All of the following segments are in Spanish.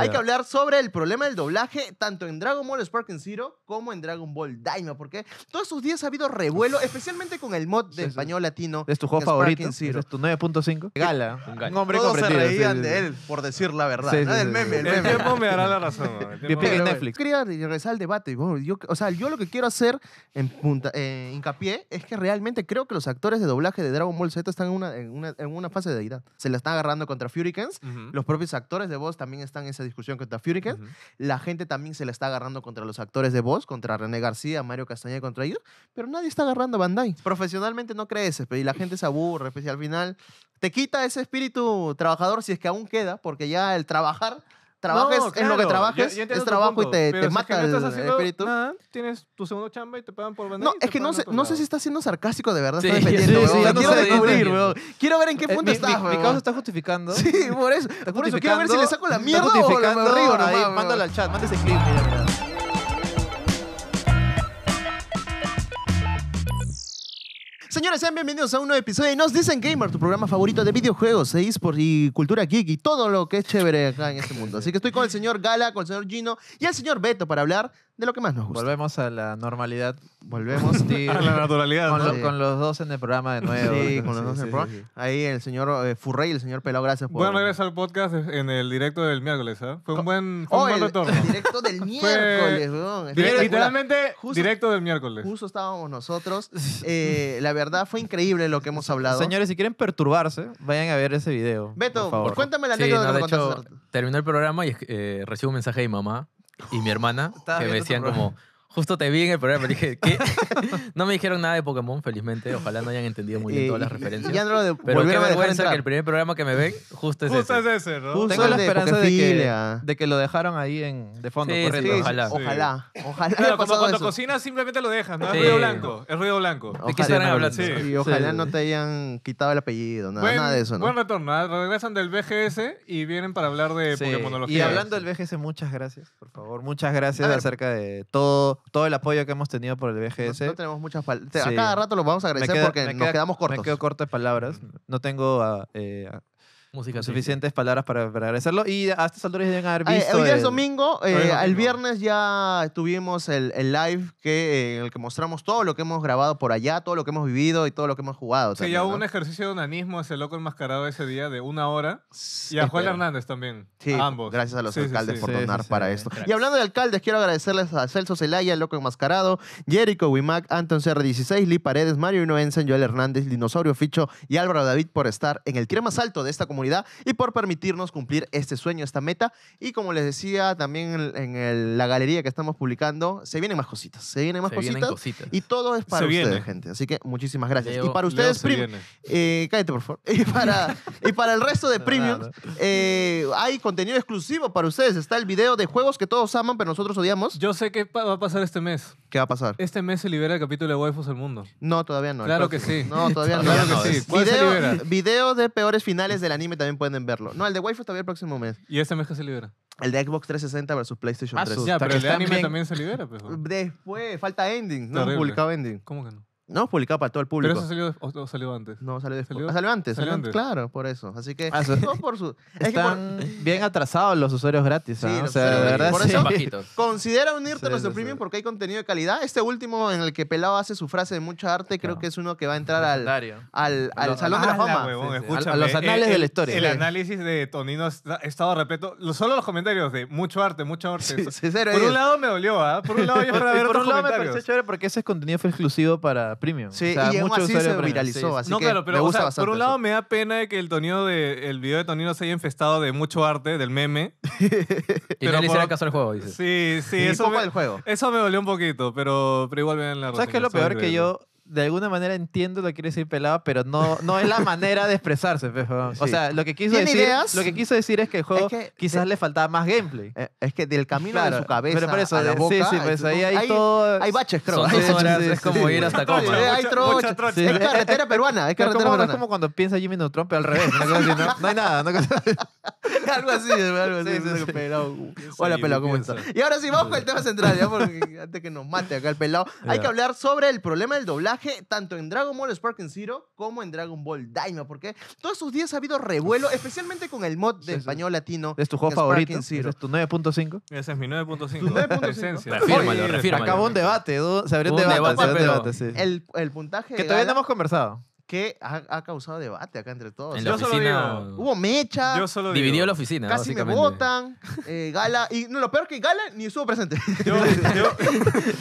Hay que hablar sobre el problema del doblaje, tanto en Dragon Ball Spark Zero como en Dragon Ball Daima, porque todos sus días ha habido revuelo, especialmente con el mod de español latino. Es tu juego favorito. Zero. Es tu 9.5. Gala. Un hombre Todos se reían de él, por decir la verdad. el meme, el meme. El tiempo me dará la razón. en Netflix. Quería regresar al debate. o sea, yo lo que quiero hacer en punta, eh, hincapié es que realmente creo que los actores de doblaje de Dragon Ball Z están en una, en una, en una fase de edad. Se la están agarrando contra Furikens. Los propios actores de voz también están en ese discusión contra Furiken. La gente también se la está agarrando contra los actores de voz, contra René García, Mario Castañeda, contra ellos, pero nadie está agarrando a Bandai. Profesionalmente no crees, y la gente se aburre, pues, al final te quita ese espíritu trabajador si es que aún queda, porque ya el trabajar trabajes en lo que trabajes, es trabajo y te, te mata el espíritu. tienes tu segundo chamba y te pagan por vender. No, es que no sé, no sé si está siendo sarcástico de verdad. Sí, defendiendo, sí, quiero descubrir, Quiero ver en qué eh, punto está mi, está justificando. Sí, por eso. Por eso quiero ver si le saco la mierda o la río. Ahí, mándale al chat, mándese clip. Mira, mira. Señores, sean bienvenidos a un nuevo episodio de Nos Dicen Gamer, tu programa favorito de videojuegos, eSports y cultura geek y todo lo que es chévere acá en este mundo. Así que estoy con el señor Gala, con el señor Gino y el señor Beto para hablar de lo que más nos gusta. Volvemos a la normalidad. Volvemos a la naturalidad. Con, los dos en el programa de nuevo. Sí, con los dos en el programa. Ahí el señor eh, y el señor Pelao, gracias por. Buen regreso al podcast en el directo del miércoles. ¿eh? Fue un buen, oh, retorno. El directo del miércoles, weón. literalmente, directo del miércoles. Justo estábamos nosotros. Eh, la verdad fue increíble lo que hemos hablado. Señores, si quieren perturbarse, vayan a ver ese video. Beto, cuéntame la anécdota de, Terminó el programa y eh, recibo un mensaje de mi mamá y mi hermana que me decían como, Justo te vi en el programa, dije, ¿qué? no me dijeron nada de Pokémon, felizmente. Ojalá no hayan entendido muy bien todas las eh, referencias. pero qué vergüenza que el primer programa que me ven, justo es justo ese. Es ese ¿no? Tengo la esperanza de que, de que, lo dejaron ahí en, de fondo, correcto. ojalá. ojalá. Ojalá. Pero como cuando cocinas simplemente lo dejas, ¿no? Es ruido blanco. Es ruido blanco. Y ojalá no te hayan quitado el apellido, nada, nada de eso, ¿no? Buen retorno. ¿ah? Regresan del BGS y vienen para hablar de Pokémonología. Y hablando del BGS, muchas gracias, por favor. Muchas gracias acerca de todo todo, el apoyo que hemos tenido por el BGS. No, tenemos muchas palabras. A cada rato los vamos a agradecer porque nos quedamos cortos. Me quedo corto de palabras. No tengo a. eh, Música suficientes palabras para, agradecerlo. Y a estas alturas deben haber visto. hoy es domingo. el eh, viernes ya tuvimos el, el live que, eh, en el que mostramos todo lo que hemos grabado por allá, todo lo que hemos vivido y todo lo que hemos jugado. Sí, ya hubo un ejercicio de unanismo ese loco enmascarado ese día de una hora. y a Juan Hernández también. Sí, ambos. Gracias a los alcaldes por donar para esto. Y hablando de alcaldes, quiero agradecerles a Celso Celaya, el loco enmascarado, Jericho Wimac, Anton CR16, Lee Paredes, Mario Inoensen, Joel Hernández, Dinosaurio Ficho y Álvaro David por estar en el tiro más alto de esta comunidad y por permitirnos cumplir este sueño, esta meta. Y como les decía, también en, la galería que estamos publicando, se vienen más cositas, se vienen más cositas, Y todo es para se ustedes, gente. Así que muchísimas gracias. y para ustedes, eh, cállate, por favor. Y para, y para el resto de Premiums, eh, hay contenido exclusivo para ustedes. Está el video de juegos que todos aman, pero nosotros odiamos. Yo sé qué va a pasar este mes. ¿Qué va a pasar? Este mes se libera el capítulo de Waifus al Mundo. No, todavía no. Claro que sí. No, todavía no. Claro que sí. Video, video de peores finales del anime también pueden verlo. No, el de Waifu está bien el próximo mes. ¿Y ese mes que se libera? El de Xbox 360 versus PlayStation 3. Ah, ya, pero el de anime también se libera. Pues, Después, falta ending. No publicado ending. ¿Cómo que no? No publicado para todo el público. ¿Pero eso salió, o, salió antes? No, salió después. ¿Salió? salió antes. ¿Salió, antes? Claro, por eso. Así que... Están ah, es que bien atrasados los usuarios gratis. ¿ah? Sí, o sea, de verdad por sí. eso, Considera unirte a a nuestro premium porque hay contenido de calidad. Este último en el que Pelado hace su frase de mucha arte creo que es uno que va a entrar al, al, Salón de la Fama. a, los eh, eh, anales de la historia. El análisis de Tonino ha estado repleto. Solo los comentarios de mucho arte, mucho arte. por un lado me dolió, ¿ah? Por un lado yo para ver Por un lado me pareció chévere porque ese contenido fue exclusivo para premium. Sí, y aún así se viralizó, así no, que pero, me gusta bastante Por un lado me da pena de que el tonío de, el video de Tonino se haya infestado de mucho arte, del meme. y no le caso del juego, dice Sí, sí. eso poco me, del juego. Eso me dolió un poquito, pero, igual me dan la ¿Sabes qué es lo peor? Que yo de alguna manera entiendo lo que quiere decir pelado, pero no, no es la manera de expresarse. Pero, pues, O sea, lo que, quiso decir, lo que quiso decir es que el juego quizás le faltaba más gameplay. Eh, es que del camino claro, de su cabeza pero por eso, a la boca, sí, sí, pues ahí hay, todo... Hay baches, creo. es como ir hasta Coma. Hay trocha. Es carretera peruana, es carretera como, peruana. Es como cuando piensa Jimmy Neutron, pero al revés. no, no hay nada. No... algo así, algo así. pelado. Uh, uh. Hola, pelado, ¿cómo estás? Y ahora sí, vamos con el tema central, ya, porque antes que nos mate acá el pelado. Hay que hablar sobre el problema del doblaje tanto en Dragon Ball Sparking Zero como en Dragon Ball Daima, porque todos sus días ha habido revuelo, especialmente con el mod de español latino. Es tu juego favorito. Es tu 9.5. Ese es mi 9.5. Refírmalo, Acabó un debate, se abrió un debate. el, el, puntaje. Que todavía no hemos conversado. Que ha, causado debate acá entre todos. En yo Solo hubo mecha. dividió la oficina. Casi me votan. Eh, Gala. Y no, lo peor que Gala ni estuvo presente.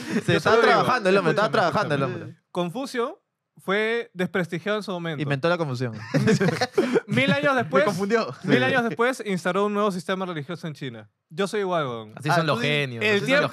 se está trabajando el hombre, estaba trabajando el hombre. Confucio fue desprestigiado en su momento. Inventó la confusión. mil años después. Me confundió. Mil años después instauró un nuevo sistema religioso en China. Yo soy igual, Así son ah, los genios. El tiempo.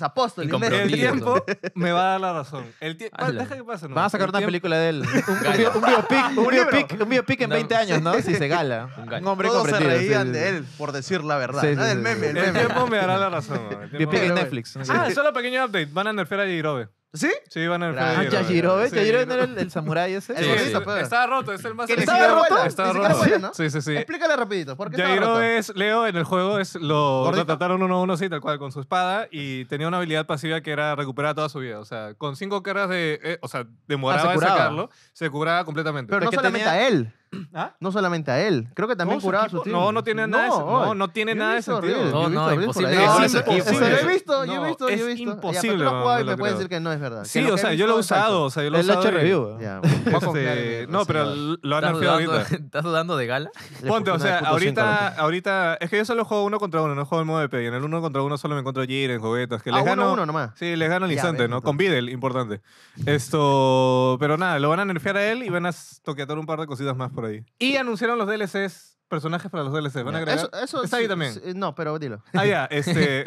apóstol. El tiempo me va a dar la razón. El deja que pase, ¿no? a sacar una película de él. un, biopic. Un biopic, en 20 años, ¿no? Si se gala. Un, hombre Todos se reían de él por decir la verdad. el meme, el, tiempo me dará la razón. Biopic en Netflix. Ah, solo pequeño update. Van a nerfear a Jirobe. ¿Sí? Sí, van a Ah, Yajiro, ¿eh? era el, el samurái ese. Sí, Estaba roto, es el más... ¿Que estaba roto? Estaba roto. ¿no? Sí, sí, sí. Explícale rapidito, ¿por qué es, Leo en el juego es lo, trataron uno a uno sí, tal cual, con su espada y tenía una habilidad pasiva que era recuperar toda su vida. O sea, con cinco caras de. Eh, o sea, demoraba en sacarlo, se curaba completamente. Pero no solamente a él. ¿Ah? No solamente a él, creo que también curaba a su, tío. No, no tiene nada de, no, no tiene nada de sentido. no, no, imposible. No, es imposible. Lo he visto, yo he visto, yo he visto. Es imposible. Ya, pero y me decir que no es verdad. Sí, o sea, yo lo he usado, o lo he usado. review. ¿eh? Este, no, este pero lo han nerfeado ahorita. ¿Estás dudando de gala? Ponte, o sea, ahorita ahorita es que yo solo juego uno contra uno, no juego el modo de Y en el uno contra uno solo me encuentro Jiren, juguetos que ah, les gano uno nomás. Sí, les gano el instante, ¿no? Con Videl, importante. Esto, pero nada, lo van a nerfear a él y van a toquetear un par de cositas más y anunciaron los DLCs personajes para los DLC. ¿Van a agregar? Eso, eso Está ahí también. no, pero dilo. Ah, ya, este.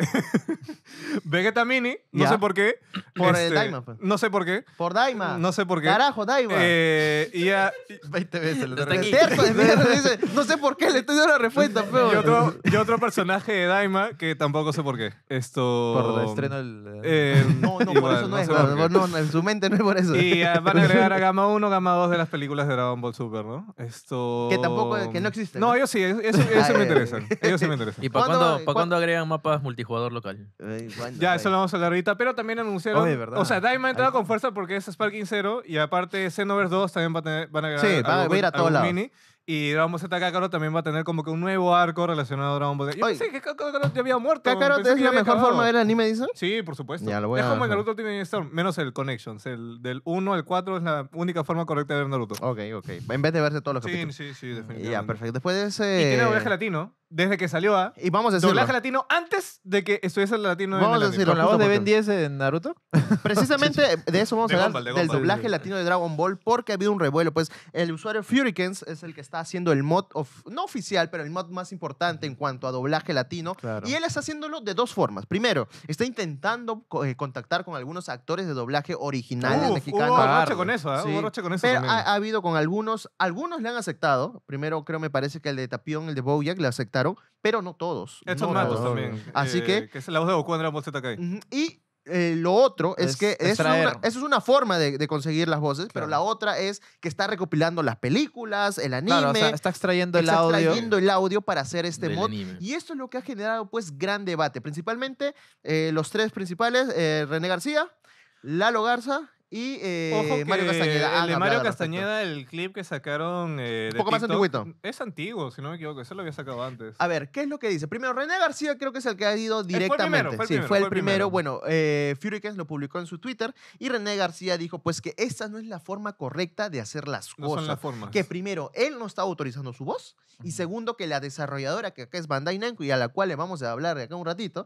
Vegeta Mini, no sé por qué. Por, este, daima este, No sé por qué. Por Daima. No sé por qué. Carajo, Daima. Eh, y 20 veces le no sé por qué le estoy dando la respuesta, feo. Y otro, y otro personaje de Daima que tampoco sé por qué. Esto. Por el estreno del... Eh, eh, no, no, por eso no, es. no, en su mente no es por eso. Y eh, van a agregar a gama 1, gama 2 de las películas de Dragon Ball Super, ¿no? Esto... Que tampoco- que no existe ¿no? ellos sí, ellos, me interesan. Ellos me interesan. ¿Y para ¿Cuándo- cuándo agregan mapas multijugador local? Ya, eso lo vamos a hablar ahorita, pero también anunciaron. O sea, Diamond ha entrado con fuerza porque es Sparking 0 y aparte Xenoverse 2 también van a agregar ir a todos lados. Y Dragon Ball Z Kakarot también va a tener como que un nuevo arco relacionado a Dragon Ball Z. Yo pensé que Kakarot ya había muerto. ¿Kakarot es la mejor de forma del anime, dicen? Sí, por supuesto. Ya lo voy es a- como Naruto Storm, menos el Connections. El del 1 al 4 es la única forma correcta de ver Naruto. Ok, ok. En vez de verse todos los Sí, capítulos. sí, sí, mm, definitivamente. Ya, perfecto. Después de ese... Y tiene doblaje latino desde que salió a ¿ah? Y vamos a doblaje latino antes de que estuviese el latino en Vamos a decirlo. ¿Con la voz de Ben 10 en Naruto? Precisamente de eso vamos a hablar, del doblaje latino de Dragon Ball, porque ha habido un revuelo. Pues el usuario Furikens es el que está haciendo el mod, no oficial, pero el mod más importante en cuanto a doblaje latino. Y él está haciéndolo de dos formas. Primero, está intentando eh, contactar con algunos actores de doblaje originales mexicano ¿ah? con eso, Pero ha, habido con algunos, algunos le han aceptado. Primero creo me parece que el de Tapión, el de Bojack, le ha aceptado pero no todos. Estos no matos también. Así que... Eh, que es la voz de Goku Y eh, lo otro es, que es eso es una forma de, conseguir las voces, pero la otra es que está recopilando las películas, el anime. está extrayendo el está extrayendo el audio para hacer este mod. Y esto es lo que ha generado, pues, gran debate. Principalmente, eh, los tres principales, René García, Lalo Garza y eh, Mario Castañeda. Ah, el de Mario Castañeda, el clip que sacaron. Eh, un poco más antiguito. Es antiguo, si no me equivoco. Eso lo había sacado antes. A ver, ¿qué es lo que dice? Primero, René García creo que es el que ha ido eh, directamente. Fue el primero, sí, fue el primero. Bueno, eh, lo publicó en su Twitter y René García dijo pues que esta no es la forma correcta de hacer las cosas. Que primero, él no está autorizando su voz y segundo, que la desarrolladora que acá es Bandai Namco y a la cual le vamos a hablar de acá un ratito,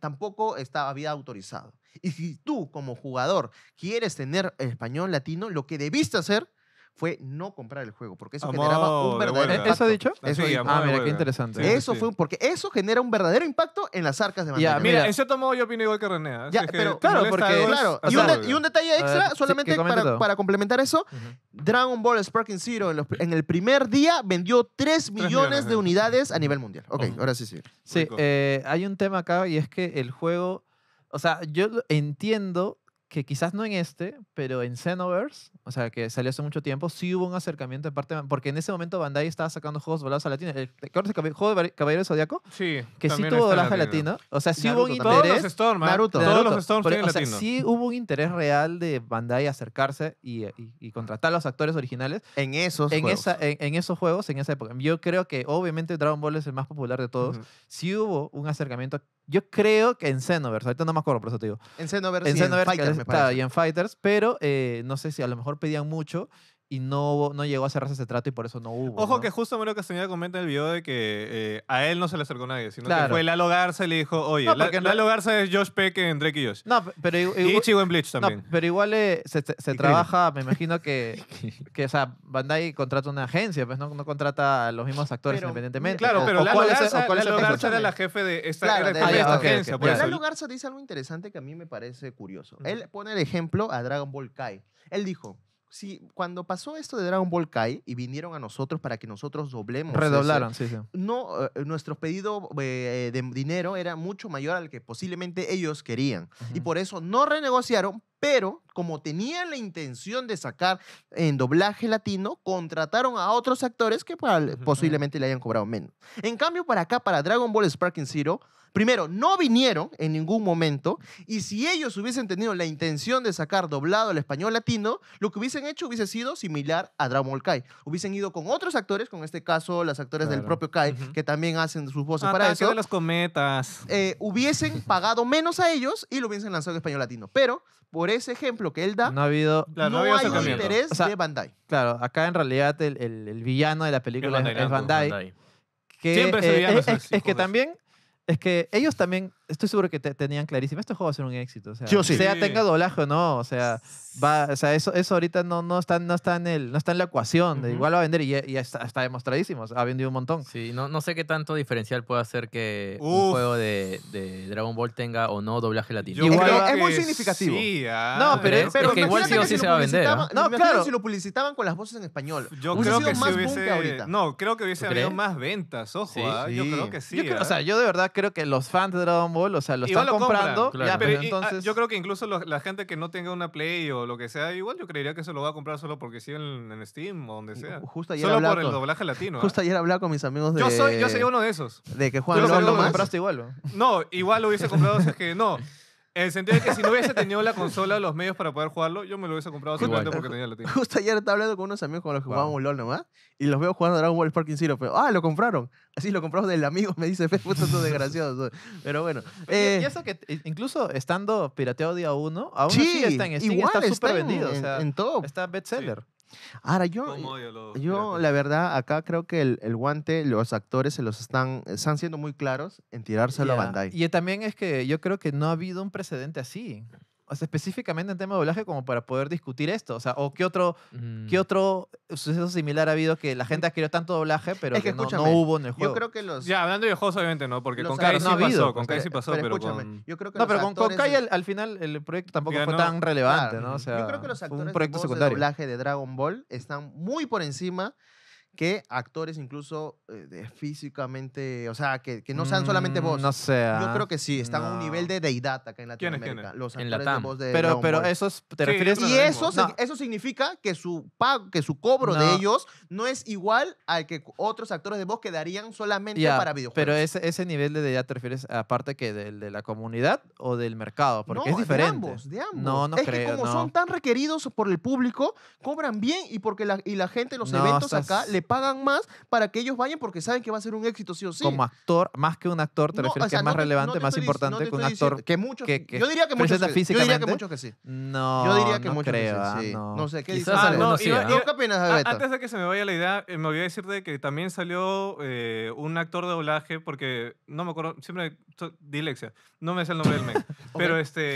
tampoco estaba, había autorizado. Y si tú como jugador quieres tener español latino, lo que debiste hacer fue no comprar el juego, porque eso generaba un verdadero impacto. ¿Eso ha dicho? Eso ah, mira, qué interesante. eso fue porque eso genera un verdadero impacto en las arcas de Bandai. Ya, mira, eso ese yo opinión igual que René. ¿eh? Ya, pero, claro, porque, claro y, un detalle extra, solamente para, para, complementar eso, Dragon Ball Sparking Zero en, los, en, el primer día vendió 3 millones, de unidades a nivel mundial. Ok, ahora sí, sí. Sí, eh, hay un tema acá y es que el juego o sea, yo entiendo que quizás no en este, pero en Xenoverse, o sea, que salió hace mucho tiempo, sí hubo un acercamiento de parte Porque en ese momento Bandai estaba sacando juegos volados a latino. ¿El, el juego de Caballero Zodíaco? Sí. Que sí tuvo doblaje a latino. O sea, sí hubo un interés. Todos los Storm, Naruto. Todos los Storm e, O sea, sí hubo un interés real de Bandai acercarse y, contratar a los actores originales. En esos en juegos. Esa, en, esos juegos, en esa época. Yo creo que, obviamente, Dragon Ball es el más popular de todos. Sí hubo un acercamiento yo creo que en Xenoverse, ahorita no me acuerdo, por eso te digo. En Xenoverse, en y, Fighters, y en Fighters, pero eh, no sé si a lo mejor pedían mucho y no, no llegó a cerrarse ese trato y por eso no hubo. Ojo que justo Mario Castañeda comenta en el video de que eh, a él no se le acercó nadie, sino que fue Lalo Garza y le dijo, oye, no, la, Lalo Garza es Josh Peck en Drake y Josh. No, pero y Ichigo en Bleach también. pero igual eh, se, se trabaja, me imagino que, que o sea, Bandai contrata una agencia, pues no, contrata a los mismos actores independientemente. Claro, pero ¿cuál Lalo, Garza, es, Lalo era la jefe de esta, agencia. el Lalo Garza dice algo interesante que a mí me parece curioso. Él pone el ejemplo a Dragon Ball Kai. Él dijo, si cuando pasó esto de Dragon Ball Kai y vinieron a nosotros para que nosotros doblemos. Redoblaron, sí, sí. No, eh, eh, nuestro pedido eh, de dinero era mucho mayor al que posiblemente ellos querían. Y por eso no renegociaron, pero como tenían la intención de sacar en doblaje latino, contrataron a otros actores que pues, posiblemente le hayan cobrado menos. En cambio, para acá, para Dragon Ball Sparking Zero, Primero, no vinieron en ningún momento y si ellos hubiesen tenido la intención de sacar doblado al español latino, lo que hubiesen hecho hubiese sido similar a Dragon Kai. Hubiesen ido con otros actores, con este caso las actores del propio Kai, que también hacen sus voces para eso. cometas. Eh, hubiesen pagado menos a ellos y lo hubiesen lanzado en español latino. Pero por ese ejemplo que él da, no ha habido no, hay interés de Bandai. Claro, acá en realidad el, villano de la película es, Bandai. Que, Siempre se eh, es que también es que ellos también estoy seguro que te, tenían clarísimo, este juego va a ser un éxito. O sea, Yo sí. sea tenga doblaje o no, o sea, va, o sea eso, eso ahorita no, no, está, no, está en el, no está en la ecuación. de igual va a vender y, y está, demostradísimo, ha vendido un montón. Sí, no, no sé qué tanto diferencial puede hacer que un juego de, de, Dragon Ball tenga o no doblaje latino. igual, es muy significativo. Sí, ah, no, pero, pero, que igual sí o sí si se va a vender. ¿ah? No, claro. Si lo publicitaban con las voces en español. Yo hubiese creo sido que más ahorita. No, creo que hubiese habido más ventas, ojo. Ah, yo creo que sí. o ah. sea, yo de verdad creo que los fans de Dragon Ball o sea, lo está comprando. entonces... Ah, ah, yo creo que incluso la gente que no tenga una Play o lo que sea, igual yo creería que se lo va a comprar solo porque sigue en, Steam o donde sea. Justo ayer solo por el doblaje latino. Justo ah. ayer hablaba con mis amigos de... Yo soy, yo soy uno de esos. De que Juan lo compraste igual. No, igual lo hubiese comprado, o sea, es que no. En el sentido de que si no hubiese tenido la consola o los medios para poder jugarlo, yo me lo hubiese comprado simplemente porque tenía la tienda. Justo ayer estaba hablando con unos amigos con los que jugábamos LOL nomás y los veo jugando Dragon Ball Sparking Zero. Pero, ah, lo compraron. Así lo compraron del amigo, me dice, fe, puto, tú desgraciado Pero bueno. Eh, y eso que incluso estando pirateado día uno, aún así está en Steam, está súper vendido. o sea, todo. está bestseller. Ahora, yo, yo la verdad, acá creo que el, guante, los actores se los están, están siendo muy claros en tirárselo a Bandai. Y también es que yo creo que no ha habido un precedente así o específicamente en tema de doblaje como para poder discutir esto? O sea, ¿o qué otro, qué mm. otro suceso similar ha habido que la gente ha querido tanto doblaje, pero que, no, no, hubo en el juego? Yo creo que los... Ya, hablando de juegos, obviamente no, porque con Kai sí pasó, con Kai sí pasó, pero, pero con... Yo creo que no, pero con, Kai al, final el proyecto tampoco fue tan relevante, ¿no? O sea, yo creo que los actores un proyecto secundario. de doblaje de Dragon Ball están muy por encima que actores incluso eh, físicamente, o sea, que, no sean solamente voz. Mm, no sé. Yo ah, creo que sí, están a un nivel de deidad acá en Latinoamérica. Los actores de voz de Pero, pero eso te refieres. Y eso, eso significa que su, pago, que su cobro de ellos no es igual al que otros actores de voz que darían solamente para videojuegos. Pero ese, ese nivel de deidad, te refieres aparte que del de la comunidad o del mercado, porque es diferente. De ambos, de ambos. No, no es que como son tan requeridos por el público, cobran bien y porque la, y la gente los eventos acá le pagan más para que ellos vayan porque saben que va a ser un éxito sí o sí. Como actor, más que un actor, te refieres que es más relevante, más importante que un actor que muchos yo diría que muchos Yo diría que muchos que sí. No, yo diría que muchos que sí. Ah, no. sé qué dices. no, sí, ¿Qué opinas, Beto? Antes de que se me vaya la idea, eh, me voy a decirte que también salió eh, un actor de doblaje porque no me acuerdo, siempre dilexia, no me sé el nombre del mes, pero este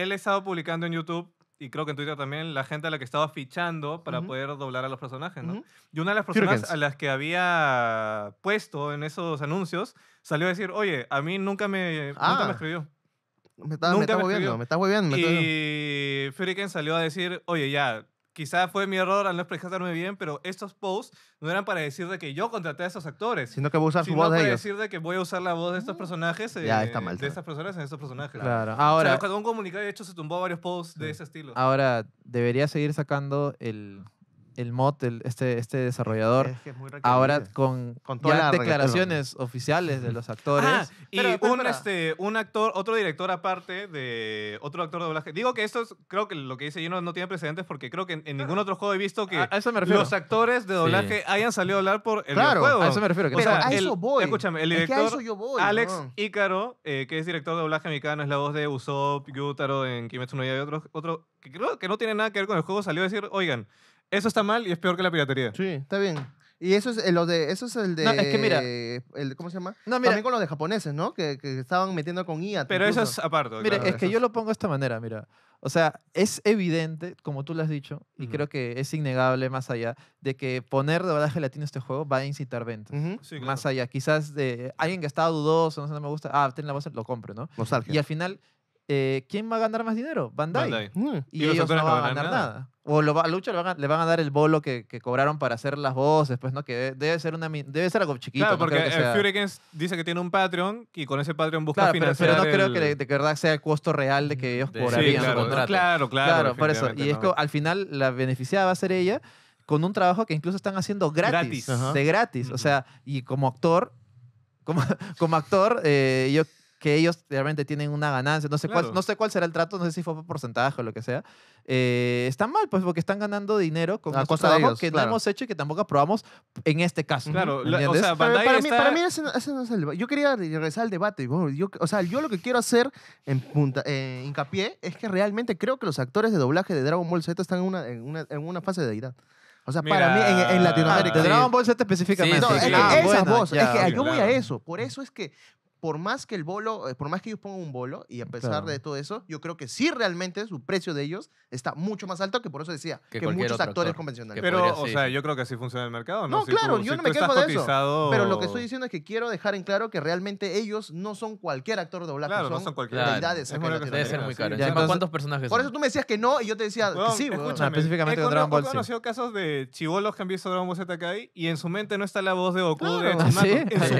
él ha estado publicando en YouTube y creo que en Twitter también, la gente a la que estaba fichando para poder doblar a los personajes, ¿no? Y una de las personas a las que había puesto en esos anuncios salió a decir, oye, a mí nunca me, me ah. escribió. Me está, nunca me está me moviendo, me está moviendo. Y Furiken salió a decir, oye, ya, quizá fue mi error al no expresarme bien, pero estos posts no eran para decir de que yo contraté a esos actores. Sino que voy a usar su voz de para decir de que voy a usar la voz de estos mm. personajes. Ya, eh, está mal, De estas personas en estos personajes. Claro. Ahora, Ahora, o sea, un comunicado, de hecho, se tumbó varios posts de ese estilo. ahora debería seguir sacando el el mod, este, este desarrollador, ahora con, todas las declaraciones oficiales de los actores. Ah, y un, este, un actor, otro director aparte de otro actor de doblaje. Digo que esto es, creo que lo que dice yo no tiene precedentes porque creo que en, ningún ah, otro juego he visto que los actores de doblaje hayan salido a hablar por el claro, juego. A eso me refiero. a eso voy. Escúchame, el director a eso Alex Ícaro, eh, que es director de doblaje mexicano, es la voz de Usopp, Yutaro en Kimetsu no Ya y otros, otro, que creo que no tiene nada que ver con el juego, salió a decir, oigan, eso está mal y es peor que la piratería. Sí, está bien. Y eso es el, eh, lo de, eso es el de. No, es que mira. El, ¿Cómo se llama? No, mira. También con los de japoneses, ¿no? Que, que estaban metiendo con IA. Pero eso es aparte. Mira, es que yo lo pongo de esta manera, mira. O sea, es evidente, como tú lo has dicho, y creo que es innegable más allá, de que poner de verdad gelatina este juego va a incitar ventas. Más allá. Quizás de alguien que estaba dudoso, no sé, no me gusta, ah, tiene la voz, lo compro, ¿no? Y al final eh, ¿quién va a ganar más dinero? Bandai. Mm. Y, ellos no van a ganar nada. O a Lucha le van a dar el bolo que, cobraron para hacer las voces, pues, ¿no? Que debe ser una debe ser algo chiquito. Claro, porque el dice que tiene un Patreon y con ese Patreon busca claro, financiar Pero, no creo que de, verdad sea el costo real de que ellos cobrarían sí, claro, Claro, claro. eso. Y es que al final la beneficiada va a ser ella con un trabajo que incluso están haciendo gratis, de gratis. O sea, y como actor, como, actor, eh, yo que ellos realmente tienen una ganancia. No sé, cuál, no sé cuál será el trato, no sé si fue por porcentaje o lo que sea. Eh, están mal, pues, porque están ganando dinero con cosas que no hemos hecho y que tampoco aprobamos en este caso. Claro, o sea, para, mí, para, mí, ese, no es el Yo quería regresar al debate. Yo, o sea, yo lo que quiero hacer en punta, eh, hincapié es que realmente creo que los actores de doblaje de Dragon Ball Z están en una, en una, en una fase de deidad. O sea, para mí, en, Latinoamérica. Ah, de Dragon Ball Z específicamente. no, es, esas es que yo voy a eso. Por eso es que por más que el bolo, eh, por más que ellos pongan un bolo, y a pesar de todo eso, yo creo que sí realmente su precio de ellos está mucho más alto que por eso decía que, muchos actores convencionales. Pero, o sea, yo creo que así funciona el mercado, ¿no? No, claro, yo no me quejo de eso. Pero lo que estoy diciendo es que quiero dejar en claro que realmente ellos no son cualquier actor doblaje, claro, no son cualquier actor. Debe ser muy caro. ¿cuántos personajes Por eso tú me decías que no, y yo te decía que sí, escúchame, no, ah, específicamente con Dragon Ball. He conocido casos de chivolos que han visto Dragon Ball Z y en su mente no está la voz de Goku, ah, en su ah,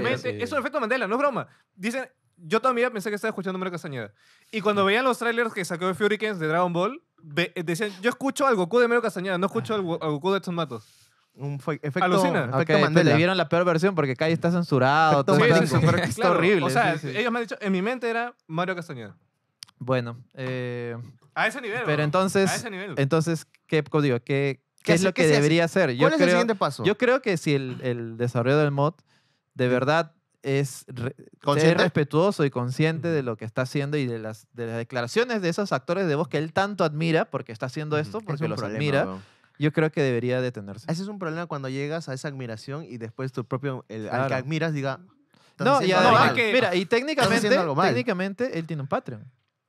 mente, es un efecto Mandela, no es broma dicen, yo todavía pensé que estaba escuchando Mario Castañeda. Y cuando veían los trailers que sacó Furikens de Dragon Ball, eh, decían, yo escucho al Goku de Mario Castañeda, no escucho al, Goku de estos matos. Un Alucina. efecto le vieron la peor versión porque Kai está censurado. todo horrible, O sea, ellos me han dicho, en mi mente era Mario Castañeda. Bueno, eh, A ese nivel. pero entonces, entonces ¿qué, qué, ¿Qué es lo que debería hacer? ¿Cuál es el siguiente paso? Yo creo que si el, el desarrollo del mod de verdad es ser respetuoso y consciente de lo que está haciendo y de las, de las declaraciones de esos actores de voz que él tanto admira porque está haciendo esto, porque los admira. Yo creo que debería detenerse. Ese es un problema cuando llegas a esa admiración y después tu propio, el, al que admiras, diga... No, y mira, y técnicamente, técnicamente él tiene un Patreon.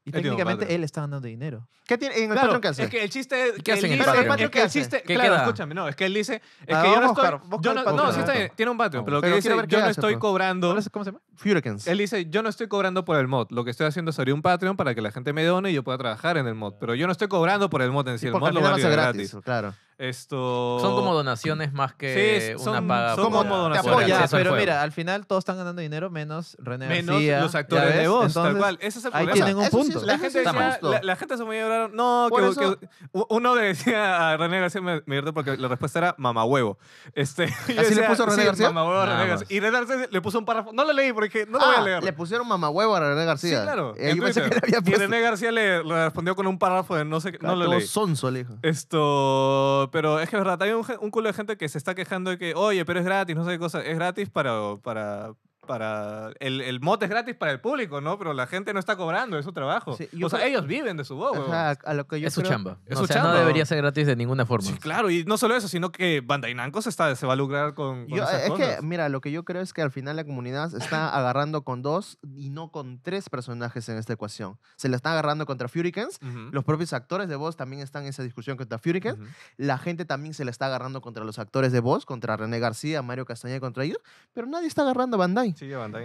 Y técnicamente él está ganando dinero. ¿Qué tiene en el Patreon qué hace? es que el chiste ¿Qué que en el Patreon? que claro, escúchame, no, es que él dice, es que ah, yo no estoy, no, sí está tiene un Patreon, pero lo que dice, es que yo no estoy pues. cobrando, ¿Cómo se- llama? Furicans. él dice, yo no estoy cobrando por el mod, lo que estoy haciendo es abrir un Patreon para que la gente me done y yo pueda trabajar en el mod, pero yo no estoy cobrando por el mod en sí, el mod lo a ser gratis. Claro. Esto... Son como donaciones más que una paga. Son como donaciones. pero mira, al final todos están ganando dinero menos René Menos García, los actores de voz. Entonces, Ahí tienen un punto. la, gente decía, la, gente se me lloraron. No, que, que, uno le decía a René García, me, me porque la respuesta era mamahuevo. Este, ¿Así le puso René García? Mamahuevo René García. Y René García le puso un párrafo. No lo leí porque no lo voy a ah, leer. Le pusieron mamahuevo a René García. Sí, claro. Y René García le, respondió con un párrafo de no sé qué. No lo leí. sonso, el hijo. Esto pero, es que es verdad, hay un, culo de gente que se está quejando de que, oye, pero es gratis, no sé qué cosa. Es gratis para, para, para... El, el mote es gratis para el público, ¿no? Pero la gente no está cobrando, es su trabajo. o sea, ellos viven de su voz. O sea, a lo que yo Es su chamba. no debería ser gratis de ninguna forma. claro, y no solo eso, sino que Bandai Namco se, está, va a lucrar con, es que, mira, lo que yo creo es que al final la comunidad está agarrando con dos y no con tres personajes en esta ecuación. Se le está agarrando contra Furikens. Los propios actores de voz también están en esa discusión contra Furikens. La gente también se le está agarrando contra los actores de voz, contra René García, Mario Castañeda, contra ellos. Pero nadie está agarrando a Bandai.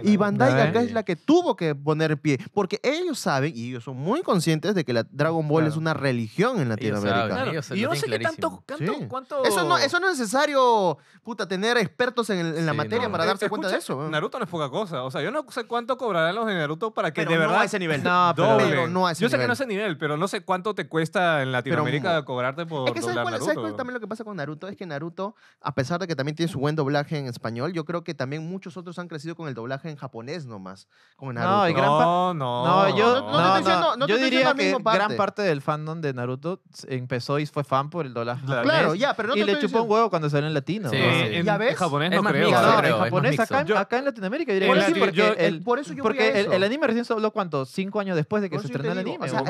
Y Bandai es la que tuvo que poner pie, porque ellos saben y ellos son muy conscientes de que la Dragon Ball es una religión en Latinoamérica. y yo no sé qué tanto, cuánto... Eso no, es necesario, puta, tener expertos en, la materia para eh, darse cuenta de eso. Naruto no es poca cosa, o sea, yo no sé cuánto cobrarán los de Naruto para que de verdad... a ese nivel. No, pero, no ese Yo sé que no es ese nivel, pero no sé cuánto te cuesta en Latinoamérica cobrarte por es que ¿sabes también lo que pasa con Naruto? Es que Naruto, a pesar de que también tiene su buen doblaje en español, yo creo que también muchos otros han crecido con el doblaje en japonés nomás. No, gran no, no, no, yo, no, diría que gran parte del fandom de Naruto empezó y fue fan por el doblaje. Claro, claro ya, pero no Y le chupó un huevo cuando salió en latino. Sí, en, japonés no es creo. en japonés acá, acá, en Latinoamérica diría que sí, porque el, eso Porque El, anime recién se habló, ¿cuánto? Cinco años después de que se estrenó el anime. Yo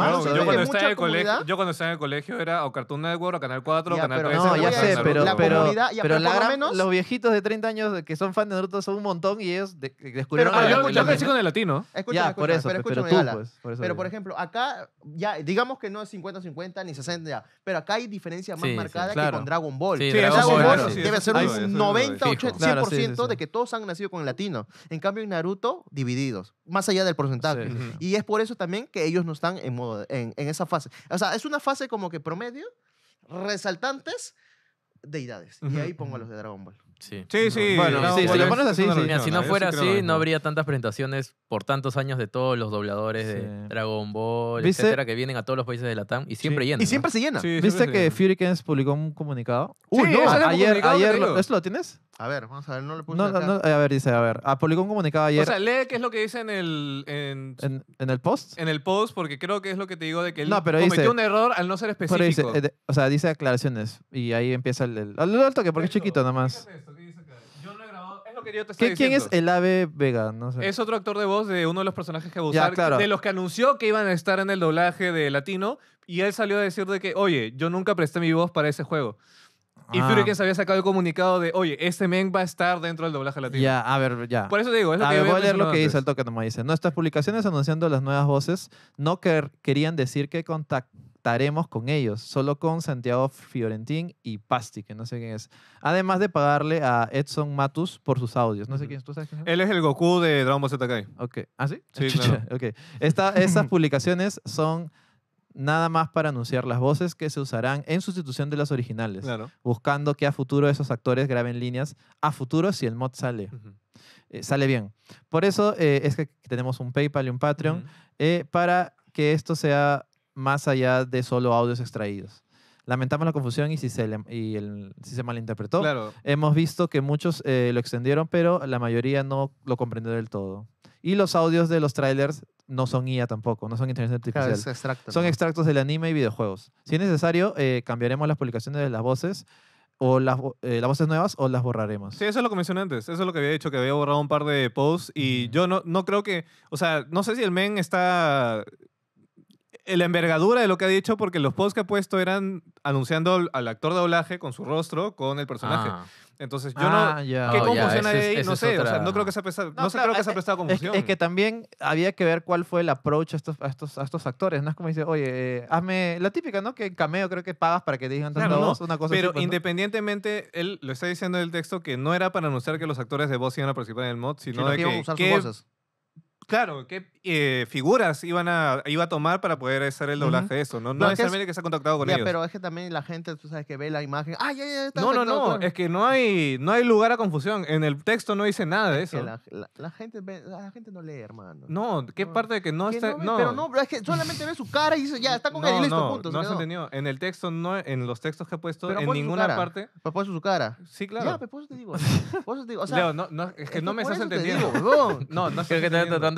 cuando estaba en el colegio era o Cartoon Network, o Canal 4, o Canal 3. No, ya sé, pero los viejitos de 30 años que son fan de Naruto son un montón y ellos de, Pero, yo, yo con el latino. Escúchame, por eso, pero, pues, por pero, por ejemplo, acá, ya, digamos que no es 50-50 ni 60, ya, pero acá hay diferencia más marcada que con Dragon Ball. Sí, Dragon, Ball, debe ser un 90-100% 80, de que todos han nacido con el latino. En cambio, en Naruto, divididos, más allá del porcentaje. Y es por eso también que ellos no están en, modo, en, en esa fase. O sea, es una fase como que promedio, resaltantes, deidades. Y ahí pongo a los de Dragon Ball. Sí. Sí, sí. Bueno, si lo pones así, si no ¿eh? fuera así, no habría tantas presentaciones por tantos años de todos los dobladores de Dragon Ball, etcétera, que vienen a todos los países de la TAM y siempre llenan. Y siempre se llena. ¿Viste que Furikens publicó un comunicado? Uy, no, ayer, ayer lo, ¿eso lo tienes? A ver, vamos a ver, no le puse. Eh, a ver, dice, a ver. Ah, publicó un comunicado ayer. O sea, lee qué es lo que dice en el. En, ¿En, el post? En el post, porque creo que es lo que te digo de que él no, pero cometió un error al no ser específico. Eh, o sea, dice aclaraciones y ahí empieza el. el, alto que porque es chiquito nada más. ¿Quién es el ave Vega? Es otro actor de voz de uno de los personajes que va de los que anunció que iban a estar en el doblaje de latino, y él salió a decir de que, oye, yo nunca presté mi voz para ese juego. Y Ah, se había sacado el comunicado de, oye, este men va a estar dentro del doblaje latino. Ya, a ver, ya. Por eso te digo, es lo ver, leer lo que dice el toque, dice. Nuestras publicaciones anunciando las nuevas voces no querían decir que contactó estaremos con ellos, solo con Santiago Fiorentín y Pasti, que no sé quién es. Además de pagarle a Edson Matus por sus audios. No sé quién es, ¿tú sabes Él es el Goku de Dragon Ball Z Kai. Ok. ¿Ah, sí? Sí, claro. estas publicaciones son nada más para anunciar las voces que se usarán en sustitución de las originales, claro. buscando que a futuro esos actores graben líneas a futuro si el mod sale. Eh, sale bien. Por eso eh, es que tenemos un PayPal y un Patreon eh, para que esto sea más allá de solo audios extraídos. Lamentamos la confusión y si se, y el, si se malinterpretó. Hemos visto que muchos eh, lo extendieron, pero la mayoría no lo comprendió del todo. Y los audios de los trailers no son IA tampoco, no son inteligencia artificial. son extractos del anime y videojuegos. Si es necesario, eh, cambiaremos las publicaciones de las voces o las, eh, las, voces nuevas o las borraremos. Sí, eso es lo que mencioné antes. Eso es lo que había dicho, que había borrado un par de posts y yo no, no creo que, o sea, no sé si el men está la envergadura de lo que ha dicho, porque los posts que ha puesto eran anunciando al actor de doblaje con su rostro, con el personaje. Ah. Entonces, yo no. Ah, ¿Qué oh, confusión hay ahí? no sé. O sea, no creo que se ha prestado, no, no creo que se ha prestado confusión. Es, que también había que ver cuál fue el approach a estos, a estos, actores. No es como dice, oye, eh, hazme la típica, ¿no? Que en cameo creo que pagas para que te digan tanto voz, una cosa Pero así, Pero pues, independientemente, él lo está diciendo en el texto que no era para anunciar que los actores de voz iban a participar en el mod, sino, de que, que, usar voces. Claro, qué eh, figuras iban a, iba a tomar para poder hacer el doblaje de eso, ¿no? es que necesariamente que se ha contactado con Ya, ellos. pero es que también la gente, tú sabes, que ve la imagen. ay, ah, ya, ya! no, no, no, es que no hay, no hay lugar a confusión. En el texto no dice nada de eso. la, la- gente ve- la gente no lee, hermano. No, ¿qué parte de que no está...? no Pero no, es que solamente ve su cara y dice, ya, está con él y listo, no, punto. no has entendido. En el texto, no, en los textos que ha puesto, en ninguna parte... Pues puso su cara. Sí, claro. Ya, pues, pero por te digo. Por te digo. Leo, no, es que no me estás entendiendo. no, no sé que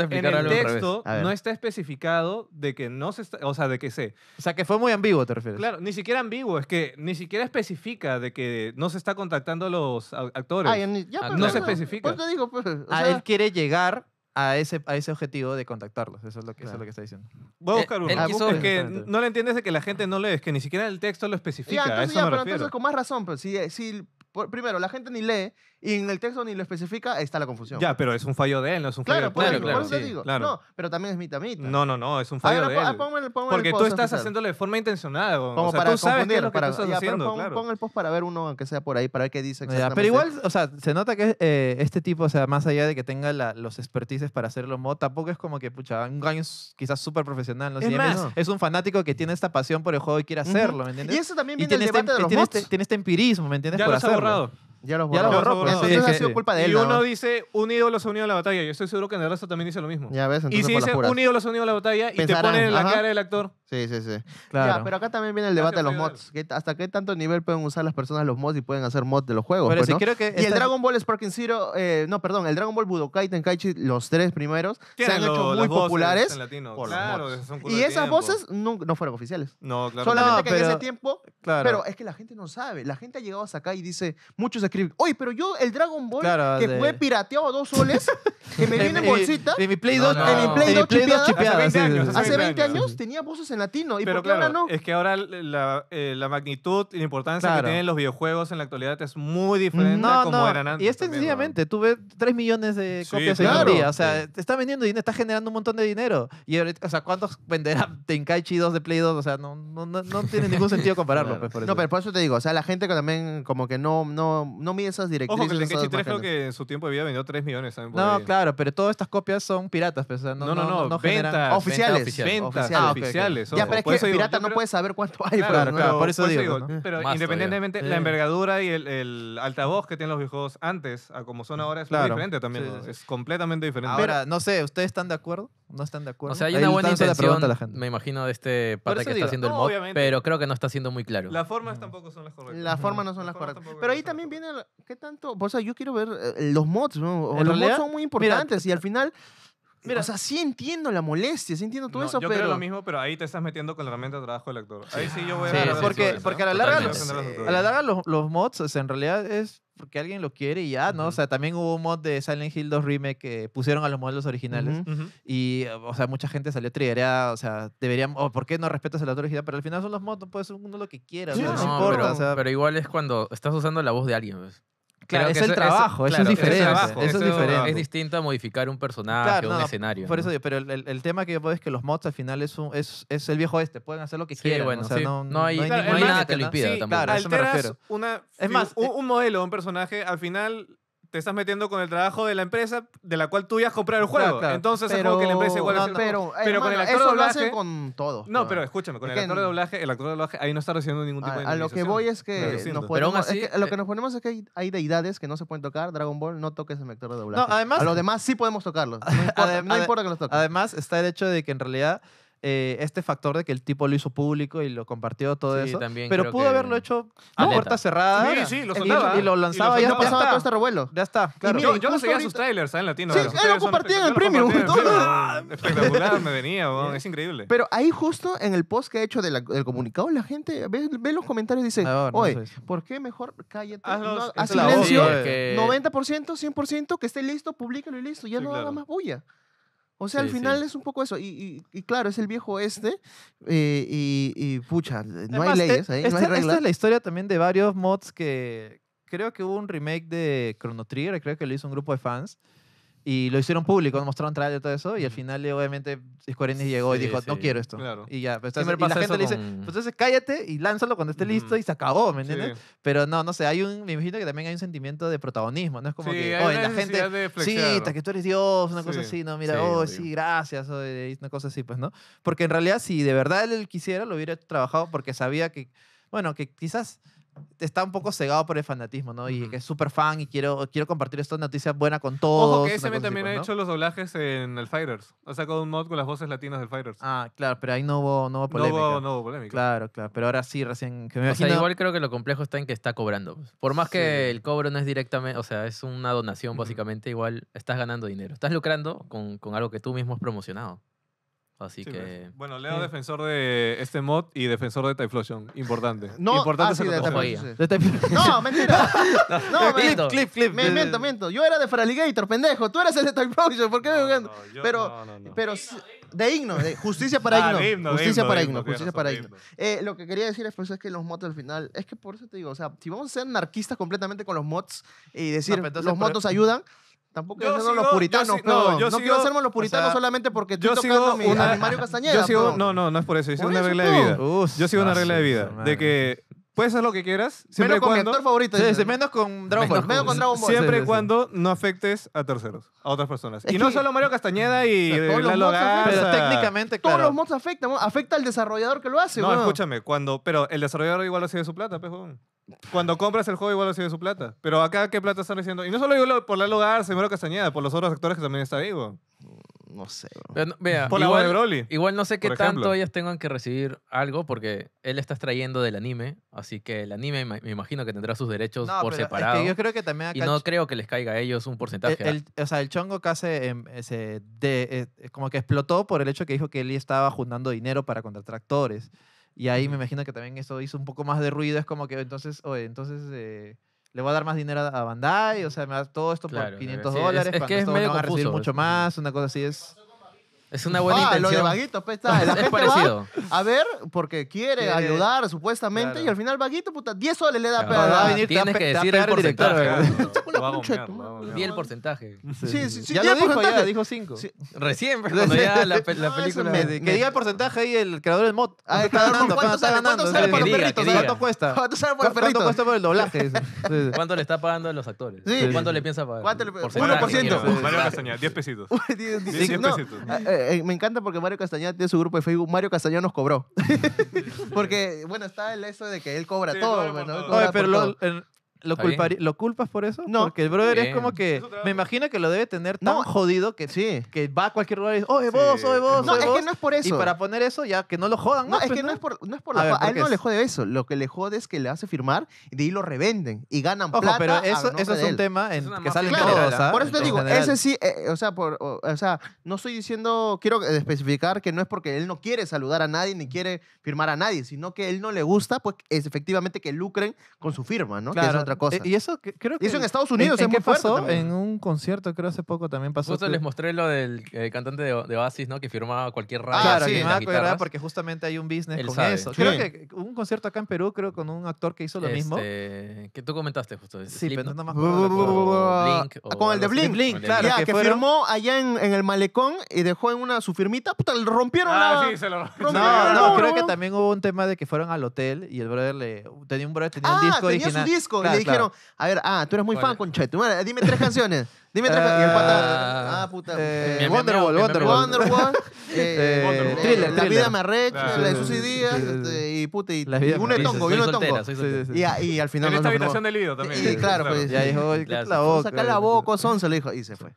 en el texto no está especificado de que no se está, o sea, de que sé. O sea, que fue muy ambiguo, te refieres. Claro, ni siquiera ambiguo, es que ni siquiera especifica de que no se está contactando a los actores. Ah, no, se especifica. Pues digo, pues, ah, él quiere llegar a ese, a ese objetivo de contactarlos. Eso es lo que, eso es lo que está diciendo. Voy a eh, buscar uno. Ah, es que no le entiendes de que la gente no lee, es que ni siquiera el texto lo especifica. pero con más razón, pero pues, si, si primero, la gente ni lee y en el texto ni lo especifica, ahí está la confusión. Ya, pero es un fallo de él, no es un fallo de la claro, claro, pero también es mitad mitad. No, no, no, es un fallo de ah, él. Porque tú estás haciéndolo de forma intencionada. Como para tú sabes lo para, que estás haciendo, pon, el post para ver uno, aunque sea por ahí, para ver qué dice exactamente. pero igual, o sea, se nota que eh, este tipo, o sea, más allá de que tenga los expertices para hacerlo mod, tampoco es como que, pucha, un gancho quizás súper profesional. ¿no? Es, es un fanático que tiene esta pasión por el juego y quiere hacerlo, ¿me entiendes? Y eso también viene del este debate de los mods. Este, tiene este empirismo, ¿me entiendes? Ya lo has borrado. Ya los borró. Ya los ha sido culpa de él. Y uno dice, un ídolo se unió a la batalla. Yo estoy seguro que resto también dice lo mismo. Y si dice, las los un ídolo a la batalla y te ponen en la cara del actor, Sí, sí, sí. Claro. pero acá también viene el debate de los mods. ¿Hasta qué tanto nivel pueden usar las personas los mods y pueden hacer mods de los juegos? Pues, que Y el Dragon Ball Sparking Zero, eh, no, perdón, el Dragon Ball Budokai Tenkaichi, los tres primeros, se han hecho muy populares. Y esas voces no, fueron oficiales. No, claro. Solamente que en ese tiempo. Pero es que la gente no sabe. La gente ha llegado hasta acá y dice, muchos escriben, oye, pero yo el Dragon Ball que fue pirateado a dos soles, que me viene en bolsita, De mi Play 2 mi Play chipeada. Hace 20 años, tenía voces latino. ¿Y Pero por qué claro, ahora no? Es que ahora eh, la, magnitud y la importancia que tienen los videojuegos en la actualidad es muy diferente no, a como no. eran antes. Y es sencillamente, tú ves 3 millones de copias sí, en claro, día. O sea, te está vendiendo dinero, está generando un montón de dinero. Y ahorita, o sea, ¿cuántos venderá Tenkaichi 2 de Play 2? O sea, no, tiene ningún sentido compararlo. Pues, no, pero por eso te digo, o sea, la gente también como que no, no, no mide esas directrices. Ojo, que Tenkaichi 3 creo que en su tiempo de vida vendió 3 millones no, claro, pero todas estas copias son piratas. Pues, o sea, no, no, no, no, oficiales. Ventas, oficiales. Ah, ya, pero es que pirata no puede saber cuánto hay. Claro, por eso digo, Pero independientemente, la envergadura y el, altavoz que tienen los viejos antes a como son ahora es muy diferente también. Es completamente diferente. Ahora, no sé, ¿ustedes están de acuerdo? ¿No están de acuerdo? O sea, hay una buena me imagino, de este pata que está haciendo el mod, pero creo que no está siendo muy claro. las formas tampoco son las correctas. Las formas no son las correctas. Pero ahí también viene, ¿qué tanto? O sea, yo quiero ver eh, los mods, ¿no? los mods son muy importantes y al final Mira, o sea, sí entiendo la molestia, sí entiendo todo eso, eso, yo pero... creo lo mismo, pero ahí te estás metiendo con la herramienta de trabajo del actor. Ahí sí yo voy a... porque, a porque a la larga, los, a la larga los, mods, o sea, en realidad es porque alguien lo quiere y ya, ¿no? O sea, también hubo un mod de Silent Hill 2 Remake que pusieron a los modelos originales. Y, o sea, mucha gente salió triggerada, o sea, deberíamos, O ¿por qué no respetas el la original? Pero al final son los mods, no puede ser uno lo que quiera, no, importa. Pero, o sea, pero, igual es cuando estás usando la voz de alguien, ¿ves? Claro, es el trabajo, eso es diferente. Eso es distinto a modificar un personaje, un escenario. Por eso digo, pero el, el, tema que yo es que los mods al final es, es, es el viejo este, pueden hacer lo que quieran. no, hay, nada que lo impida Claro, eso me refiero. Una, es más, un, eh un, modelo, un personaje, al final te estás metiendo con el trabajo de la empresa de la cual tú ibas a comprar el juego. Entonces, pero, que la empresa igual pero, con el actor eso de doblaje. Lo con todo. No, pero, escúchame, con el actor de doblaje, el actor de doblaje ahí no está recibiendo ningún tipo a, de. A lo que voy es que, nos lo eh, que nos ponemos es que hay, hay, deidades que no se pueden tocar. Dragon Ball, no toques el actor de doblaje. No, además. A los demás sí podemos tocarlo. No importa, que los toques. Además, está el hecho de que en realidad eh, este factor de que el tipo lo hizo público y lo compartió todo Sí, eso. pero pudo haberlo hecho a puerta cerrada. Sí, sí, lo y- soltaba. Y, lo lanzaba y ya, no pasaba todo este revuelo. Ya está. Claro. yo, yo no sé seguía sus trailers, ¿sabes? En latino. Sí, él lo compartía en el premium, en el ah, Espectacular, me venía, es increíble. Pero ahí justo en el post que ha hecho del comunicado, la gente ve, los comentarios y dice, ah, oye, ¿por qué mejor cállate? haz silencio, 90%, 100%, que esté listo, públicalo y listo, ya no haga más bulla. O sea, al final es un poco eso. Y, claro, es el viejo este. Eh, y, pucha, no hay leyes. E, ¿eh? Esta es la historia también de varios mods que. Creo que hubo un remake de Chrono Trigger, creo que lo hizo un grupo de fans. Y lo hicieron público, mostraron trailer y todo eso. Y al final, eh, obviamente, Square llegó y dijo, no quiero esto. Y ya. Pues, la gente le dice, pues entonces cállate y lánzalo cuando esté listo y se acabó, ¿me entiendes? Pero no, no sé, hay un, me imagino que también hay un sentimiento de protagonismo, ¿no? Es como que, la gente, sí, que tú eres Dios, una cosa así, no, mira, oh, sí, gracias, oh, eh, una cosa así, pues, ¿no? Porque en realidad, si de verdad él quisiera, lo hubiera trabajado porque sabía que, bueno, que quizás está un poco cegado por el fanatismo, ¿no? Y que es súper fan y quiero, quiero compartir esta noticia buena con todos. Ojo que también ha pues, hecho los doblajes en el Fighters. Ha sacado un mod con las voces latinas del Fighters. Ah, claro, pero ahí no hubo, polémica. No hubo, polémica. Claro, claro. Pero ahora sí, recién o sea, igual creo que lo complejo está en que está cobrando. Pues. Por más que el cobro no es directamente, o sea, es una donación básicamente, igual estás ganando dinero. Estás lucrando con, con algo que tú mismo has promocionado. Así pues. que. Bueno, Leo, defensor de este mod y defensor de Typhlosion Importante. No, Importante ah, sí, de Typhlosion. No, mentira. no, clip, clip, clip. Me miento, miento. Yo era de Feraligator, pendejo. Tú eras el de Typhlosion. ¿Por qué me jugando? No, pero, pero de Igno, de justicia para ah, Igno. justicia para Igno, justicia para Igno. Eh, lo que quería decir es, pues, es que los mods al final, es que por eso te digo, o sea, si vamos a ser anarquistas completamente con los mods y decir los mods ayudan, Tampoco yo sigo, los puritanos, yo no, yo no quiero hacernos los puritanos solamente porque yo sigo a Mario Castañeda. no, no, no es por eso. Yo sigo una regla de vida. yo sigo una regla de vida. De que puedes hacer lo que quieras. Siempre menos con mi actor favorito. Sí, menos con Dragon Ball. Menos con Dragon Ball. Siempre y cuando no afectes a terceros, a otras personas. y no solo Mario Castañeda y la los Pero técnicamente, Todos los mods afectan. Afecta al desarrollador que lo hace, No, escúchame. cuando Pero el desarrollador igual lo hace de su plata, pejón cuando compras el juego igual recibes su plata. Pero acá, ¿qué plata están recibiendo? Y no solo digo por Lalo que se Castañeda, por los otros actores que también está vivo No sé. Por igual, de Broly. igual no sé qué tanto ellas tengan que recibir algo porque él está extrayendo del anime, así que el anime me imagino que tendrá sus derechos por pero es yo creo que también y no creo que les caiga a ellos un porcentaje. El, o sea, el chongo casi em, eh, como que explotó por el hecho que dijo que él estaba juntando dinero para contratar actores. Y ahí me imagino que también eso hizo un poco más de ruido. Es como que entonces, oye, entonces eh, le voy a dar más dinero a Bandai, o sea, me da todo esto por 500 dólares. Es, que es medio a recibir mucho más, una cosa así es. Es una buena ah, intención. lo de pues, está. La es parecido. a ver, porque quiere, ayudar, supuestamente, y al final vaguito, puta, 10 soles le da no, peda. a venir Tienes que decir el porcentaje. Di porcentaje. Sí, sí, sí. Ya lo dijo, ya, dijo 5. Recién, cuando ya la, película... que diga el porcentaje ahí el creador del mod. Ah, está ganando, está ganando. ¿Cuánto sale por los perritos? ¿Cuánto cuesta? ¿Cuánto sale por los ¿Cuánto cuesta por el doblaje? ¿Cuánto le está pagando a los actores? ¿Cuánto le piensa pagar? 1%. Mario Castaña, 10 pesitos. 10 pesitos. Eh, me encanta porque Mario Castañeda tiene su grupo de Facebook. Mario Castañeda nos cobró. porque, bueno, está el eso de que él cobra todo. pero ¿Lo, culpa, ¿Lo culpas por eso? No. Porque el brother es como que. Me imagino que lo debe tener tan jodido que, sí. que va a cualquier lugar y dice, oye, vos, oye, vos. No, es que no es por eso. Y para poner eso, ya que no lo jodan. No, es que no, es por, no es por la a, él no le jode eso. Lo que le jode es que le hace firmar y de ahí lo revenden y ganan Ojo, plata. Pero eso, es un tema en, que sale ¿ah? Por eso te digo, ese sí, eh, eh, o, sea, por, sea, no estoy diciendo, quiero especificar que no es porque él no quiere saludar a nadie ni quiere firmar a nadie, sino que él no le gusta, pues es efectivamente que lucren con su firma, ¿no? Claro, eh, cosa. Y eso creo que... en Estados Unidos ¿En, pasó? En un concierto, creo hace poco también pasó. Justo les mostré lo del eh, cantante de, de Oasis, ¿no? Que firmaba cualquier ah, radio. claro, porque justamente hay un business con eso. Creo que un concierto acá en Perú, creo, con un actor que hizo lo mismo. Este, que tú comentaste justo. Este sí, pero Con el de Blink. Blink, claro, que firmó allá en, el malecón y dejó en una su firmita. Puta, le rompieron ah, No, no, creo que también hubo un tema de que fueron al hotel y el brother le tenía un brother tenía un ah, disco disco, dijeron, a ver, ah, tú eres muy fan, madre. Dime tres canciones. Dime tres canciones. Ah, ah, puta. Eh, eh, Wonderwall, Wonderwall. Eh, thriller, La vida me arrecha, la de Susy Díaz, este, y puta, y uno de y uno de Y al final... En esta habitación del también. y claro. Pues, ya dijo, la boca. Saca la boca, se le dijo, y se fue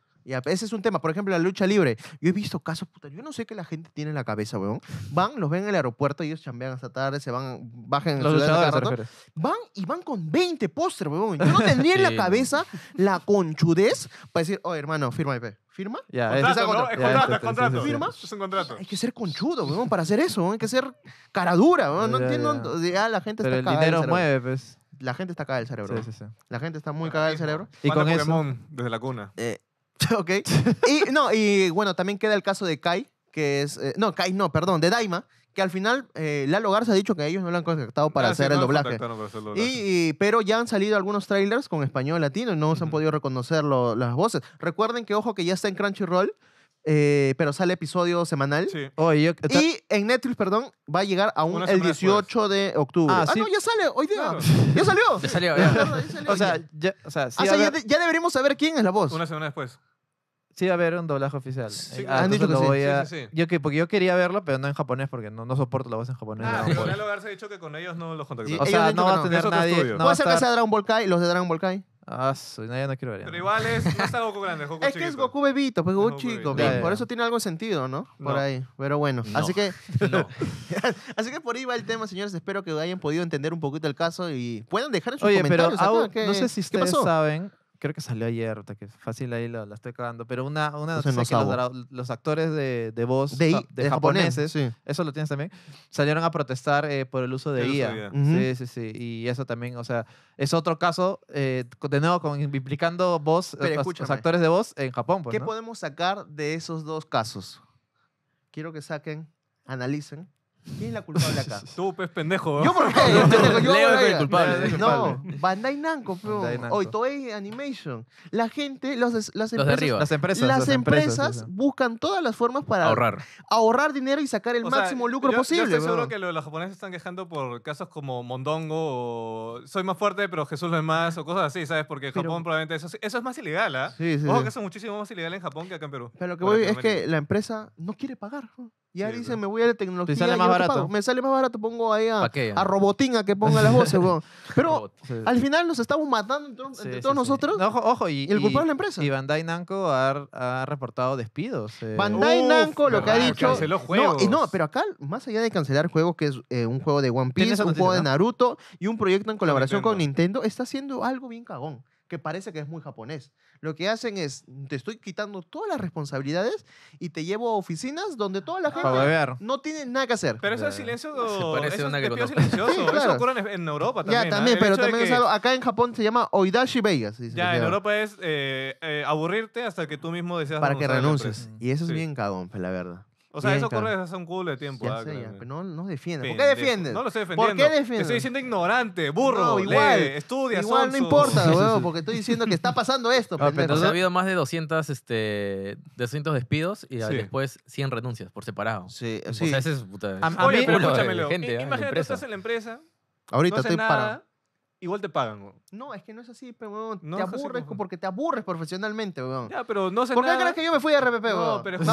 ese es un tema. Por ejemplo, la lucha libre. Yo he visto casos, puta, yo no sé qué la gente tiene en la cabeza, weón. Van, los ven en el aeropuerto, ellos chambean hasta tarde, se van, bajan en Van y van con 20 póster, weón. Yo no tendría en la cabeza la conchudez para decir, oh, hermano, firma ¿Firma? Ya, contrato, es, contrato, es contrato. Es un contrato. Hay que ser conchudo, weón, para hacer eso. Hay que ser caradura, weón. No entiendo. Ya, la gente Pero está el dinero mueve, pues. la gente está cagada del cerebro. Sí, sí, La gente está muy cagada del cerebro. Y con eso, desde la cuna. Eh, ¿Ok? Y, no, y bueno, también queda el caso de Kai, que es. Eh, no, Kai, no, perdón, de Daima, que al final eh, Lalo Garza ha dicho que ellos no lo han contactado para ah, hacer el doblaje. Y, pero ya han salido algunos trailers con español latino y no se han podido reconocer las voces. Recuerden que, ojo, que ya está en Crunchyroll, eh, pero sale episodio semanal. Sí. Y en Netflix, perdón, va a llegar aún el 18 de octubre. Ah, ah no, ya sale, hoy día. Ya salió. Ya salió, ya. o sea, ya, ah, ya deberíamos saber quién es la voz. Una semana después. Sí va a haber un doblaje oficial. Eh, han dicho que voy a... Yo que, porque yo quería verlo, pero no en japonés, porque no, no soporto la voz en japonés. Ah, pero Lalo Garza ha dicho que con ellos no los contactamos. O sea, no va a tener nadie... No Puede ser que sea Dragon Ball Kai, los de Dragon Ball Kai. Ah, soy, nadie, no quiero ver. Pero igual es, no está Goku grande, es Goku Es que es Goku bebito, pues Goku, chico. Por eso tiene algo de sentido, ¿no? Por ahí. Pero bueno, así que... así que por ahí va el tema, señores. Espero que hayan podido entender un poquito el caso y puedan dejar en sus Oye, Pero, acá, no sé si ustedes saben, creo que salió ayer, que es fácil ahí la, estoy cagando, pero una, una noticia que los, actores de, voz de, japoneses, eso lo tienes también, salieron a protestar eh, por el uso de IA. Sí, sí, sí. Y eso también, o sea, es otro caso, eh, de nuevo, con, implicando voz, los, actores de voz en Japón. Pues, ¿Qué podemos sacar de esos dos casos? Quiero que saquen, analicen ¿Quién es la culpable acá? Tú, pez pues, pendejo. ¿Yo por qué? Yo, yo Leo es el culpable. No, Bandai Namco, pero. Hoy, Animation. La gente, las, las, empresas, los las empresas. Las, empresas, buscan todas las formas para ahorrar, ahorrar dinero y sacar el máximo lucro posible. Yo estoy seguro que los japoneses están quejando por casos como Mondongo o Soy más fuerte, pero Jesús lo es más, o cosas así, ¿sabes? Porque en Japón probablemente eso, eso es más ilegal, ¿ah? ¿eh? Ojo que eso es muchísimo más ilegal en Japón que acá en Perú. Pero lo que voy es que la empresa no quiere pagar. ¿no? Ya dice, me voy a la tecnología. me sale más barato? Me sale más barato, pongo ahí a, a Robotín que ponga las voces, weón. Pero al final nos estamos matando entre, todos nosotros. ojo, y, el culpable es la empresa. Y Bandai Namco ha, reportado despidos. Eh. Bandai Namco lo que ha dicho. Canceló juegos. No, pero acá, más allá de cancelar juegos, que es eh, un juego de One Piece, un juego de Naruto y un proyecto en colaboración con Nintendo, está haciendo algo bien cagón que parece que es muy japonés. Lo que hacen es, te estoy quitando todas las responsabilidades y te llevo a oficinas donde toda la gente no tiene nada que hacer. Pero eso es silencio. Se parece eso silencioso. Eso ocurre en, Europa también. Ya, también, pero también es algo, acá en Japón se llama Oidashi Vegas. ya, en Europa es eh, eh, aburrirte hasta que tú mismo deseas Para que renuncies. Y eso es bien cagón, pues, la verdad. O sea, esos eso corre desde hace un culo de tiempo. Ah, no, no defiendes. ¿Por qué defiendes? No lo estoy defendiendo. ¿Por qué defiendes? Te estoy diciendo ignorante, burro, No, igual. estudia, Igual no importa, weón, porque estoy diciendo que está pasando esto, ah, Pero ha habido más de 200, este, despidos y después 100 renuncias por separado. Sí, O sea, ese es puta. A- Oye, pero Imagínate, empresa. estás en la empresa, Ahorita estoy parado igual te pagan, weón. No, es que no es así, pero weón, te aburres pues, porque te aburres profesionalmente, weón. Ya, pero no sé ¿Por qué crees que yo me fui a RPP, weón? No, pero me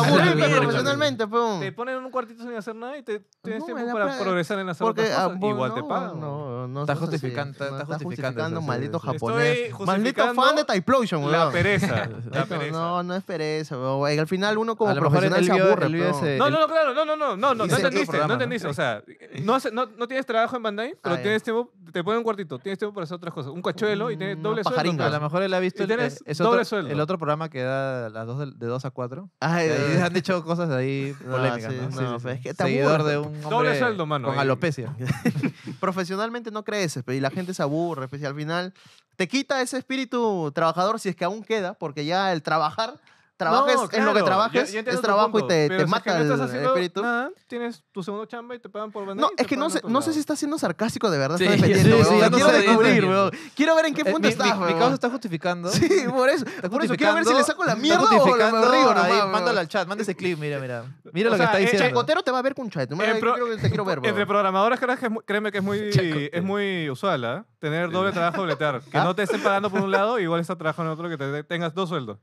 profesionalmente, weón. Te ponen en un cuartito sin hacer nada y te tienes tiempo para progresar en hacer otras cosas. igual te pagan. No, no, Estás justificando- Está justificando maldito japonés. Maldito fan de Typlosion, weón. La pereza. la pereza. No, No, es pereza, weón. Al final uno como profesional se aburre, eh, no, no, claro, no, no, no, no, no, no entendiste, no entendiste, o sea, no, no, tienes trabajo en Bandai, ah, pero tienes tiempo, te ponen un cuartito, este otras cosas. Un cachuelo y tiene mm, doble sueldo. A lo mejor él ha visto el, otro, el otro programa que da las dos de, 2 a 4. Ah, eh, han dicho cosas ahí polémicas. es que Seguidor de un Doble sueldo, mano. con alopecia. Profesionalmente no crees pero pues, y la gente se aburre, pues, al final te quita ese espíritu trabajador si es que aún queda, porque ya el trabajar trabajes no, en lo que trabajes, es trabajo y te, te mata el espíritu. tienes tu segundo chamba y te pagan por vender. No, es que no sé, no sé si estás siendo sarcástico de verdad. no quiero descubrir, Quiero ver en qué eh, punto está estás, mi, causa está justificando. Sí, por eso. Por eso quiero ver si le saco la mierda o la río al chat, manda ese clip, mira, mira. Mira lo que está diciendo. Chacotero te va a ver con chat. Te quiero ver, Entre programadores, créeme que es muy, es muy usual, ¿ah? Tener doble trabajo, doble Que ¿Ah? no te estén pagando por un lado, igual está trabajando en otro que tengas dos sueldos.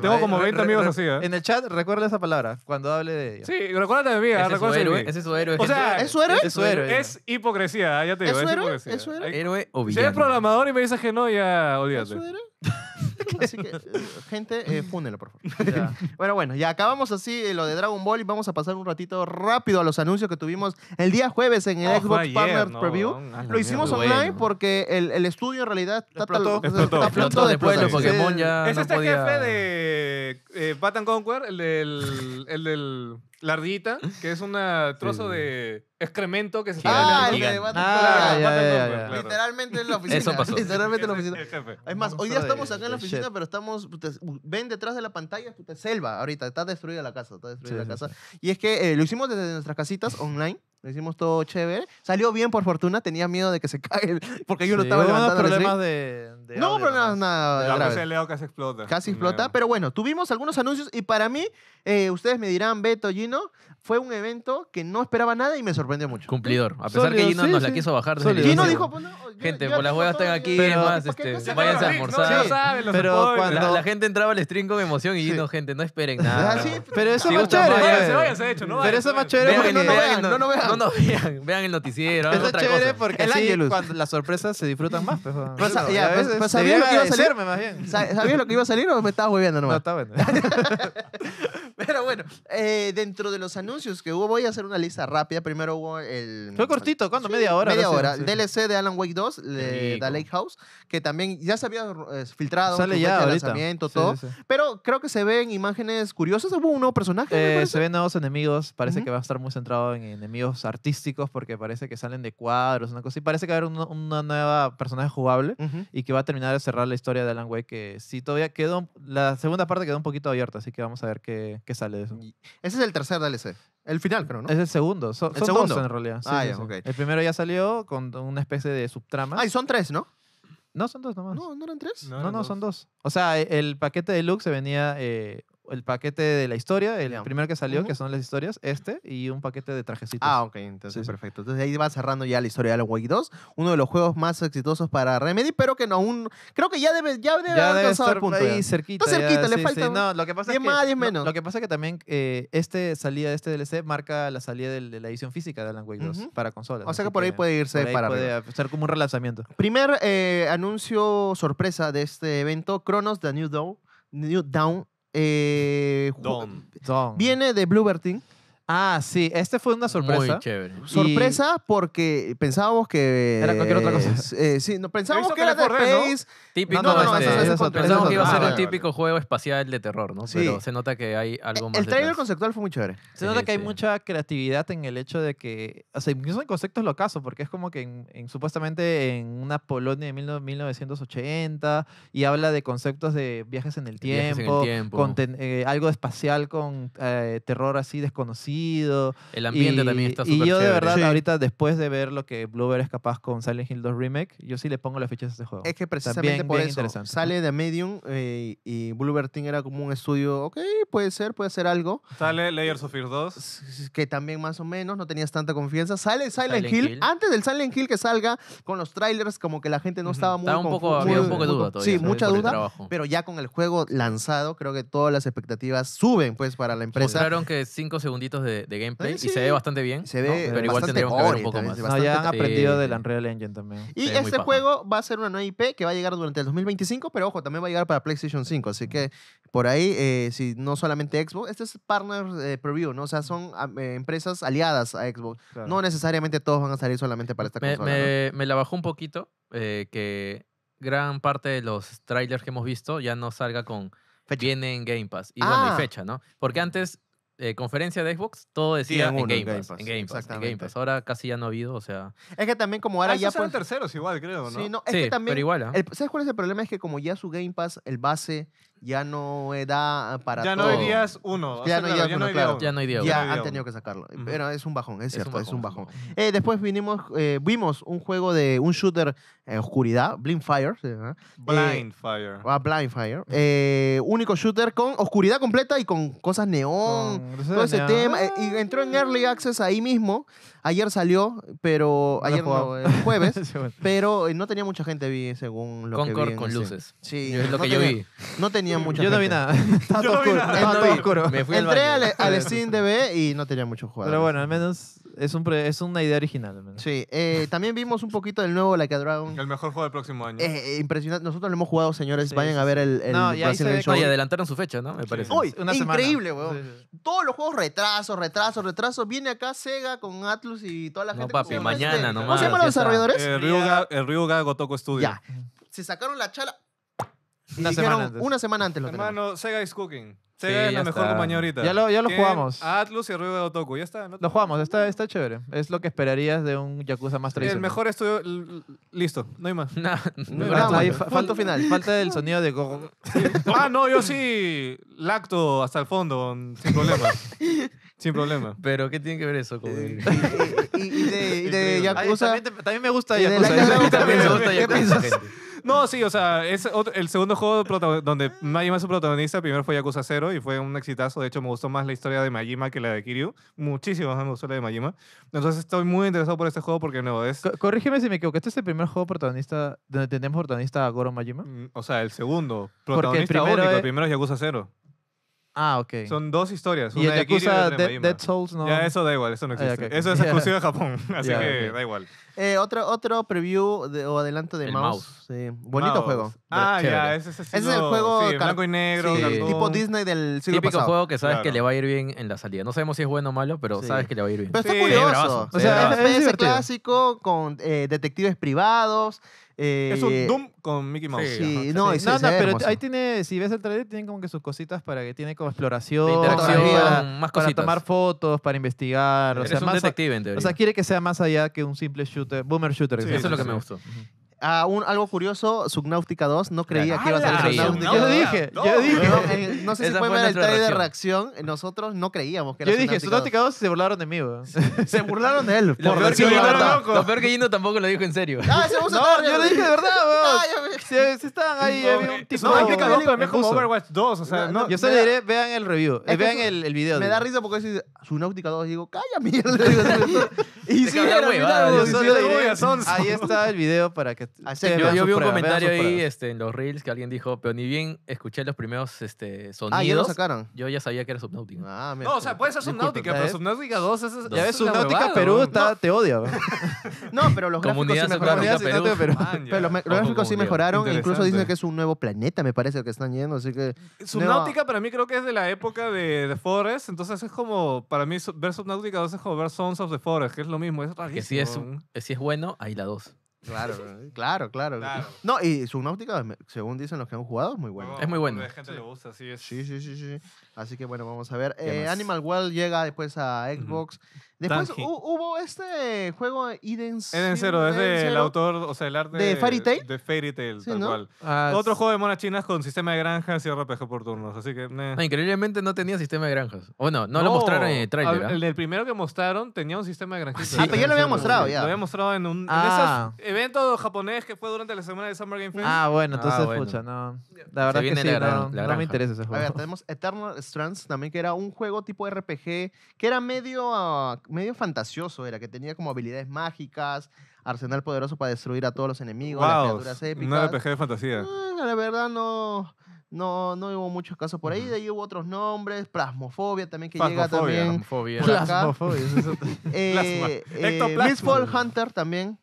Tengo como 20 ¿eh? En el chat, recuerda esa palabra cuando hable de ella. Sí, recuérdate de mí, Ese es su héroe. es su héroe. O sea, ¿Es su héroe? Es hipocresía, ya te digo. ¿Es su héroe? ¿Es héroe? Si eres programador y me dices que no, ya ¿Es su héroe? Así que, eh, gente, eh, por favor. Bueno, bueno, ya acabamos así eh, lo de Dragon Ball y vamos a pasar un ratito rápido a los anuncios que tuvimos el día jueves en el oh, Xbox Preview. Ah, lo hicimos online porque el, estudio en realidad está, explotó. está después de Pokémon ya. Es no este jefe de eh, Batman Conquer, el del. El del Lardita, que es un trozo de excremento que se está Ah, Literalmente en la oficina. Eso pasó. Literalmente en la oficina. Es más, hoy día estamos acá en la oficina, pero estamos. Pues, ven detrás de la pantalla, te selva ahorita. Está destruida la casa. Está destruida la casa. Y es que eh, lo hicimos desde nuestras casitas online. Lo hicimos todo chévere. Salió bien, por fortuna. Tenía miedo de que se cague porque yo lo estaba levantando. problemas de no, audio, pero nada, nada La grave. de Leo casi explota. Casi explota, pero bueno, tuvimos algunos anuncios y para mí, eh, ustedes me dirán, Beto, Gino, fue un evento que no esperaba nada y me sorprendió mucho. Cumplidor. A pesar que Gino nos la quiso bajar. desde Gino dijo, pues, Gente, pues, las huevas están aquí, Pero- este, a almorzar. Pero cuando- La, gente entraba al stream con emoción y Gino, gente, no esperen nada. Ah, pero eso es más chévere. Váyanse, váyanse, hecho, no Pero eso es más chévere porque no, no vean, no, nos vean. vean. el noticiero. Eso es chévere porque las sorpresas se disfrutan más. Pues, pues, pues, sabía lo que iba a salir? Más bien. lo que iba a salir o me estaba volviendo No, está Pero bueno, eh, dentro de los anuncios que hubo, voy a hacer una lista rápida. Primero hubo el. Fue cortito, ¿cuándo? media hora. Media hora. DLC de Alan Wake 2, de The Lake House, que también ya se había eh, filtrado. Sale ya. el lanzamiento, todo. Pero creo que se ven imágenes curiosas. Hubo un nuevo personaje. Eh, se ven nuevos enemigos. Parece que va a estar muy centrado en enemigos artísticos porque parece que salen de cuadros, una cosa. Y parece que va a haber un, una nueva personaje jugable y que va terminar de cerrar la historia de Alan Way que sí todavía quedó, la segunda parte quedó un poquito abierta, así que vamos a ver qué, sale de eso. Ese es el tercer DLC. El final, creo, ¿no? Es el segundo. ¿El son segundo? dos en realidad. Ah, el primero ya salió con una especie de subtrama. Ah, y son tres, ¿no? No, son dos nomás. No, no eran tres. No, no, son dos. O sea, el paquete de Luke se venía eh, el paquete de la historia, el primer primero que salió, que son las historias, este, y un paquete de trajecitos. Ah, ok, entonces perfecto. Entonces ahí va cerrando ya la historia de Alan Wake 2, uno de los juegos más exitosos para Remedy, pero que no aún, creo que ya debe, ya debe haber Ahí cerquita. Está cerquita, le falta No, lo que pasa es que, menos. lo que pasa es que también eh, este salida de este DLC marca la salida de, la edición física de Alan Wake 2 para consolas. O sea que por ahí puede irse para puede ser como un relanzamiento. Primer eh, anuncio sorpresa de este evento, Cronos The New Dawn. New Down eh, Viene de Blueberting Ah, sí, este fue una sorpresa. Muy chévere. Sorpresa porque pensábamos que. Era cualquier otra cosa. Eh, sí, no, pensábamos que era de Space. Típico. Este, pensábamos que iba a ser un ah, típico juego espacial de terror, ¿no? Pero se nota que hay e-, algo más. El trailer conceptual fue muy chévere. Se nota que hay mucha creatividad en el hecho de que. O sea, incluso en conceptos locazos, porque es como que en, supuestamente en una Polonia de 1980 y habla de conceptos de viajes en el tiempo, eh, algo espacial con eh, terror así desconocido el ambiente también está súper Y yo, de verdad, ahorita después de ver lo que Bloober es capaz con Silent Hill 2 Remake, yo sí le pongo las fichas a este juego. Es que precisamente por sale de Medium eh, y Bloober Team era como un estudio, ok, puede ser, puede ser algo. Sale Layers of Fear 2. Que también más o menos, no tenías tanta confianza. Sale Silent, Hill. Antes del Silent Hill que salga, con los trailers, como que la gente no estaba muy... un poco, de duda todavía. Sí, mucha duda. Pero ya con el juego lanzado, creo que todas las expectativas suben pues para la empresa. Mostraron que cinco segunditos de, gameplay y se ve bastante bien. Se ve Pero igual tendríamos que ver un poco más. aprendido del Unreal Engine también. Y este juego va a ser una nueva IP que va a llegar durante el 2025, pero ojo, también va a llegar para PlayStation 5. Así que por ahí, eh, si no solamente Xbox, este es Partner eh, Preview, ¿no? O sea, son ah, eh, empresas aliadas a Xbox. No necesariamente todos van a salir solamente para esta me, consola. Me, la bajó un poquito que gran parte de los trailers que hemos visto ya no salga con viene en Game Pass. Y ah. bueno, y fecha, ¿no? Porque antes eh, conferencia de Xbox, todo decía en, Game Pass, en, Game Pass, Ahora casi ya no ha habido, o sea. Es que también como ahora ah, ya. Pues, terceros igual, creo, ¿no? Sí, no, es que también. Pero igual. ¿ah? El, ¿Sabes cuál es el problema? Es que como ya su Game Pass, el base, ya no da para Ya no hay días uno. Ya no hay días uno, claro. Ya no Ya han tenido que sacarlo. Pero es un bajón, es, cierto, es un bajón. Eh, después vinimos, eh, vimos un juego de un shooter en oscuridad, Blind Fire. Eh, ah, Blind Fire. Blind Fire. único shooter con oscuridad completa y con cosas neón, todo ese tema. y entró en Early Access ahí mismo. Ayer salió, pero... ayer fue jueves. pero no tenía mucha gente, vi, según lo que vi. Concord con luces. Sí. es lo que yo vi. No tenía mucho Yo no vi nada. Estaba todo oscuro. oscuro. Entré al, Steam DB y no tenía muchos jugadores. Pero bueno, al menos es, una idea original. Sí, eh, también vimos un poquito del nuevo Like a Dragon. El mejor juego del próximo año. Eh, eh, impresionante. Nosotros lo hemos jugado, señores. Vayan a ver el, No, y se Show. adelantaron su fecha, ¿no? Me parece. Uy, Una increíble, weón. Todos los juegos retrasos, retrasos, retrasos. Viene acá Sega con Atlus y toda la No, gente. papi, mañana este, nomás, ¿Cómo se llaman los desarrolladores? El Ryuga, el Gotoku Studio. Ya. Se sacaron la chala. Una semana antes. lo Hermano, Sega is cooking. Sega es la mejor compañía ahorita. Ya lo, ya lo jugamos. Atlus y arriba de Otoku. Ya está. Lo jugamos, está, está chévere. Es lo que esperarías de un Yakuza más el mejor estudio. Listo, no hay más. falta, final. falta el sonido de ah, no, yo sí lacto hasta el fondo, sin problema. sin problema. Pero ¿qué tiene que ver eso con eh, y, de, Yakuza. también, me gusta Yakuza. ¿eh? ¿Qué no, sí, o sea, es el segundo juego donde Majima es su protagonista, primero fue Yakuza 0 y fue un exitazo. De hecho, me gustó más la historia de Majima que la de Kiryu. Muchísimo más me gustó la de Majima. Entonces estoy muy interesado por este juego porque no es... corrígeme si me equivoco, ¿este es el primer juego protagonista donde tenemos protagonista a Goro Majima? Mm, o sea, el segundo. Protagonista porque el primero es... el primero es Yakuza 0. Ah, ok. Son dos historias. Y una de Kiri de Dead, Souls no. Ya, eso da igual, eso no ah, existe. Eso es exclusivo de Japón, así que da igual. Eh, otro, otro preview o adelanto de Mouse. Mouse. Sí. Bonito juego. Ah, ya, ese, ese, Ese es el juego sí, blanco y negro, tipo Disney del siglo pasado Típico juego que sabes que le va a ir bien en la salida. No sabemos si es bueno o malo, pero sabes que le va a ir bien. Pero está curioso. O sea, es- es clásico con eh, detectives privados, es un eh, Doom con Mickey Mouse. Sí, no, pero ahí tiene, si ves el trailer, tiene como que sus cositas para que tiene como exploración, interacción, más para tomar fotos, para investigar. o sea, más detective, en O sea, quiere que sea más allá que un simple shooter, boomer shooter. eso es lo que me gustó. Ah, un, algo curioso, Subnautica 2, no creía que iba a ser Subnautica. Yo lo dije, yo lo dije. Eh, eh, no, sé si pueden ver el trailer de reacción. Eh, nosotros no creíamos que era Yo dije, Subnautica 2 se burlaron de mí, se burlaron de él. por peor que loco. lo peor que Gino tampoco lo dijo en serio. Ah, no, yo lo dije de verdad, weón. se, estaban ahí, había un tipo. No, hay que como Overwatch 2, o sea, no. Yo solo diré, vean el review, vean el video. Me da risa porque dice, Subnautica 2, digo, calla mierda. Y sí, era, Ahí está el video para que este, yo, vi un comentario ahí este, en los reels que alguien dijo, pero ni bien escuché los primeros este, ah, sonidos. Ah, lo sacaron. Yo ya sabía que era Subnautica. Ah, no, o sea, puede ser Subnautica, pero Subnautica 2 Ya ves, Subnautica Perú está, te odia. no, pero los gráficos sí mejoraron. pero los, gráficos sí mejoraron. Incluso dicen que es un nuevo planeta, me parece que están yendo. Así que. Subnautica para mí creo que es de la época de The Forest. Entonces es como. Para mí, ver Subnautica 2 es como ver Sons of the Forest, que es lo mismo. Es rarísimo. Que si es, bueno, ahí la 2. Eh, claro, claro, claro, No, y Subnautica, según dicen los que han jugado, es muy bueno. Es muy bueno. La gente le gusta así es- Sí, sí, sí, sí. Así que bueno, vamos a ver. Eh, Animal World llega después a Xbox. Después hubo este juego Eden Zero es Eden el autor, o sea, el arte ¿De Fairy Tail? De Fairy Tail, tal cual. Ah, Otro juego de monas chinas con sistema de granjas y RPG por turnos, así que... no, increíblemente no tenía sistema de granjas. Bueno, no, lo mostraron en el trailer. ¿ah? El primero que mostraron tenía un sistema de granjas. Ah, pero yo lo había mostrado, ya. Lo había mostrado en un evento en ah. esos eventos japonés que fue durante la semana de Summer Game Fest. Ah, bueno, entonces, Ah, no. La verdad que sí, la me interesa ese A ver, tenemos Eternal Strands también, que era un juego tipo RPG, que era medio, medio fantasioso era, que tenía como habilidades mágicas, arsenal poderoso para destruir a todos los enemigos, criaturas épicas. Un RPG de fantasía. Eh, la verdad no no, no hubo muchos casos por ahí. De ahí hubo otros nombres. Plasmofobia también que llega también. Plasmofobia. Eh, eh, Hunter también.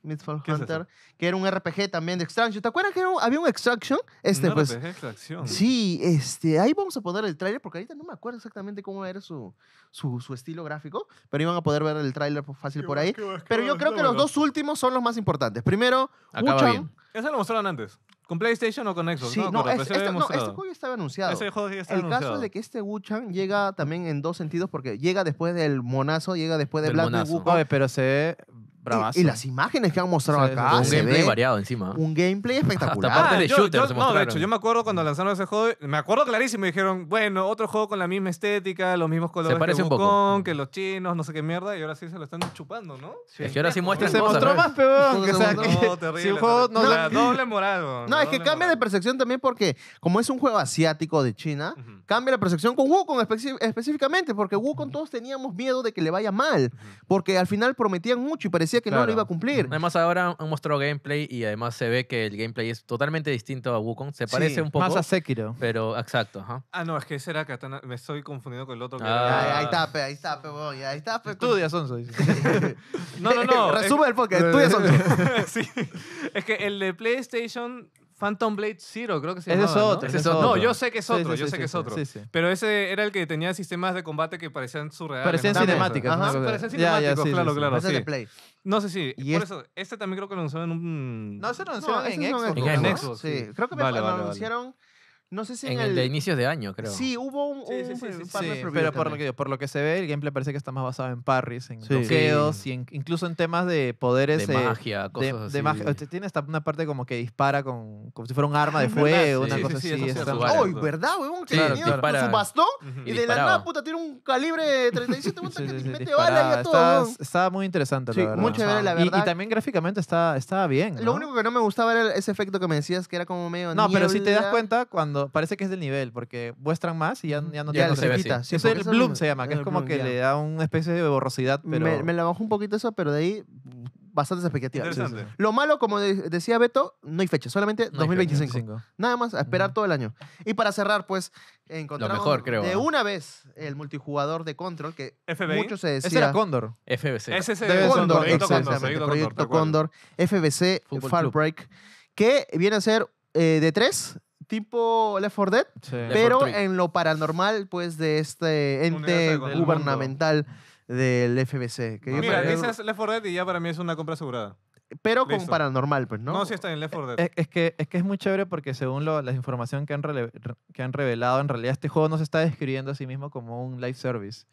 Hunter. que era un RPG también de Extraction. ¿Te acuerdas que había un Extraction? Este, pues. RPG Sí, este. Ahí vamos a poner el tráiler porque ahorita no me acuerdo exactamente cómo era su, su, estilo gráfico. Pero iban a poder ver el tráiler fácil por ahí. pero yo creo que los dos últimos son los más importantes. Primero, Acaba Bien. Eso lo mostraron antes. ¿Con PlayStation o con Xbox? Sí, no, este, este juego estaba anunciado. el caso es de que este Chan llega también en dos sentidos, porque llega después del monazo, llega después de del Black Oye, pero se ve y, las imágenes que han mostrado acá. Un gameplay variado encima. Un gameplay espectacular. Hasta parte de shooter no, de hecho, yo me acuerdo cuando lanzaron ese juego, me acuerdo clarísimo, dijeron, bueno, otro juego con la misma estética, los mismos colores de que que los chinos, no sé qué mierda, y ahora sí se lo están chupando, ¿no? Sí, es que ahora sí muestran Se mostró más peor. Que, sea, no, un juego, no, doble moral. No, es que cambia de percepción también porque como es un juego asiático de China, cambia la percepción con Wukong específicamente, porque Wukong todos teníamos miedo de que le vaya mal, porque al final prometían mucho y parecía decía que no lo iba a cumplir. Además, ahora han mostrado gameplay y además se ve que el gameplay es totalmente distinto a Wukong. Se parece un poco. Más a Sekiro. Pero, exacto. Ah, no, es que será que Katana. Me estoy confundiendo con el otro. Que ah. Ahí está, pe, ahí está, pe, ahí está. Pe, Estudia, Sonso. no, no, no. Resume el podcast. Estudios Sonso. sí. Es que el de PlayStation Phantom Blade Zero, creo que se ese es otro, ¿no? Ese es otro. No, yo sé que es otro, yo sé que es otro. Pero ese era el que tenía sistemas de combate que parecían surreales. Parecían ¿no? cinemáticas. Ajá, parecían cinemáticos, claro, claro. de Play. No sé si. Por eso, este también creo que lo anunciaron en un. No, se lo anunciaron en, Xbox. En Xbox. Sí, creo que me anunciaron. No sé si en, en el, de inicios de año, creo. Sí, hubo un, sí, sí, par de Pero por lo, que, por lo, que, se ve, el gameplay parece que está más basado en parries, en bloqueos, y incluso en temas de poderes. De eh, magia, cosas así. De magia. Tiene hasta una parte como que dispara con, como si fuera un arma ah, de fuego, una cosa así. ¡Ay, verdad, huevón! Con su bastón y, de la nada, puta, tiene un calibre de 37, puta, que mete bala y a todo. Estaba muy interesante, la verdad. la verdad. Y también gráficamente estaba bien. Lo único que no me gustaba era ese efecto que me decías que era como medio. No, pero si te das cuenta, cuando parece que es del nivel, porque muestran más y ya, no se es el bloom se llama, que es, como que le da una especie de borrosidad. Me, la bajo un poquito eso, pero de ahí bastantes expectativas. Lo malo, como decía Beto, no hay fecha, solamente 2025. Nada más, a esperar todo el año. Y para cerrar, pues, encontramos de una vez el multijugador de Control, que muchos se decía... Ese era Condor. FBC. Ese es el Proyecto Condor. FBC, Far que viene a ser eh, de tres tipo Left 4 Dead, pero en lo paranormal, pues, de este ente gubernamental del, FBC. Que mira, ese es Left 4 Dead y ya para mí es una compra asegurada. Pero con paranormal, pues, ¿no? No, sí está en Left 4 Dead. Es, que, es que es muy chévere porque según lo, la información que han, que han revelado, en realidad este juego no se está describiendo a sí mismo como un live service.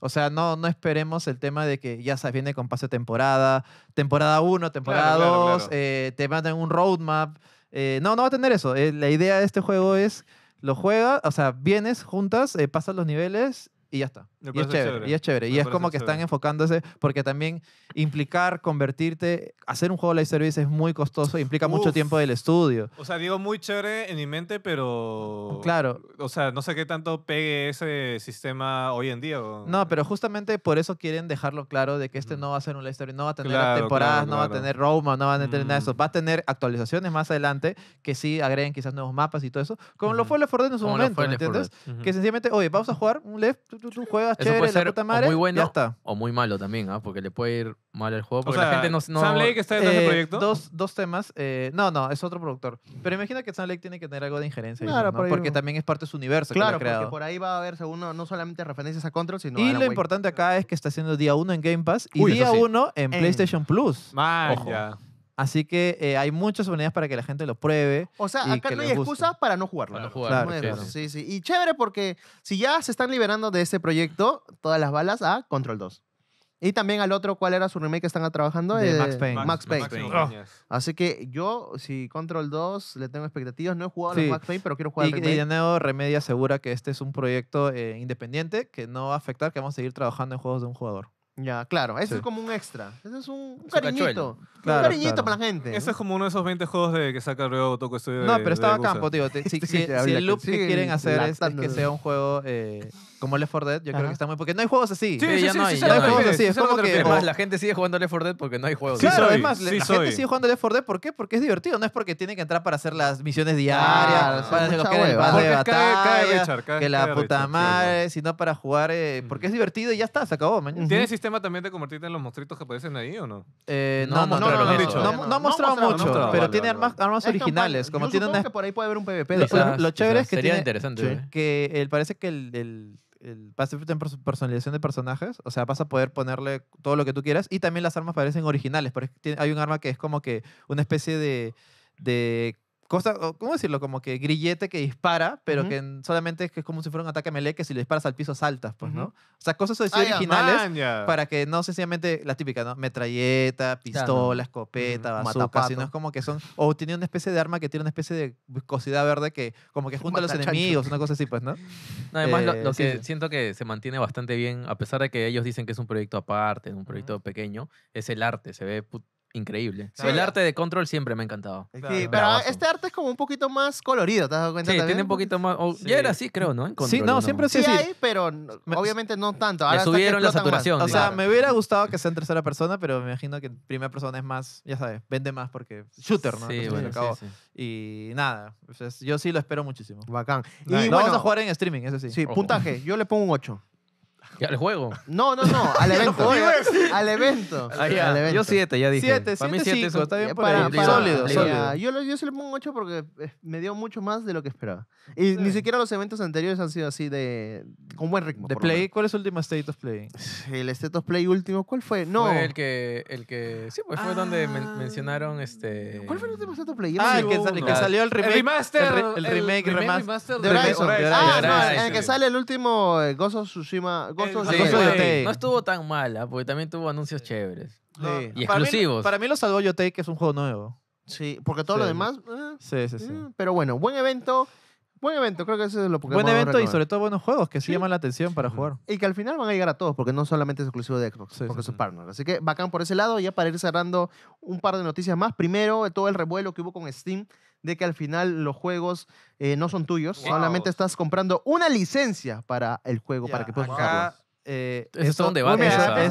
O sea, no, no esperemos el tema de que ya se viene con pase temporada, temporada 1, temporada 2, eh, te mandan un roadmap. Eh, no, no va a tener eso. Eh, la idea de este juego es, lo juegas, o sea, vienes, juntas, eh, pasas los niveles y ya está. Y es chévere, y es como que están enfocándose, porque también implicar, convertirte, hacer un juego live service es muy costoso, implica mucho tiempo del estudio. O sea, digo muy chévere en mi mente, pero... Claro. O sea, no sé qué tanto pegue ese sistema hoy en día. No, pero justamente por eso quieren dejarlo claro de que este no va a ser un live service, no va a tener temporadas, no va a tener Roma no va a tener nada de eso. Mm. Va a tener actualizaciones más adelante que sí agreguen quizás nuevos mapas y todo eso, como lo fue Left 4 en su momento, entiendes? Que sencillamente, oye, vamos a jugar un live tú, tú juegas eso puede ser muy ya bueno está. o muy malo también, ¿ah? porque le puede ir mal al juego. Porque la gente no... no- Sam Lake está detrás del eh, proyecto. Dos, dos temas. Eh, no, no, es otro productor. Pero imagina que Sam Lake tiene que tener algo de injerencia. Porque también es parte de su universo. que Claro, porque por ahí va a haber según no solamente referencias a Control, sino y lo importante acá es que está haciendo día uno en Game Pass y día uno en PlayStation Plus. ojo Así que eh, hay muchas oportunidades para que la gente lo pruebe. O sea, acá no hay excusas para no jugarlo. Sí, sí. Y chévere porque si ya se están liberando de este proyecto, todas las balas a Control 2. Y también al otro, ¿cuál era su remake que están trabajando? De eh, Max Payne. Max, oh. Así que yo, si Control 2 le tengo expectativas, no he jugado a Max Payne, pero quiero jugar y, al Y de nuevo, asegura que este es un proyecto eh, independiente que no va a afectar, que vamos a seguir trabajando en juegos de un jugador. Ya, claro. Eso es como un extra. Eso es un, cariñito. un cariñito para la gente. Ese es como uno de esos 20 juegos de que saca luego Toco Studio. no, pero estaba campo, tío. Si, si el loop que quieren hacer es, que sea un juego eh, como Left 4 Dead, yo creo que está muy... Porque no hay juegos así. Sí, ya no hay. hay juegos así. Es como que... la gente sigue jugando Left 4 Dead porque no hay juegos. Sí, claro, es más, la gente sigue jugando Left 4 Dead, ¿por qué? Porque es divertido. No es porque tiene que entrar para hacer las misiones diarias, para hacer de batalla, que la puta madre, sino para jugar... porque es divertido y ya está, se acabó. ¿Tiene sistema también de convertirte en los monstruitos que aparecen ahí o no? no, no, no. No ha mostrado mucho, pero tiene armas originales. Como tiene por ahí puede haber un PvP. Lo chévere es que tiene... Sería interesante. Que parece que el el, vas a personalización de personajes, o sea, vas a poder ponerle todo lo que tú quieras y también las armas parecen originales, pero hay un arma que es como que una especie de cosas ¿cómo decirlo? Como que grillete que dispara, pero que solamente es como si fuera un ataque melee que si le disparas al piso saltas, pues, ¿no? O sea, cosas originales para que no sencillamente las típicas, ¿no? Metralleta, pistola, escopeta, uh sino es como que son o tiene una especie de arma que tiene una especie de viscosidad verde que como que junta a los enemigos, una cosa así, pues, ¿no? además, lo, eh, que siento que se mantiene bastante bien, a pesar de que ellos dicen que es un proyecto aparte, un proyecto pequeño, es el arte, se ve increíble. El arte de Control siempre me ha encantado. Sí, pero este arte es como un poquito más colorido, ¿te has dado cuenta? Sí, tiene un poquito más. Ya era así, creo, ¿no? sí, no, siempre sí, Sí, pero obviamente no tanto. le subieron la saturación. O sea, me hubiera gustado que sea en tercera persona, pero me imagino que primera persona es más, ya sabes, vende más porque shooter, ¿no? Sí, bueno, Y nada, yo sí lo espero muchísimo. Bacán. Y vamos a jugar en streaming, eso sí. Sí, puntaje. Yo le pongo un 8. ¿Al juego? No, no, no, al evento. Ah, al evento. Yo siete ya dije. 7, para mí siete Está bien eh, para, sólido, Yo, yo se le pongo 8 porque eh, me dio mucho más de lo que esperaba. Y ni siquiera los eventos anteriores han sido así de... con buen ritmo. ¿De Play? ¿Cuál es el último State of Play? El State of Play último, ¿cuál fue? No. el que... El que sí, pues fue donde ah. mencionaron este... ¿Cuál fue el último State of Play? ah, el que, salió el remake. El remaster. El, remake, el remake remaster. De Horizon. Ah, no, el que sale el último eh, Ghost of Tsushima. No estuvo tan mala, porque también tuvo anuncios chéveres. Y exclusivos. para mí lo salvó Yotei, que es un juego nuevo. Sí, porque todo lo demás. Eh, sí, sí, sí. Eh, pero bueno, buen evento. Buen evento, creo que eso es lo que Pokémon. Buen evento y sobre todo buenos juegos que sí, llaman la atención para jugar. Y que al final van a llegar a todos, porque no solamente es exclusivo de Xbox, porque es su partner. Así que bacán por ese lado, y ya para ir cerrando un par de noticias más. Primero, todo el revuelo que hubo con Steam de que al final los juegos eh, no son tuyos, solamente estás comprando una licencia para el juego, para que puedas eh, es donde vamos a ver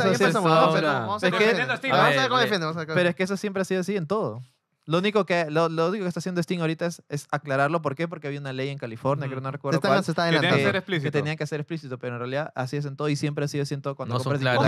Pero es que eso siempre ha sido así en todo. Lo único que, lo, lo único que está haciendo Steam ahorita es, aclararlo. ¿Por qué? Porque había una ley en California, que no recuerdo cuál, que, tenían que, ser explícito. pero en realidad así es en todo y siempre ha sido así en todo cuando no compras menos,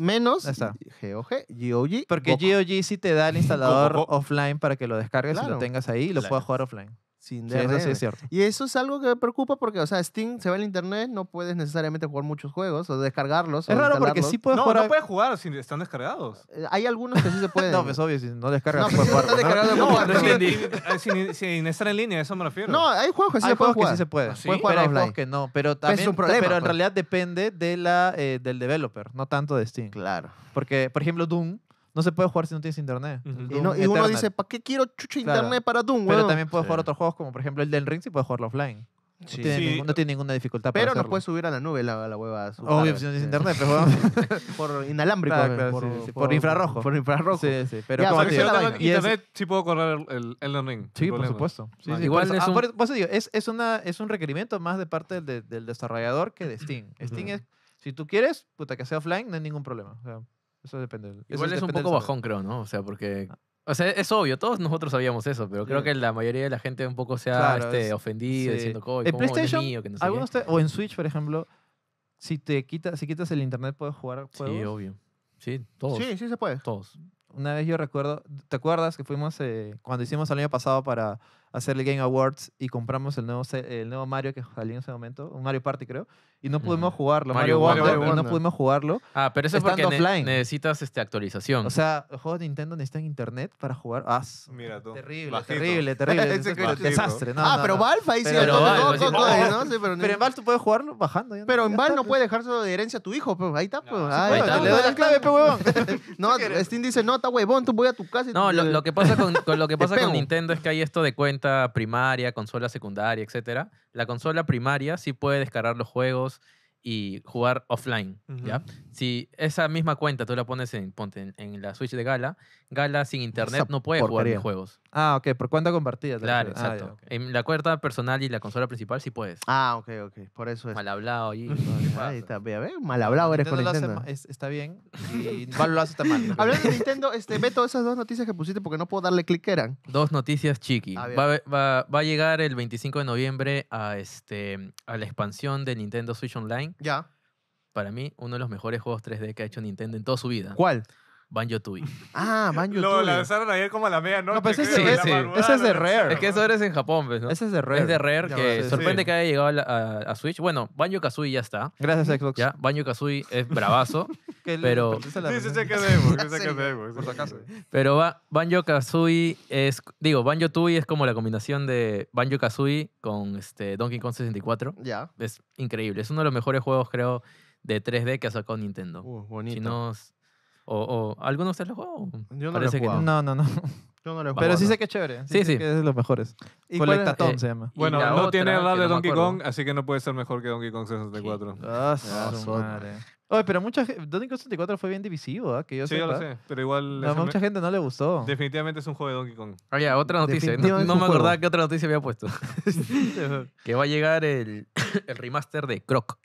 menos, menos, GOG, GOG. Porque GOG sí te da el instalador offline para que lo descargues y lo tengas ahí y lo puedas jugar offline. Sí, eso es cierto. Y eso es algo que me preocupa porque, o sea, Steam se va al internet, no puedes necesariamente jugar muchos juegos o descargarlos. Es raro porque sí puedes no, jugar. No, no puedes jugar si están descargados. Eh, hay algunos que sí se pueden. no, es pues, obvio, si no descargas, no, puedes jugar. No, no ah, Sin, estar en línea, eso me refiero. No, hay juegos que sí se pueden jugar. Que sí se puede. Ah, jugar pero hay juegos que no. Pero también. pero en pues. realidad depende de la, eh, del developer, no tanto de Steam. Claro. Porque, por ejemplo, Doom no se puede jugar si no tienes internet. y, no, uno dice, ¿para qué quiero chucho internet para Doom, Pero también puedes jugar otros juegos, como por ejemplo el del Ring, si puedes jugarlo offline. Sí. No, tiene tiene ninguna dificultad. Pero no puedes subir a la nube la, la hueva. Obvio, si no tienes internet, pero Por inalámbrico. Eh, por, por, infrarrojo. Por infrarrojo. Sí, sí. Pero si internet, sí puedo correr el Elden Ring. Sí, por supuesto. Igual es, un... es, una, es un requerimiento más de parte del, del desarrollador que de Steam. Steam es, si tú quieres, puta, que sea offline, no hay ningún problema. O sea, eso depende. Eso Igual es un poco bajón, creo, ¿no? O sea, porque. Ah. O sea, es obvio, todos nosotros sabíamos eso, pero creo que la mayoría de la gente un poco se ha este, ofendido, diciendo, ¿cómo, PlayStation, algunos o en Switch, por ejemplo, si te quitas, si quitas el internet, ¿puedes jugar juegos? Sí, obvio. Sí, todos. Sí, sí se puede. Todos. Una vez yo recuerdo, ¿te acuerdas que fuimos, eh, cuando hicimos el año pasado para hacer el Game Awards y compramos el nuevo, el nuevo Mario que salió en ese momento, un Mario Party creo, y no pudimos mm, jugarlo. Mario, Mario, Wonder, no pudimos jugarlo. Ah, pero eso es porque offline. necesitas este, actualización. O sea, los juegos de Nintendo necesitan internet para jugar. Ah, Terrible, terrible, terrible. desastre. No, ah, pero Valve ahí sí. Pero en Valve tú puedes jugarlo bajando. pero en Valve no pues. puedes dejar de herencia a tu hijo. Pero ahí está. Pues. Ahí está. Pues. Ah, doy la clave, pues, huevón. No, Steam dice, no, está huevón, tú voy a tu casa. No, lo que pasa con Nintendo es que hay esto de cuenta primaria, consola secundaria, etc. La consola primaria sí puede descargar los juegos y jugar offline, ¿ya? Si esa misma cuenta tú la pones en, ponte, en, la Switch de Gala, Gala sin internet no puede jugar jugar juegos. Ah, ok, por cuenta compartida. Claro, ah, exacto. En la cuenta personal y la consola principal sí puedes. Ah, ok, ok, por eso es. Mal hablado y Ahí está, mal hablado eres con Nintendo. está bien y lo está mal. Hablando de Nintendo, este, todas esas dos noticias que pusiste porque no puedo darle clic eran. Dos noticias chiqui. va, va, va, a llegar el 25 de noviembre a, este, a la expansión de Nintendo Switch Online ya. Para mí, uno de los mejores juegos 3D que ha hecho Nintendo en toda su vida. ¿Cuál? Banjo Tui. Ah, Banjo Tui. Lo lanzaron ayer como a la medianoche. No, pues ese, es, de, Rare. Es que eso eres en Japón, ¿ves? Ese es de Rare. Es de Rare, que sorprende que haya llegado a, Switch. Bueno, Banjo Kazooie ya está. Gracias, Xbox. Ya, Banjo Kazooie es bravazo. pero. Sí, sí, sí, que Pero va, Banjo Kazooie es. Digo, Banjo Tui es como la combinación de Banjo Kazooie con este Donkey Kong 64. Ya. Es increíble. Es uno de los mejores juegos, creo, de 3D que ha sacado Nintendo. Uh, bonito. Si no, o, o, ¿Alguno de ustedes lo jugó? no No, no, no. Yo no lo he jugado. Pero sí sé que es chévere. Sí, sí. Que es de los mejores. ¿Y Colectatón eh, se llama. Bueno, no tiene nada de Donkey Kong, así que no puede ser mejor que Donkey Kong 64. Ah, Oye, pero mucha gente... Donkey Kong 64 fue bien divisivo, ¿eh? yo sí, yo lo sé, pero igual... mucha gente no le gustó. Definitivamente es un juego de Donkey Kong. oye ah, otra noticia. No, me acordaba qué otra noticia había puesto. que va a llegar el, el remaster de Croc.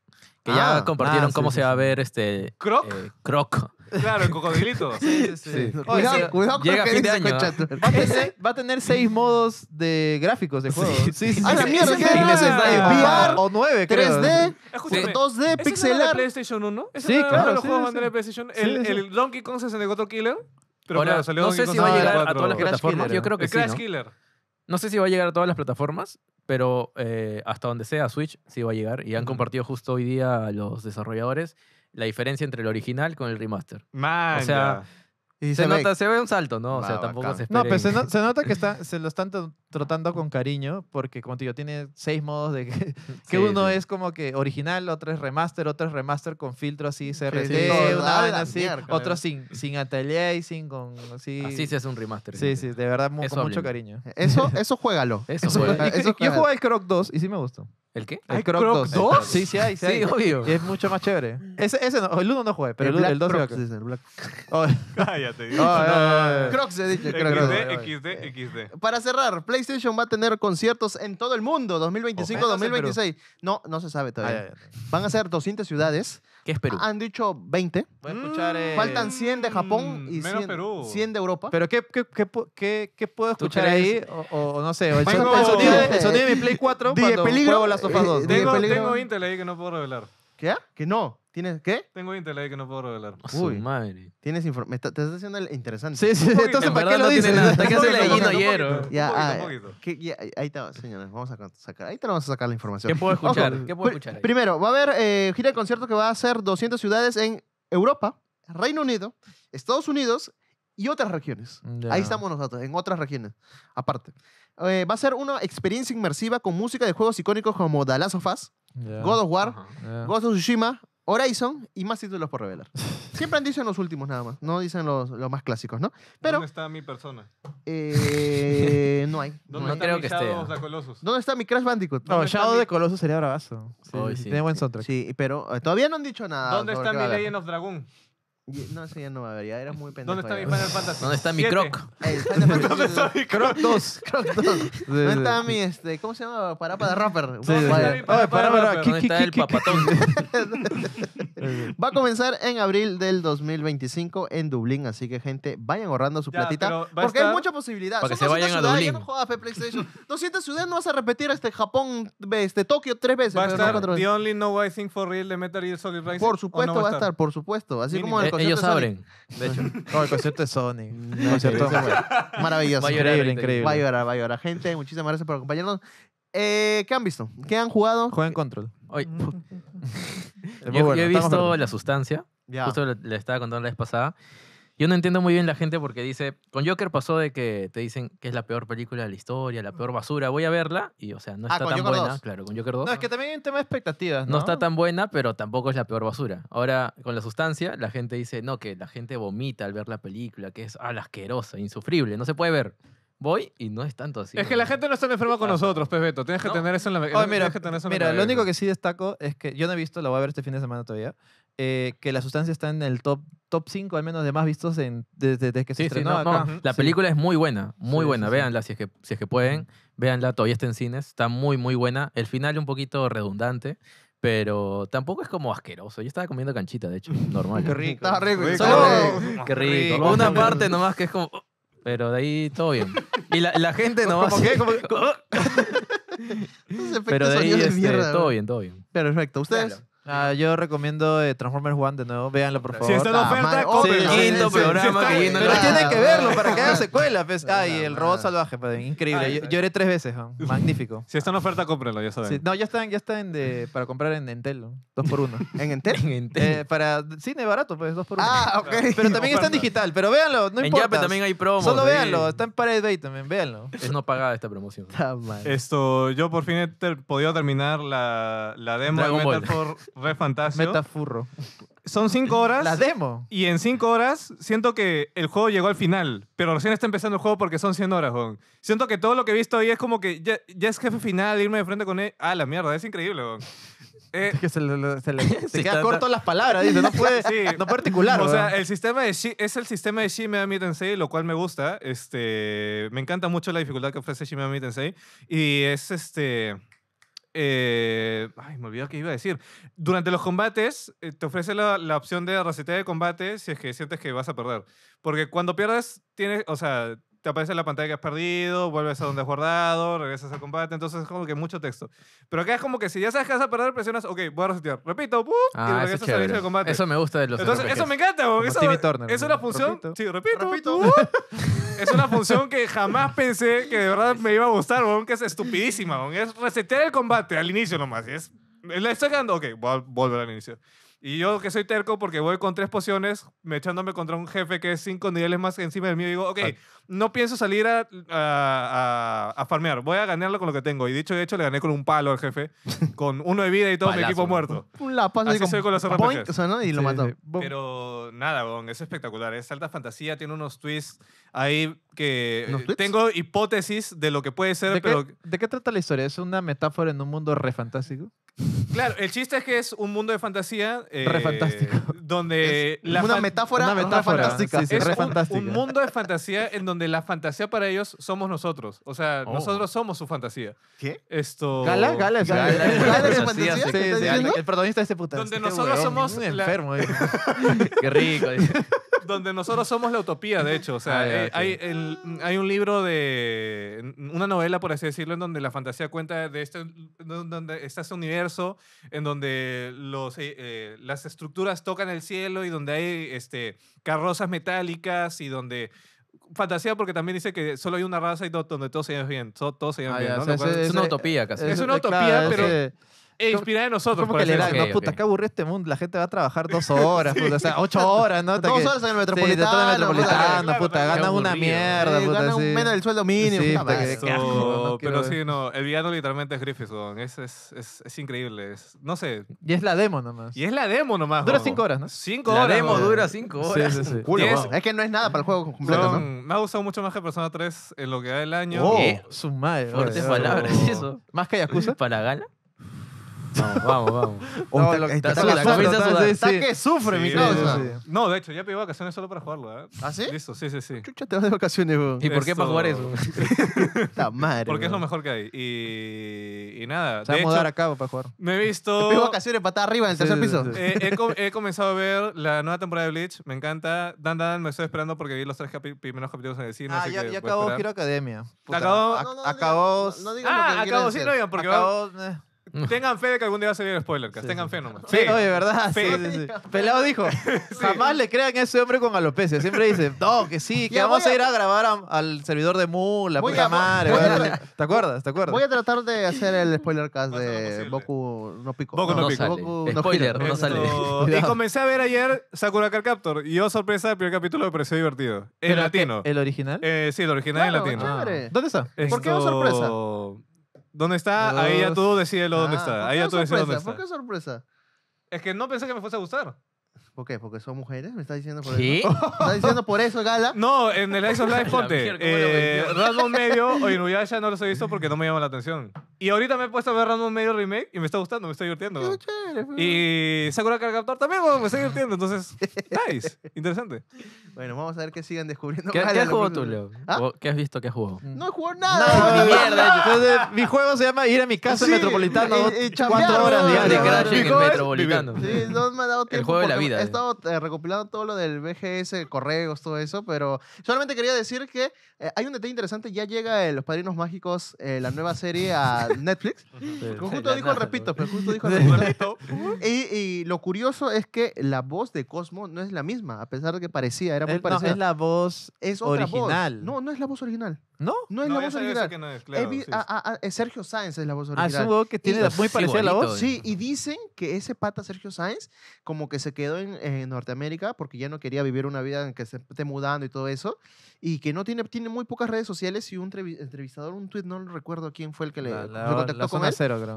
Que ya ah, compartieron ah, cómo se va a ver este. Croc. Eh, croc. Claro, el cocodrilito. sí, sí, Oye, cuidado, cuidado llega que fin ¿eh? Va a, tener, seis modos de gráficos de juego. Sí, sí. Ah, la mierda, es VR o 9, 3D, 2D, pixelar. PlayStation 1? Sí, claro. Los juegos de PlayStation. El Donkey Kong 64 Killer. Pero claro, salió no sé si va a llegar a todas las plataformas. Yo creo que sí, No sé si va a llegar a todas las plataformas, pero eh, hasta donde sea Switch sí va a llegar. Y han compartido justo hoy día los desarrolladores la diferencia entre el original con el remaster. o sea, y se, nota, ve... se ve un salto, ¿no? o sea, ah, tampoco se No, pero se, nota que está, se lo están tratando con cariño, porque como te digo, tiene seis modos de que, uno es como que original, otro es remaster, otro es remaster con filtro así, CRT, una así, otro sin, sin atelier y sin con así. Así se hace un remaster. Sí, sí, de verdad, con mucho cariño. Eso, eso juégalo. Yo jugué al Croc 2 y sí me gustó. ¿El qué? El Crocs 2. Sí, sí hay, sí, obvio. es mucho más chévere. Ese, ese no, el 1 no juega. pero el, el, 2 Crocs, Cállate. Crocs se dice. Crocs. XD, XD, XD. Para cerrar, PlayStation va a tener conciertos en todo el mundo 2025, 2026. No, no se sabe todavía. Van a ser 200 ciudades ¿Qué es Perú? Han dicho 20. Voy a escuchar. Eh, Faltan 100 de Japón mm, y 100, de Europa. ¿Pero qué, qué, puedo escuchar ahí? O, no sé, o el, sonido, el sonido de- mi Play 4 cuando juego 2. Eh, eh, tengo, tengo Intel ahí que no puedo revelar. ¿Qué? Que no. ¿Tienes qué? Tengo Intel ahí que no puedo revelar. Uy, madre. Tienes información. Te estás haciendo interesante. Sí, sí, entonces ¿para qué lo dices? Hasta que hace leyendo ayer. Ah, eh, ya, ahí está, señores. Vamos a sacar. Ahí te vamos a sacar la información. ¿Qué puedo escuchar? ¿Qué puedo escuchar? Primero, va a haber eh, gira de concierto que va a ser 200 ciudades en Europa, Reino Unido, Estados Unidos y otras regiones. Ahí estamos nosotros, en otras regiones. Aparte. Eh, va a ser una experiencia inmersiva con música de juegos icónicos como The Last of Us, God of War, God of Tsushima, Horizon y más títulos por revelar. Siempre han dicho los últimos nada más, no dicen los, los más clásicos, ¿no? Pero, ¿Dónde está mi persona? Eh, no hay. ¿Dónde No está creo mi que esté, Shadow Colossus? ¿Dónde está mi Crash Bandicoot? No, Shadow de Colossus sería bravazo. Sí, Tiene buen soundtrack. Sí, pero eh, todavía no han dicho nada. ¿Dónde está mi Legend of Dragon? No, eso ya no va a haber, ya muy pendejo. ¿Dónde está mi Final Fantasy? ¿Dónde está mi Croc? Eh, ¿Dónde está mi Croc? Croc 2. Croc 2. ¿Dónde está mi, este, cómo se llama? Parapa de rapper. Sí, sí, sí. para, para, pará, pará. ¿Dónde está el papatón? Va a comenzar en abril del 2025 en Dublín, así que gente, vayan ahorrando su platita porque hay mucha posibilidad. Para que se vayan a Dublín. Ya no jodas, PlayStation. 200 ciudades no vas a repetir este Japón, este Tokio tres veces. Va a estar The Only No I Thing For Real de Metal Gear Solid Rising. Por supuesto va a estar, por supuesto. Así como en el ellos abren, de hecho. todo el concierto de Sony. maravilloso. Va a increíble, increíble. Va a llorar, va Gente, muchísimas gracias por acompañarnos. Eh, ¿Qué han visto? ¿Qué han jugado? Juegan Control. Hoy. Mm. yo, he visto La Sustancia. Justo le estaba contando la vez pasada. Yo no entiendo muy bien la gente porque dice, con Joker pasó de que te dicen que es la peor película de la historia, la peor basura, voy a verla y o sea, no ah, está tan buena, claro, con Joker 2. No, es que también hay un tema de expectativas, ¿no? No está tan buena, pero tampoco es la peor basura. Ahora, con la sustancia, la gente dice, no, que la gente vomita al ver la película, que es ah, asquerosa, insufrible, no se puede ver. Voy y no es tanto así. es que la gente no está enferma con nosotros, Pepe. Pues, tienes que tener eso en la mira, lo único que sí destaco es que yo no he visto, la voy a ver este fin de semana todavía, eh, que la sustancia está en el top top 5 al menos de más vistos en, desde, que se estrenó la película es muy buena, muy buena. Véanla si es, que, si es que pueden. Véanla, todavía está en cines. Está muy, muy buena. El final un poquito redundante, pero tampoco es como asqueroso. Yo estaba comiendo canchita, de hecho, normal. Qué rico. qué rico. Una parte nomás que es como... Pero de ahí todo bien. Y la, gente nomás... Pero de ahí este, todo bien, todo bien. Perfecto. ¿Ustedes? Ah, yo recomiendo eh, Transformers One de nuevo. Véanlo, por favor. Si está en oferta, cómprenlo. Sí, quinto Pero tienen que verlo para que haya secuela. Pues. Ay, el robot salvaje, Pues, increíble. yo, Lloré tres veces, Juan. magnífico. Si está en oferta, cómprenlo, ya saben. no, ya están, ya en de, para comprar en Entel, dos por uno. ¿En Entel? En Entel. Eh, para cine barato, pues, dos por uno. Ah, ok. Pero también está en digital, pero véanlo, no importa. En Yape también hay promo. Solo véanlo, está en payday también, véanlo. Es no pagada esta promoción. Está mal. Esto, yo por fin he podido terminar la, la demo re fantástico. Metafurro. Son cinco horas. La demo. Y en cinco horas siento que el juego llegó al final, pero recién está empezando el juego porque son 100 horas, weón. Siento que todo lo que he visto ahí es como que ya, es jefe final, irme de frente con él. Ah, la mierda, es increíble, eh, que se le, queda corto las palabras, dice, no puede, no particular. O sea, el sistema de es el sistema de Shin Megami Tensei, lo cual me gusta. Este, me encanta mucho la dificultad que ofrece Shin Megami Tensei y es este eh, ay, me olvidé qué iba a decir. Durante los combates, eh, te ofrece la, opción de resetear de combate si es que sientes que vas a perder. Porque cuando pierdes, tienes, o sea, te aparece en la pantalla que has perdido, vuelves a donde has guardado, regresas al combate, entonces es como que mucho texto. Pero acá es como que si ya sabes que vas a perder, presionas, ok, voy a resetear, repito, y ah, regresas al inicio del combate. Eso me gusta de los Entonces, eso me encanta, eso, es una función, sí, repito, Repito. es una función que jamás pensé que de verdad me iba a gustar, bro, que es estupidísima, es resetear el combate al inicio nomás, y es, la estoy ganando, ok, voy a volver al inicio. Y yo que soy terco porque voy con tres pociones, me echándome contra un jefe que es cinco niveles más encima del mío, digo, ok, ah. no pienso salir a, a, a, farmear, voy a ganarlo con lo que tengo. Y dicho y hecho, le gané con un palo al jefe, con uno de vida y todo mi equipo muerto. Un lapazo. Así soy con los RPGs. Pero nada, es espectacular, es alta fantasía, tiene unos twists ahí que tengo hipótesis de lo que puede ser, ¿De pero... Qué, ¿De qué trata la historia? ¿Es una metáfora en un mundo re fantástico? Claro, el chiste es que es un mundo de fantasía. Eh, re fantástico. Donde. una metáfora, fantástica. es un, mundo de fantasía en donde la fantasía para ellos somos nosotros. O sea, oh. nosotros somos su fantasía. ¿Qué? Esto. Gala, gala, es fantasía. el protagonista de ese puto... Donde nosotros somos. enfermo. Qué rico. donde nosotros somos la utopía, de hecho. O sea, ah, eh, hay, Mm, hay un libro de una novela, por así decirlo, en donde la fantasía cuenta de este, donde está este universo, en donde los, eh, eh, las estructuras tocan el cielo y donde hay este, carrozas metálicas y donde fantasía porque también dice que solo hay una raza y donde todos se llevan bien. Todos se ah, Es, una utopía casi. Es, una utopía, pero e inspirada en nosotros. Como que le no, puta, qué aburrido este mundo. La gente va a trabajar dos horas, puta, o sea, ocho horas, ¿no? Dos horas en el metropolitano. Sí, el metropolitano, puta, claro, una mierda, ganan menos del sueldo mínimo. no pero sí, no, el villano literalmente es Griffith, es, es, increíble. no sé. Y es la demo nomás. Y es la demo nomás. Dura cinco horas, ¿no? Cinco horas. La demo dura cinco horas. es, que no es nada para el juego completo, Me ha gustado mucho más que Persona 3 en lo que da el año. Oh, su madre. Fuertes palabras, oh. eso. ¿Más que Yakuza? ¿Para la gala? Vamos, vamos, vamos. No, está- que sufre mi No, de hecho, ya pedí vacaciones solo para jugarlo. ¿eh? ¿Ah, sí? Listo, sí, sí, sí. Chucha, te vas de vacaciones, vos. ¿Y por qué para jugar eso? está madre. Porque es lo mejor que hay. Y, nada. de vamos a dar cabo para jugar. me he visto. vacaciones para estar arriba en el tercer piso. he, comenzado a ver la nueva temporada de Bleach. Me encanta. Dan Dan, me estoy esperando porque vi los tres primeros capítulos en el cine. Ah, ya, acabó quiero Academia. Acabó- no, Acabó. no Ah, acabó, sí, no digan, porque eh. Tengan fe de que algún día va a salir el spoilercast. tengan fe nomás. Sí, oye, ¿verdad? Sí, sí, Pelado dijo, jamás le crean a ese hombre con alopecia. Siempre dice, no, que sí, que vamos a ir a grabar al servidor de Mu, la puta a, madre. ¿Te acuerdas? ¿Te acuerdas? Voy a tratar de hacer el spoilercast de Boku no Pico. Boku no, Pico. spoiler, no, sale. y comencé a ver ayer Sakura Car Captor y yo, oh, sorpresa, el primer capítulo me pareció divertido. En latino. ¿El original? Eh, sí, el original en latino. Ah. ¿Dónde está? ¿Por qué no sorpresa? ¿Dónde está? Ahí ya tú decídelo dónde ah, está. Ahí ya tú decídelo dónde está. ¿Por qué sorpresa? Es que no pensé que me fuese a gustar. ¿Por qué? ¿Porque son mujeres? ¿Me estás diciendo por eso? ¿Me estás diciendo por eso, Gala? No, en el Ice of Life, ponte. eh, Random Medio o Inuyasha no los he visto porque no me llama la atención. Y ahorita me he puesto a ver Random Medio Remake y me está gustando, me está divirtiendo. Y chévere, pues. y Sakura también me está divirtiendo, entonces, nice, interesante. Bueno, vamos a ver qué siguen descubriendo. ¿Qué, ¿qué has jugado tú, Leo? ¿Ah? ¿Qué has visto? ¿Qué has jugado? Mm. No he jugado nada. No, ni mierda. Entonces, mi juego se llama Ir a mi casa en Metropolitano. Y, horas diarias. De Crash en el metropolitano. Sí, no me ha dado El juego de la vida he estado eh, recopilando todo lo del BGS, correos, todo eso, pero solamente quería decir que eh, hay un detalle interesante, ya llega Los Padrinos Mágicos, eh, la nueva serie a Netflix. dijo el repito, pero justo dijo el repito. y, lo curioso es que la voz de Cosmo no es la misma, a pesar de que parecía, era muy parecida. No, es la voz es otra original. Voz. No, no es la voz original. ¿No? No es la voz original. es, Sergio Sáenz es la voz ah, original. Ah, es voz que tiene muy parecida a la voz. Sí, y dicen que ese pata Sergio Sáenz como que se quedó en, Norteamérica porque ya no quería vivir una vida en que se esté mudando y todo eso. Y que no tiene, tiene muy pocas redes sociales y un entrevistador, un tweet, no recuerdo quién fue el que le contactó con él.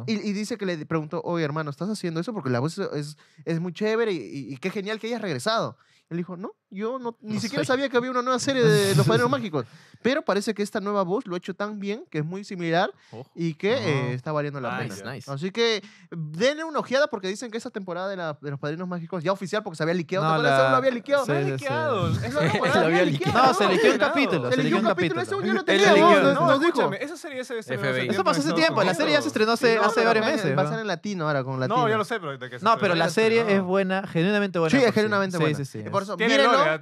Y, dice que le preguntó, oye hermano, ¿estás haciendo eso? Porque la voz es, es muy chévere y, y qué genial que hayas regresado. Él dijo, no, yo ni siquiera sabía que había una nueva serie de Los Padrinos Mágicos. Pero parece que esta nueva voz lo ha hecho tan bien, que es muy similar y que eh, ah. está variando la nice, Nice. Así que denle una ojeada porque dicen que esta temporada de, Los Padrinos Mágicos, ya oficial porque se había liqueado. No, la... lo había liqueado. Sí, no, sí, lo había liqueado. No, se liqueó un capítulo. Se liqueó un capítulo. Eso yo no tenía. no, escúchame Esa serie se Eso pasó hace tiempo. La serie ya se estrenó hace varios meses. Va a ser en latino ahora con latino. No, yo lo sé. pero No, pero la serie es buena, genuinamente buena. Sí, es genuinamente buena. Sí, sí, sí. Por eso,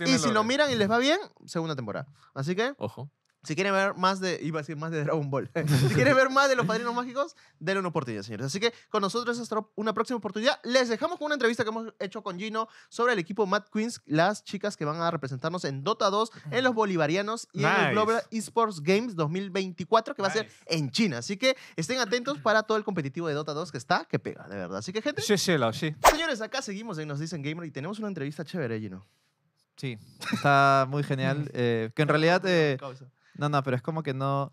y si lo miran y les va bien, segunda temporada. Así que. Ojo. Si quieren ver más de, iba a decir más de Dragon Ball, si quieren ver más de los padrinos mágicos, denle una oportunidad, señores. Así que con nosotros hasta una próxima oportunidad. Les dejamos con una entrevista que hemos hecho con Gino sobre el equipo Mad Queens, las chicas que van a representarnos en Dota 2, en los bolivarianos y en el Global Esports Games 2024, que va a ser en China. Así que estén atentos para todo el competitivo de Dota 2 que está, que pega, de verdad. Así que, gente. Sí, sí, sí. Señores, acá seguimos en Nos Dicen Gamer y tenemos una entrevista chévere, Gino. Sí, está muy genial. Eh, que en realidad... eh, no, no, pero es como que no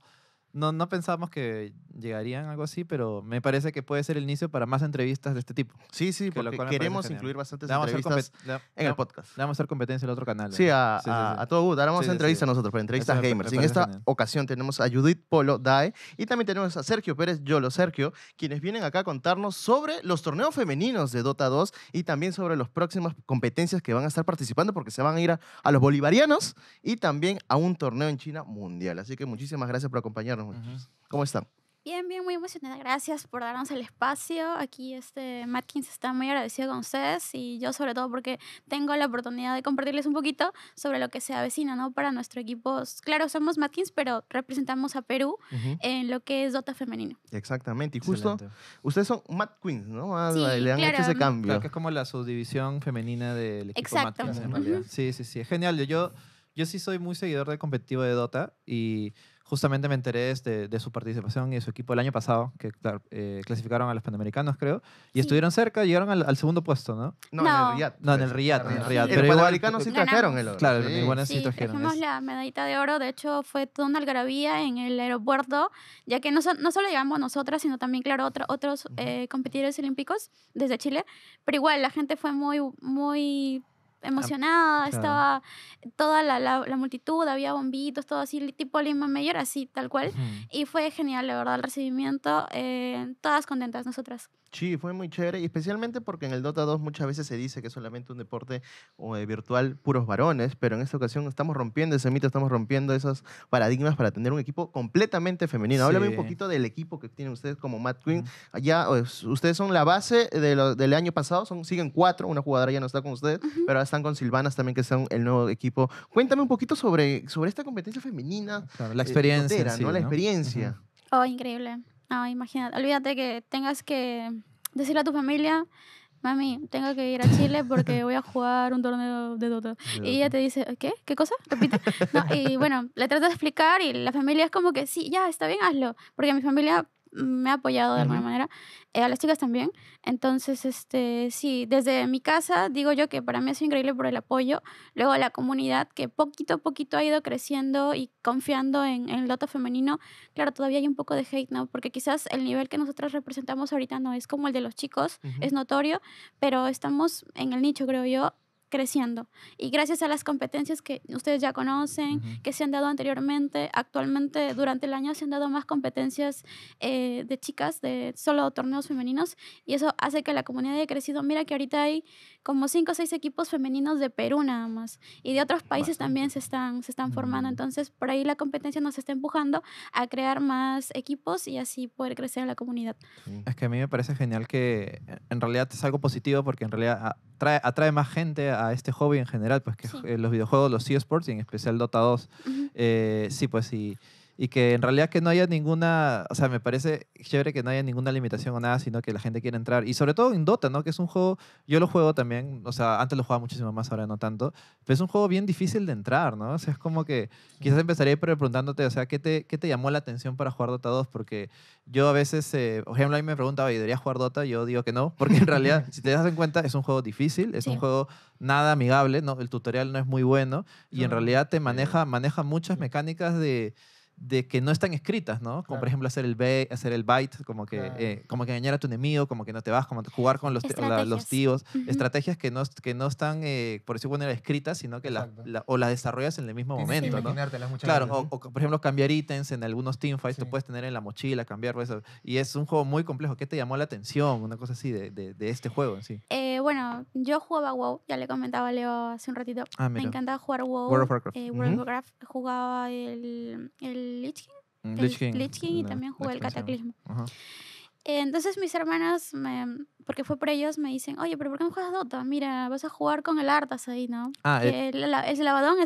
no, no pensábamos que llegarían algo así, pero me parece que puede ser el inicio para más entrevistas de este tipo. Sí, sí, porque queremos incluir bastantes entrevistas en el podcast. Le vamos a hacer competencia al otro canal. Sí, a, a, todo gusto Ahora vamos a entrevistas nosotros, pero entrevistas gamers. en esta ocasión tenemos a Judith Polo Dae y también tenemos a Sergio Pérez Yolo Sergio, quienes vienen acá a contarnos sobre los torneos femeninos de Dota 2 y también sobre las próximas competencias que van a estar participando porque se van a ir a los bolivarianos y también a un torneo en China mundial. Así que muchísimas gracias por acompañarnos. ¿Cómo están? Bien, bien, muy emocionada. Gracias por darnos el espacio. Aquí este Matkins está muy agradecido con ustedes y yo sobre todo porque tengo la oportunidad de compartirles un poquito sobre lo que se avecina, ¿no? Para nuestro equipo. Claro, somos Matkins, pero representamos a Perú en lo que es Dota femenino. Exactamente, y justo ustedes son Matkins, ¿no? Ah, le han hecho ese cambio. Claro, que es como la subdivisión femenina del equipo Exacto. Matkins, en realidad. Sí, sí, sí. genial. Yo, yo sí soy muy seguidor del competitivo de Dota y justamente me enteré este, de, su participación y de su equipo el año pasado, que eh, clasificaron a los Panamericanos, creo, y estuvieron cerca, llegaron al, segundo puesto, ¿no? No, en el Riyadh. No, en el Riyadh. En el Riyadh. Sí. los Panamericanos trajeron el oro. Claro, sí. sí, sí trajeron. Trajimos la medallita de oro, de hecho fue toda una algarabía en el aeropuerto, ya que no, no solo llegamos nosotras, sino también, claro, otros eh, competidores olímpicos desde Chile, pero igual la gente fue muy, muy emocionada, estaba toda la, la, multitud, había bombitos, todo así, tipo Lima Mayor, así, tal cual. Y fue genial, la verdad, el recibimiento. Eh, todas contentas nosotras. Sí, fue muy chévere, y especialmente porque en el Dota 2 muchas veces se dice que es solamente un deporte eh, virtual puros varones, pero en esta ocasión estamos rompiendo ese mito, estamos rompiendo esos paradigmas para tener un equipo completamente femenino. Háblame un poquito del equipo que tienen ustedes como Matt Queen. Pues, ustedes son la base del año pasado, son, siguen cuatro, una jugadora ya no está con ustedes, pero ahora están con Silvanas también, que son el nuevo equipo. Cuéntame un poquito sobre, sobre esta competencia femenina. la eh, experiencia. ¿no? La experiencia. Oh, increíble. No, imagínate, olvídate que tengas que decirle a tu familia, mami, tengo que ir a Chile porque voy a jugar un torneo de Dota. y ella te dice, ¿qué? ¿Qué cosa? Repite. y bueno, le trato de explicar y la familia es como que, sí, ya, está bien, hazlo. Porque mi familia me ha apoyado de alguna manera, eh, a las chicas también. Entonces, este, sí, desde mi casa digo yo que para mí ha sido increíble por el apoyo, luego la comunidad que poquito a poquito ha ido creciendo y confiando en, el loto femenino. Claro, todavía hay un poco de hate, ¿no? Porque quizás el nivel que nosotras representamos ahorita no es como el de los chicos, es notorio, pero estamos en el nicho, creo yo, creciendo. Y gracias a las competencias que ustedes ya conocen, que se han dado anteriormente, actualmente durante el año se han dado más competencias eh, de chicas, de solo torneos femeninos, y eso hace que la comunidad haya crecido. Mira que ahorita hay como cinco o seis equipos femeninos de Perú nada más, y de otros países también se están, se están formando. Mm. Entonces, por ahí la competencia nos está empujando a crear más equipos y así poder crecer en la comunidad. Es que a mí me parece genial que en realidad es algo positivo porque en realidad atrae, atrae más gente a a, este hobby en general, pues que eh, los videojuegos, los eSports y en especial Dota 2. Eh, sí, pues sí y que en realidad que no haya ninguna, o sea, me parece chévere que no haya ninguna limitación o nada, sino que la gente quiera entrar. Y sobre todo en Dota, ¿no? Que es un juego, yo lo juego también, o sea, antes lo jugaba muchísimo más, ahora no tanto, pero es un juego bien difícil de entrar, ¿no? O sea, es como que quizás empezaría preguntándote, o sea, ¿qué te, qué te llamó la atención para jugar Dota 2? Porque yo a veces, eh, me preguntaba, ¿y debería jugar Dota? Yo digo que no, porque en realidad, si te das en cuenta, es un juego difícil, es un juego nada amigable, ¿no? El tutorial no es muy bueno y en realidad te maneja, maneja muchas mecánicas de de que no están escritas, ¿no? Como por ejemplo hacer el, bait, hacer el bite, como que, eh, como que engañar a tu enemigo, como que no te vas, como jugar con los, los tíos, estrategias que no, que no están, eh, por decirlo manera, escritas, sino que o las desarrollas en el mismo momento, ¿no? Claro, ¿eh? o, por ejemplo cambiar ítems en algunos teamfights, tú puedes tener en la mochila, cambiar, eso. Pues, y es un juego muy complejo. ¿Qué te llamó la atención? Una cosa así de, este juego en sí. Eh, bueno, yo jugaba WoW, ya le comentaba Leo hace un ratito. Ah, Me encantaba jugar WoW. World of Warcraft. Jugaba el Lich King. Mm, y también jugué el Cataclismo. Entonces mis hermanas, me, porque fue por ellos, me dicen, oye, pero ¿por qué no juegas Dota? Mira, vas a jugar con el Artas ahí, ¿no? Ah, eh, el, el, es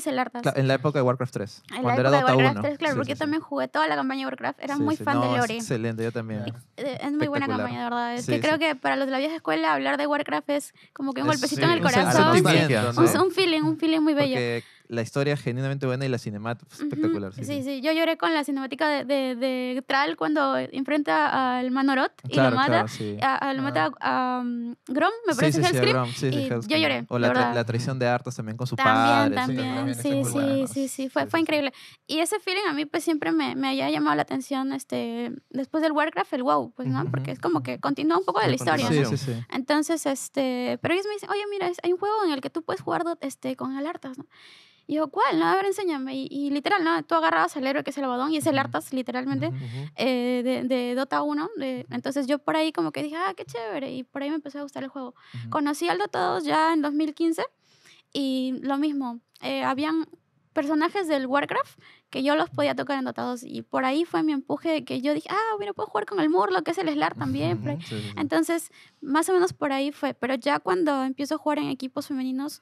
el Artas. en la época de Warcraft 3. En cuando la época era Dota de Warcraft 1. claro, porque yo también jugué toda la campaña de Warcraft. Era muy fan de Lore. Excelente, yo también. Eh, es muy buena campaña, de verdad. Es que creo que para los de la vieja escuela hablar de Warcraft es como que un golpecito en el corazón. Un, un, feeling, un feeling muy bello la historia genuinamente buena y la cinemática pues, espectacular. Sí, sí, yo lloré con la cinemática de, de, Tral cuando enfrenta al Manorot y lo mata. a, mata um, a, Grom, me parece Hellscream. y Yo lloré. O la, traición de Arthas también con su padre. También, sí, sí, sí, sí, fue, fue increíble. Y ese feeling a mí pues siempre me, me había llamado la atención este, después del Warcraft, el WoW, pues, ¿no? Porque es como que continúa un poco de la historia. Sí, sí, Entonces, este, pero ellos me dicen, oye, mira, hay un juego en el que tú puedes jugar este, con alertas, ¿no? Y yo, ¿cuál? No, a ver, enséñame. Y, literal, ¿no? Tú agarrabas al héroe que es el Abadón y es el Artas, literalmente, eh, de, de, Dota 1. entonces yo por ahí como que dije, ah, qué chévere. Y por ahí me empezó a gustar el juego. Conocí al Dota 2 ya en 2015 y lo mismo. Eh, habían personajes del Warcraft que yo los podía tocar en Dota 2 y por ahí fue mi empuje que yo dije, ah, bueno, puedo jugar con el Murlo, que es el Slar también. Entonces, más o menos por ahí fue, pero ya cuando empiezo a jugar en equipos femeninos,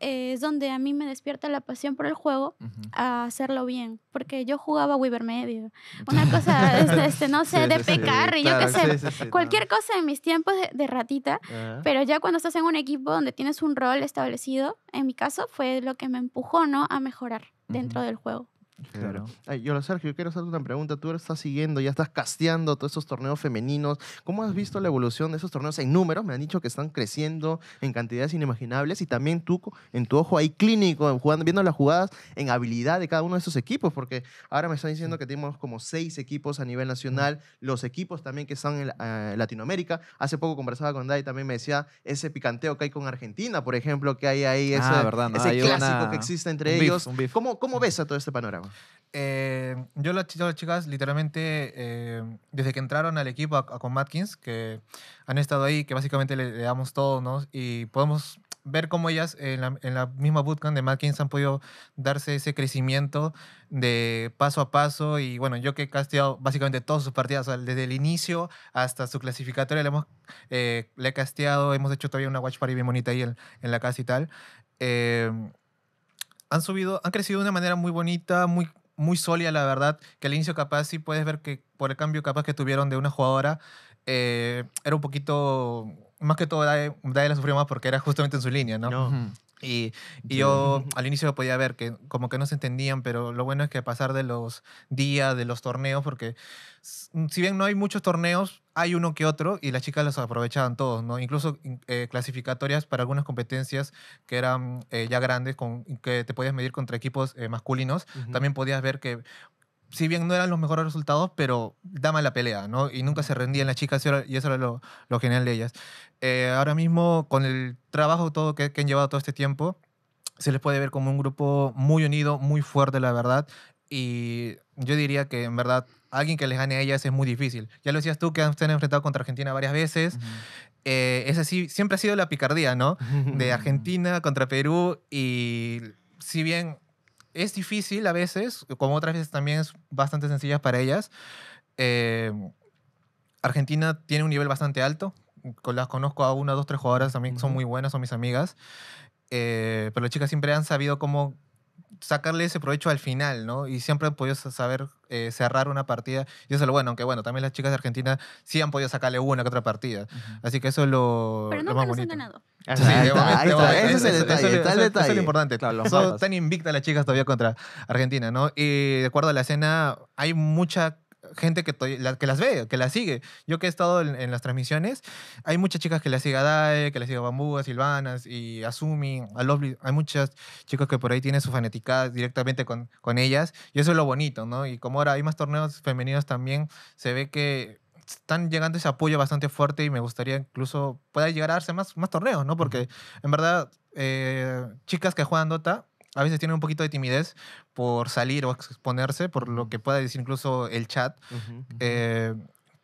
es donde a mí me despierta la pasión por el juego a hacerlo bien, porque yo jugaba Weaver Medio, una cosa, este, este no sé, de pecar y yo qué sé, cualquier cosa en mis tiempos de, ratita, pero ya cuando estás en un equipo donde tienes un rol establecido, en mi caso fue lo que me empujó, ¿no?, a mejorar dentro del juego. Claro. Ay, Yola Sergio, yo quiero hacerte una pregunta. Tú estás siguiendo, ya estás casteando todos estos torneos femeninos. ¿Cómo has visto la evolución de esos torneos en números? Me han dicho que están creciendo en cantidades inimaginables y también tú, en tu ojo ahí clínico, viendo las jugadas en habilidad de cada uno de esos equipos, porque ahora me están diciendo que tenemos como seis equipos a nivel nacional, los equipos también que están en eh, Latinoamérica. Hace poco conversaba con Dai, también me decía ese picanteo que hay con Argentina, por ejemplo, que hay ahí, ah, ese, clásico que existe entre ellos. ¿Cómo ves a todo este panorama? Eh, yo, las, las chicas, literalmente, eh, desde que entraron al equipo con Matkins, que han estado ahí, que básicamente le, damos todo, ¿no? Y podemos ver cómo ellas en la, misma bootcamp de Matkins han podido darse ese crecimiento de paso a paso. Y bueno, yo que he casteado básicamente todas sus partidas, desde el inicio hasta su clasificatoria, le, hemos, eh, le he casteado, hemos hecho todavía una watch party bien bonita ahí en, en la casa y tal. Eh, han subido, han crecido de una manera muy bonita, muy, muy sólida, la verdad, que al inicio capaz sí puedes ver que por el cambio capaz que tuvieron de una jugadora, eh, era un poquito, más que todo, dale la sufrió más porque era justamente en su línea, ¿no? no y, yo al inicio podía ver que como que no se entendían, pero lo bueno es que a pasar de los días, de los torneos, porque mm, si bien no hay muchos torneos, hay uno que otro y las chicas los aprovechaban todos, ¿no? Incluso eh, clasificatorias para algunas competencias que eran eh, ya grandes, con, que te podías medir contra equipos eh, masculinos, también podías ver que si bien no eran los mejores resultados, pero dama la pelea, ¿no? Y nunca se rendían las chicas y eso era lo, lo genial de ellas. Eh, ahora mismo, con el trabajo todo que, que han llevado todo este tiempo, se les puede ver como un grupo muy unido, muy fuerte, la verdad. Y yo diría que en verdad alguien que les gane a ellas es muy difícil. Ya lo decías tú, que se han enfrentado contra Argentina varias veces. Eh, es así, siempre ha sido la picardía, ¿no? De Argentina contra Perú y si bien es difícil a veces, como otras veces también es bastante sencilla para ellas. Eh, Argentina tiene un nivel bastante alto. Las conozco a una, dos, tres jugadoras también que son muy buenas, son mis amigas. Eh, pero las chicas siempre han sabido cómo sacarle ese provecho al final, ¿no? Y siempre han podido saber eh, cerrar una partida. Y eso es lo bueno, aunque bueno, también las chicas de Argentina sí han podido sacarle una que otra partida. Así que eso es lo, Pero lo más bonito. han ganado. Ah, sí, Ese es el detalle, eso, está el Eso es lo importante. Son tan invictas las chicas todavía contra Argentina, ¿no? Y de acuerdo a la escena, hay mucha gente que, la, que las ve, que las sigue. Yo que he estado en, las transmisiones, hay muchas chicas que las sigue a Dae, que las sigue a Bambú, a Silvanas y a Sumi, a Lovely. Hay muchas chicas que por ahí tienen su fanaticada directamente con, con ellas y eso es lo bonito, ¿no? Y como ahora hay más torneos femeninos también, se ve que están llegando ese apoyo bastante fuerte y me gustaría incluso pueda llegar a darse más, más torneos, ¿no? Porque en verdad, eh, chicas que juegan Dota a veces tienen un poquito de timidez por salir o exponerse, por lo que pueda decir incluso el chat. Eh,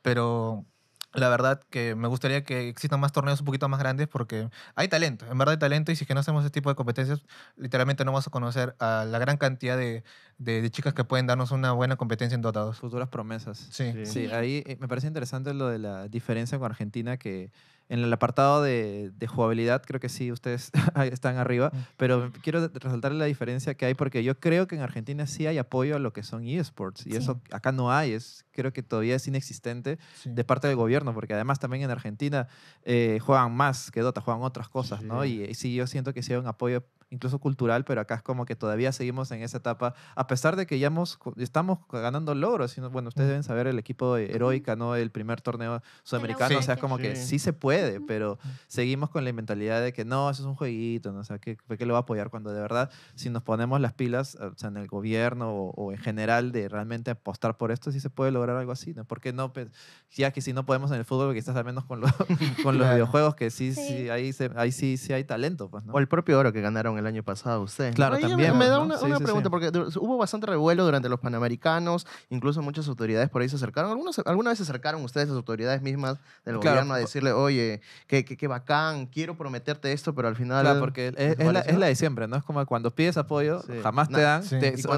pero la verdad que me gustaría que existan más torneos un poquito más grandes porque hay talento, en verdad hay talento y si es que no hacemos ese tipo de competencias, literalmente no vamos a conocer a la gran cantidad de, de, chicas que pueden darnos una buena competencia en dotados. Futuras promesas. sí. sí. ahí eh, me parece interesante lo de la diferencia con Argentina que en el apartado de, jugabilidad, creo que sí, ustedes están arriba, mm. pero quiero resaltar la diferencia que hay porque yo creo que en Argentina sí hay apoyo a lo que son eSports y eso acá no hay, es, creo que todavía es inexistente de parte del gobierno, porque además también en Argentina eh, juegan más que Dota, juegan otras cosas, ¿no? Y, y, sí, yo siento que sí hay un apoyo incluso cultural, pero acá es como que todavía seguimos en esa etapa, a pesar de que ya estamos ganando logros. bueno, ustedes deben saber, el equipo heroica, ¿no? El primer torneo sudamericano, o sea, es como que sí se puede, pero seguimos con la mentalidad de que no, eso es un jueguito, ¿no? O sea, ¿qué, qué lo va a apoyar cuando de verdad, si nos ponemos las pilas, o sea, en el gobierno o, en general, de realmente apostar por esto, sí se puede lograr algo así, ¿no? ¿Por qué no? Pues, ya que si no podemos en el fútbol, quizás al menos con los, con los videojuegos, que sí, sí, ahí, ahí sí, sí hay talento, pues, ¿no? O el propio oro que ganaron el año pasado usted. Claro, también. Me, da una, pregunta, porque hubo bastante revuelo durante los Panamericanos, incluso muchas autoridades por ahí se acercaron. Algunos, ¿Alguna vez se acercaron ustedes, las autoridades mismas del gobierno, a decirle, oye, qué, qué, bacán, quiero prometerte esto, pero al final... Claro, porque es, la, de siempre, ¿no? Es como cuando pides apoyo, jamás te dan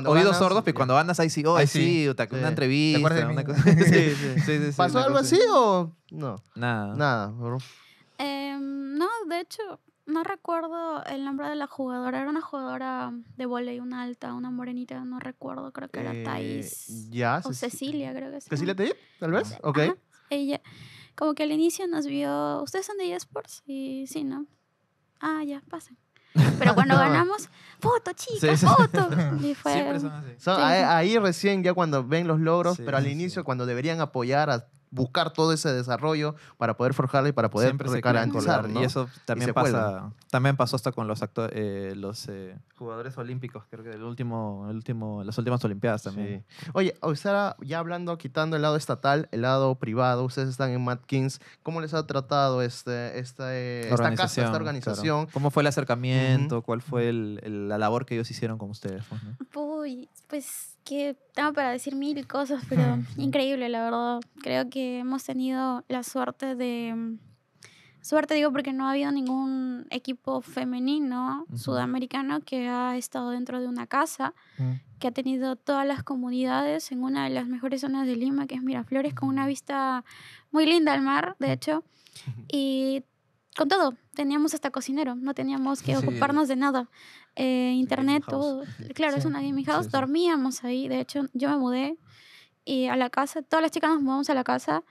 oídos sordos, pero cuando andas ahí sí, ahí sí, una entrevista. una ¿Pasó algo así o...? No. Nada. Nada. Em, no, de hecho, no recuerdo el nombre de la jugadora. Era una jugadora de volei, una alta, una morenita, no recuerdo. Creo que era eh, Thais. Ya. O Cecilia, creo que sí. ¿Cecilia Tey? Tal vez. Ok. Ella, como que al inicio nos vio. ¿Ustedes son de eSports? Y sí, ¿no? Ah, ya, pasen. Pero cuando ganamos, foto, chicas, foto. ahí, recién, ya cuando ven los logros, pero al inicio, cuando deberían apoyar a buscar todo ese desarrollo para poder forjarla y para poder garantizar Y eso también, pasa, también pasó hasta con los, eh, los eh, jugadores olímpicos, creo que del último, el último, las últimas Olimpiadas también. Oye, ya hablando, quitando el lado estatal, el lado privado, ustedes están en Kings ¿cómo les ha tratado este, esta esta casa, esta organización? ¿Cómo fue el acercamiento? ¿Cuál fue la labor que ellos hicieron con ustedes? Pues, Uy, pues que tengo para decir mil cosas, pero increíble, la verdad. Creo que hemos tenido la suerte de... Mm, suerte digo porque no ha habido ningún equipo femenino sudamericano que ha estado dentro de una casa, mm. que ha tenido todas las comunidades en una de las mejores zonas de Lima, que es Miraflores, con una vista muy linda al mar, de hecho. Y con todo. Teníamos hasta cocinero, no teníamos que ocuparnos de nada. Eh, internet, todo. Claro, es una gaming house. Dormíamos ahí. De hecho, yo me mudé y a la casa, todas las chicas nos mudamos a la casa.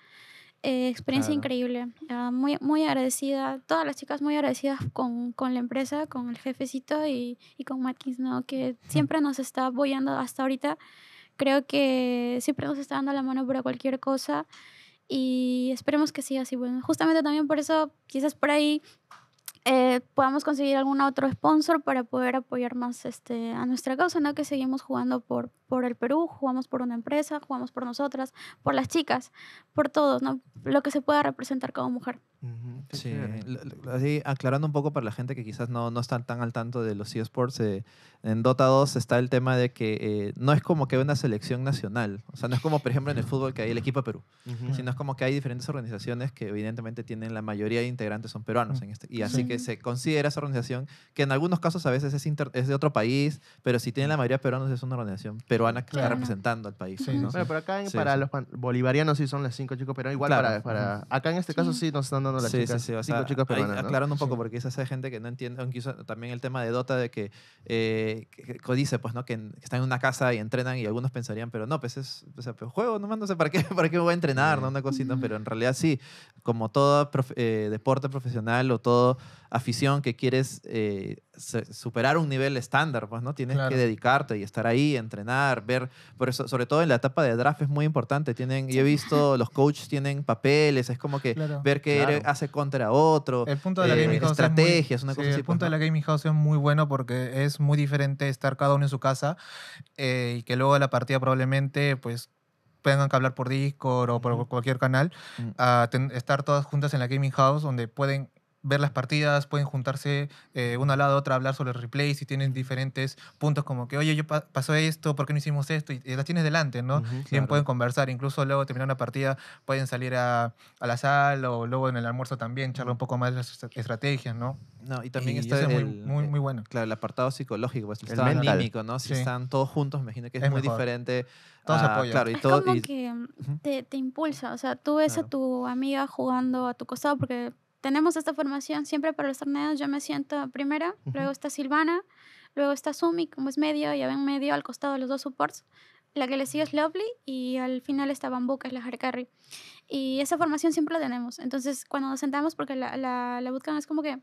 Eh, experiencia increíble, muy, muy agradecida, todas las chicas muy agradecidas con, con la empresa, con el jefecito y, y con Matkins, ¿no? que siempre nos está apoyando hasta ahorita. Creo que siempre nos está dando la mano para cualquier cosa y esperemos que siga así. Bueno, justamente también por eso, quizás por ahí eh, podamos conseguir algún otro sponsor para poder apoyar más este, a nuestra causa, ¿no? Que seguimos jugando por, por el Perú, jugamos por una empresa, jugamos por nosotras, por las chicas, por todos, ¿no? Lo que se pueda representar como mujer sí, así aclarando un poco para la gente que quizás no, no están tan al tanto de los eSports, eh, en Dota 2 está el tema de que eh, no es como que una selección nacional, o sea, no es como por ejemplo en el fútbol que hay el equipo Perú, sino es como que hay diferentes organizaciones que evidentemente tienen la mayoría de integrantes son peruanos, en este, y así que se considera esa organización que en algunos casos a veces es, de otro país, pero si tiene la mayoría de peruanos es una organización peruana que está representando al país. pero acá en, para los bolivarianos sí son los cinco chicos pero igual para, acá en este caso sí nos están dando sí, aclarando un poco, porque esa es gente que no entiende, aunque también el tema de Dota, de que, eh, dice, pues, ¿no? Que, están en una casa y entrenan y algunos pensarían, pero no, pues es, pues, juego, no sé para qué, para qué voy a entrenar, ¿no? Una cosita, pero en realidad sí, como todo eh, deporte profesional o todo afición que quieres eh, superar un nivel estándar, pues, ¿no? Tienes que dedicarte y estar ahí, entrenar, ver, por eso, sobre todo en la etapa de draft es muy importante, tienen, yo he visto, los coaches tienen papeles, es como que ver que hace contra otro, el punto de la eh, gaming house estrategias, es muy, una El pues, punto de la gaming house es muy bueno porque es muy diferente estar cada uno en su casa eh, y que luego la partida probablemente, pues, tengan que hablar por Discord o por cualquier canal, a estar todas juntas en la gaming house donde pueden ver las partidas, pueden juntarse eh, uno al lado de otra, hablar sobre replays y tienen diferentes puntos como que, oye, yo pasó esto, ¿por qué no hicimos esto? Y, las tienes delante, ¿no? también pueden conversar, incluso luego terminar una partida pueden salir a, a la sala o luego en el almuerzo también, charlar un poco más de las estrategias, ¿no? No, y también está muy, muy, eh, bueno. Claro, el apartado psicológico, pues, el ¿no? Si están todos juntos, me imagino que es, muy diferente. Todos apoyan. Claro, y todo, como que te, te, impulsa, o sea, tú ves a tu amiga jugando a tu costado porque tenemos esta formación siempre para los torneos. Yo me siento primero, luego está Silvana, luego está Sumi, como es medio, ya ven medio al costado de los dos supports la que le sigue es Lovely y al final está Bamboo, es la Harry Y esa formación siempre la tenemos. Entonces, cuando nos sentamos, porque la, la, la bootcamp es como que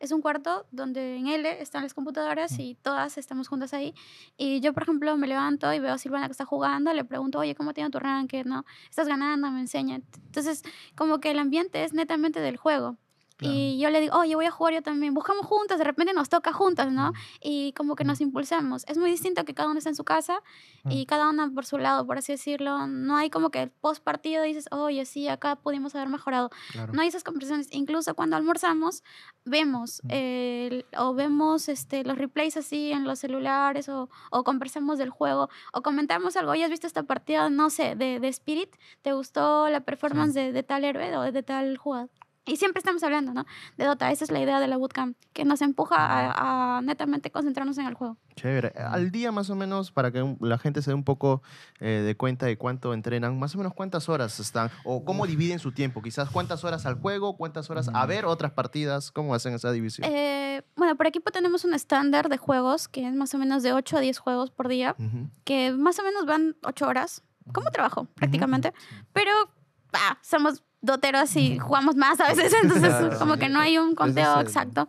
es un cuarto donde en L están las computadoras y todas estamos juntas ahí. Y yo, por ejemplo, me levanto y veo a Silvana que está jugando, le pregunto, oye, ¿cómo tiene tu ranking? ¿No? ¿Estás ganando? Me enseña. Entonces, como que el ambiente es netamente del juego. Y yo le digo, oye, voy a jugar yo también. Buscamos juntas, de repente nos toca juntas, ¿no? Y como que nos impulsamos. Es muy distinto que cada uno está en su casa y cada uno por su lado, por así decirlo. No hay como que post partido dices, oye, sí, acá pudimos haber mejorado. No hay esas conversaciones. Incluso cuando almorzamos, vemos o vemos este, los replays así en los celulares o, conversamos del juego o comentamos algo. Oye, ¿has visto esta partida, no sé, de, de Spirit? ¿Te gustó la performance de, de, tal héroe o de tal jugador? Y siempre estamos hablando, ¿no? De Dota. Esa es la idea de la bootcamp, que nos empuja a, netamente concentrarnos en el juego. Chévere. Al día más o menos, para que la gente se dé un poco eh, de cuenta de cuánto entrenan, más o menos cuántas horas están, o cómo dividen su tiempo, quizás cuántas horas al juego, cuántas horas a mm. ver otras partidas, cómo hacen esa división. Eh, bueno, por equipo tenemos un estándar de juegos, que es más o menos de 8 a 10 juegos por día, que más o menos van 8 horas, como trabajo prácticamente, pero somos doteros y jugamos más a veces, entonces ah, como que no hay un conteo exacto.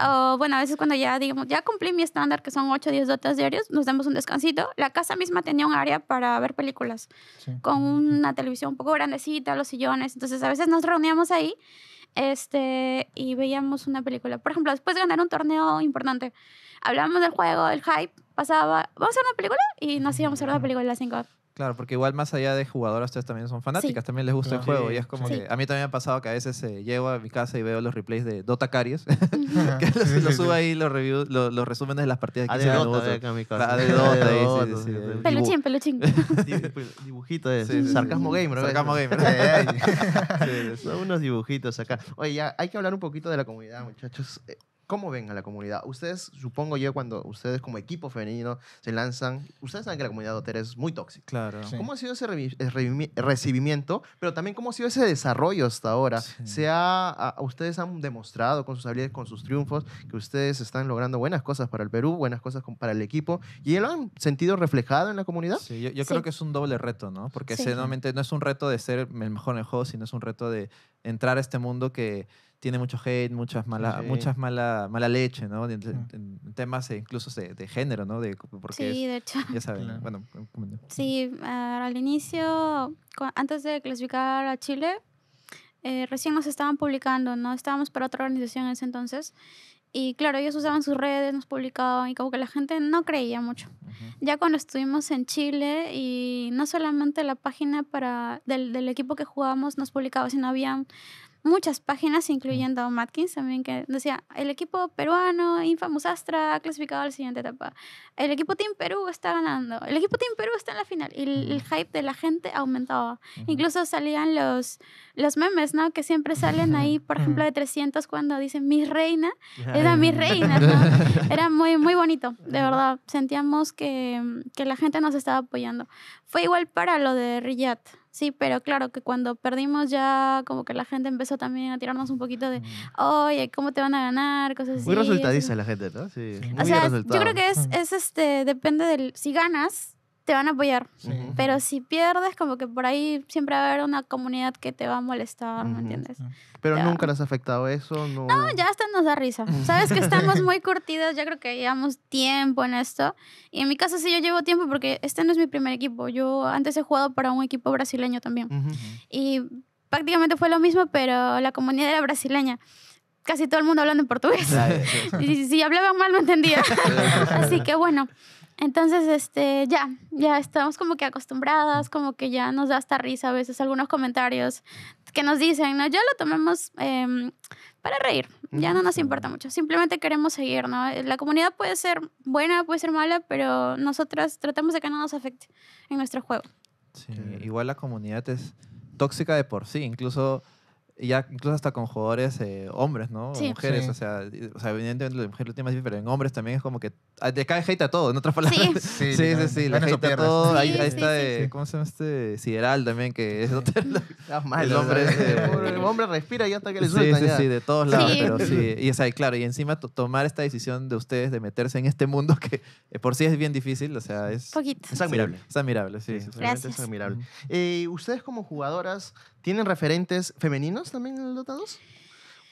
O bueno, a veces cuando ya, digamos, ya cumplí mi estándar, que son 8 o 10 dotas diarios, nos damos un descansito. La casa misma tenía un área para ver películas, con una televisión un poco grandecita, los sillones, entonces a veces nos reuníamos ahí este, y veíamos una película. Por ejemplo, después de ganar un torneo importante, hablábamos del juego, el hype, pasaba, vamos a ver una película y nos íbamos a ver una película a las 5 Claro, porque igual más allá de jugadoras, ustedes también son fanáticas, también les gusta el juego. Y es como que a mí también me ha pasado que a veces se eh, llego a mi casa y veo los replays de Dota Caries, que los, los, subo ahí los, resúmenes de las partidas que a de Dota, Peluchín, peluchín. Pues, Dibujito de eh, sarcasmo gamer. Sarcasmo gamer. Son unos dibujitos acá. Oye, hay que hablar un poquito de la comunidad, muchachos. Eh, ¿Cómo ven a la comunidad? Ustedes, supongo yo, cuando ustedes como equipo femenino se lanzan, ustedes saben que la comunidad hotel es muy tóxica. Claro. ¿Cómo ha sido ese eh, recibimiento? Pero también, ¿cómo ha sido ese desarrollo hasta ahora? Se ha, ustedes han demostrado con sus habilidades, con sus triunfos, que ustedes están logrando buenas cosas para el Perú, buenas cosas para el equipo, y lo han sentido reflejado en la comunidad. Sí, yo, creo que es un doble reto, ¿no? Porque no es un reto de ser el mejor en el juego, sino es un reto de entrar a este mundo que tiene mucho hate, muchas mala, muchas mala, mala leche, ¿no? En, mm. temas incluso de, de, género, ¿no? De, porque sí, de hecho. Ya saben, bueno. Sí, al inicio, antes de clasificar a Chile, eh, recién nos estaban publicando, ¿no? Estábamos para otra organización en ese entonces. Y claro, ellos usaban sus redes, nos publicaban y como que la gente no creía mucho. Ya cuando estuvimos en Chile y no solamente la página para del, del equipo que jugábamos nos publicaba, sino habían muchas páginas, mm. incluyendo a Matkins también, que decía, el equipo peruano, infamous Astra, ha clasificado a la siguiente etapa. El equipo Team Perú está ganando. El equipo Team Perú está en la final. Y el, hype de la gente aumentaba. Incluso salían los, los memes, ¿no? Que siempre salen ahí, por ejemplo, de 300 cuando dicen mi reina. Era mi reina, Era muy, muy bonito, de verdad. Sentíamos que, que la gente nos estaba apoyando. Fue igual para lo de Riyadh. Sí, pero claro que cuando perdimos ya como que la gente empezó también a tirarnos un poquito de, mm. oye, ¿cómo te van a ganar? Cosas así. Muy resultadiza la gente, ¿no? Sí. Muy o sea, yo creo que es, es este, depende del, si ganas, te van a apoyar. Pero si pierdes, como que por ahí siempre va a haber una comunidad que te va a molestar, ¿me entiendes? Pero nunca les ha afectado eso, ¿no? No, ya hasta nos da risa. Sabes que estamos muy curtidos, yo creo que llevamos tiempo en esto. Y en mi caso sí yo llevo tiempo porque este no es mi primer equipo. Yo antes he jugado para un equipo brasileño también. Y prácticamente fue lo mismo, pero la comunidad era brasileña casi todo el mundo hablando en portugués. y si, si hablaban mal, no entendía. Así que bueno, entonces, este, ya, ya estamos como que acostumbradas, como que ya nos da hasta risa a veces algunos comentarios que nos dicen, ¿no? Ya lo tomemos em, para reír, ya no nos importa mucho, simplemente queremos seguir, ¿no? La comunidad puede ser buena, puede ser mala, pero nosotras tratamos de que no nos afecte en nuestro juego. Sí, igual la comunidad es tóxica de por sí, incluso ya incluso hasta con jugadores eh, hombres, ¿no? O mujeres, o, sea, o sea, evidentemente las mujeres lo tiene más difícil, pero en hombres también es como que ah, le cae hate a todo, en otras palabras. Sí, sí, sí, sí, sí le hate a todo. ahí, está, de, eh, ¿cómo se llama este? Sideral también, que es otro, el hombre El hombre respira y hasta que le sueltan Sí, sí, ya. sí, de todos lados, pero sí. Y, claro, y encima tomar esta decisión de ustedes de meterse en este mundo que eh, por sí es bien difícil, o sea, es... Es admirable. es admirable, sí. Es admirable. ustedes como jugadoras ¿Tienen referentes femeninos también en el Dota 2?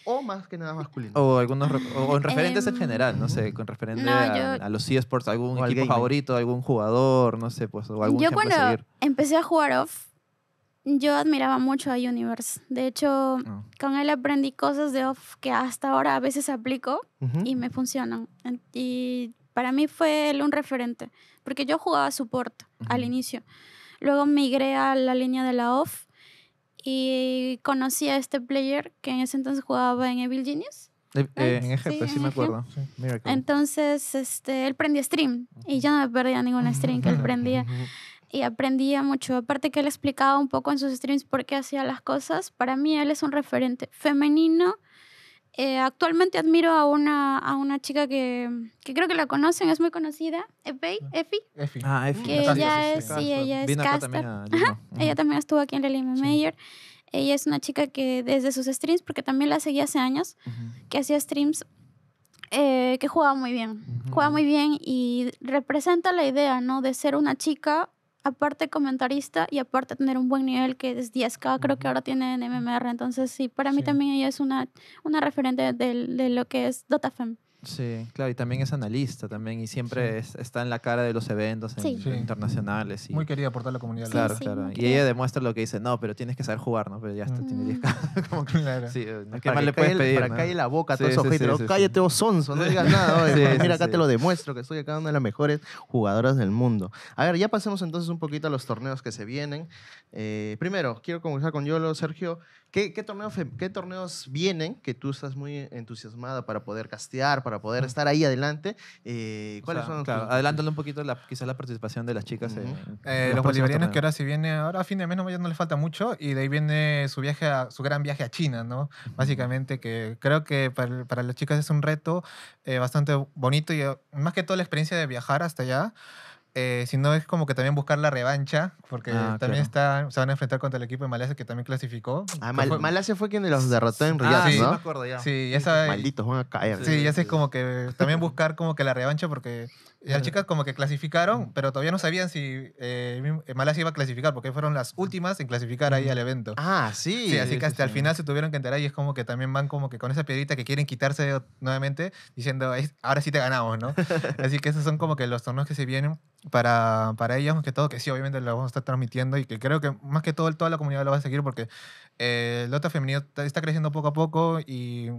¿O más que nada masculinos? O algunos en referentes en em, general, no sé, con referente a, los eSports, algún equipo favorito, algún jugador, no sé, pues o algún Yo cuando empecé a jugar off, yo admiraba mucho a Universe. De hecho, ah. con él aprendí cosas de off que hasta ahora a veces aplico y me funcionan. Y para mí fue un referente, porque yo jugaba support al inicio. Luego migré a la línea de la off y conocí a este player que en ese entonces jugaba en Evil Genius. Eh, eh, en EGP, pues, sí, me acuerdo. Entonces, este, él prendía stream y yo no me perdía ningún stream que él prendía. Y aprendía mucho. Aparte que él explicaba un poco en sus streams por qué hacía las cosas. Para mí él es un referente femenino eh, actualmente admiro a una, a una chica que, creo que la conocen, es muy conocida, Efi. Efi. Ah, Que ella es, ella es Ella también estuvo aquí en el Mayor. Ella es una chica que desde sus streams, porque también la seguí hace años, que hacía streams, eh, que jugaba muy bien. juega muy bien y representa la idea, ¿no? De ser una chica aparte comentarista y aparte tener un buen nivel que es 10K, creo que ahora tiene en MMR. Entonces, sí, para mí también ella es una, una referente de, de lo que es DotaFem. Sí, claro, y también es analista también y siempre está en la cara de los eventos internacionales. muy querida por toda la comunidad. claro. Y ella demuestra lo que dice, no, pero tienes que saber jugar, ¿no? Pero ya está, tiene 10 mm. Como que, Sí, ¿no? Que más le puedes pedir? Para la boca a todos cállate vos, sonso, no digas nada. mira, acá te lo demuestro, que estoy acá una de las mejores jugadoras del mundo. A ver, ya pasemos entonces un poquito a los torneos que se vienen. Eh, primero, quiero conversar con Yolo, Sergio. ¿Qué, qué, torneos vienen que tú estás muy entusiasmada para poder castear, para poder estar ahí adelante? Eh, ¿Cuáles son? un poquito la, quizás la participación de las chicas. Eh, los, bolivarianos que ahora si viene, ahora a fin de mes no, ya no les falta mucho y de ahí viene su viaje, a, su gran viaje a China, ¿no? Básicamente que creo que para, las chicas es un reto eh, bastante bonito y eh, más que toda la experiencia de viajar hasta allá. Eh, si no es como que también buscar la revancha, porque ah, también está, se van a enfrentar contra el equipo de Malasia que también clasificó. Ah, Malasia fue quien los derrotó en Riyadh, ah, sí, me acuerdo ya. Sí, Malditos, van a caer. Sí, ya sé, es como que también buscar como que la revancha, porque las chicas como que clasificaron, pero todavía no sabían si eh, eh Malasia iba a clasificar, porque fueron las últimas en clasificar ahí al evento. Ah, sí. Sí, así que hasta al final se tuvieron que enterar y es como que también van como que con esa piedrita que quieren quitarse nuevamente, diciendo, ahora sí te ganamos, ¿no? así que esos son como que los torneos que se vienen para, para ellas, más que todo, que sí, obviamente lo vamos a estar transmitiendo y que creo que más que todo toda la comunidad lo va a seguir porque eh, el otro Femenino está creciendo poco a poco y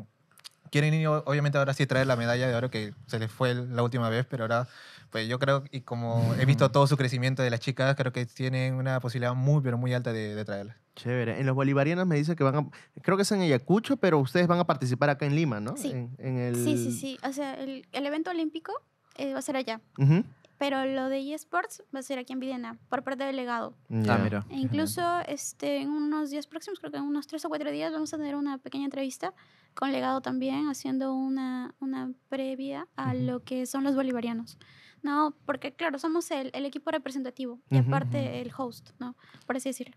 quieren obviamente, ahora sí traer la medalla de oro que se les fue la última vez, pero ahora, pues yo creo, y como he visto todo su crecimiento de las chicas, creo que tienen una posibilidad muy, pero muy alta de, traerla. Chévere. En los bolivarianos me dice que van a, creo que es en Ayacucho, pero ustedes van a participar acá en Lima, ¿no? Sí. En, Sí, sí, sí. O sea, el, el evento olímpico eh, va a ser allá. Ajá. Pero lo de eSports va a ser aquí en Videna, por parte del legado. Ah, e incluso este, en unos días próximos, creo que en unos tres o cuatro días, vamos a tener una pequeña entrevista con legado también, haciendo una, una previa a lo que son los bolivarianos. No, porque claro, somos el, el equipo representativo y aparte el host, ¿no? Por así decirlo.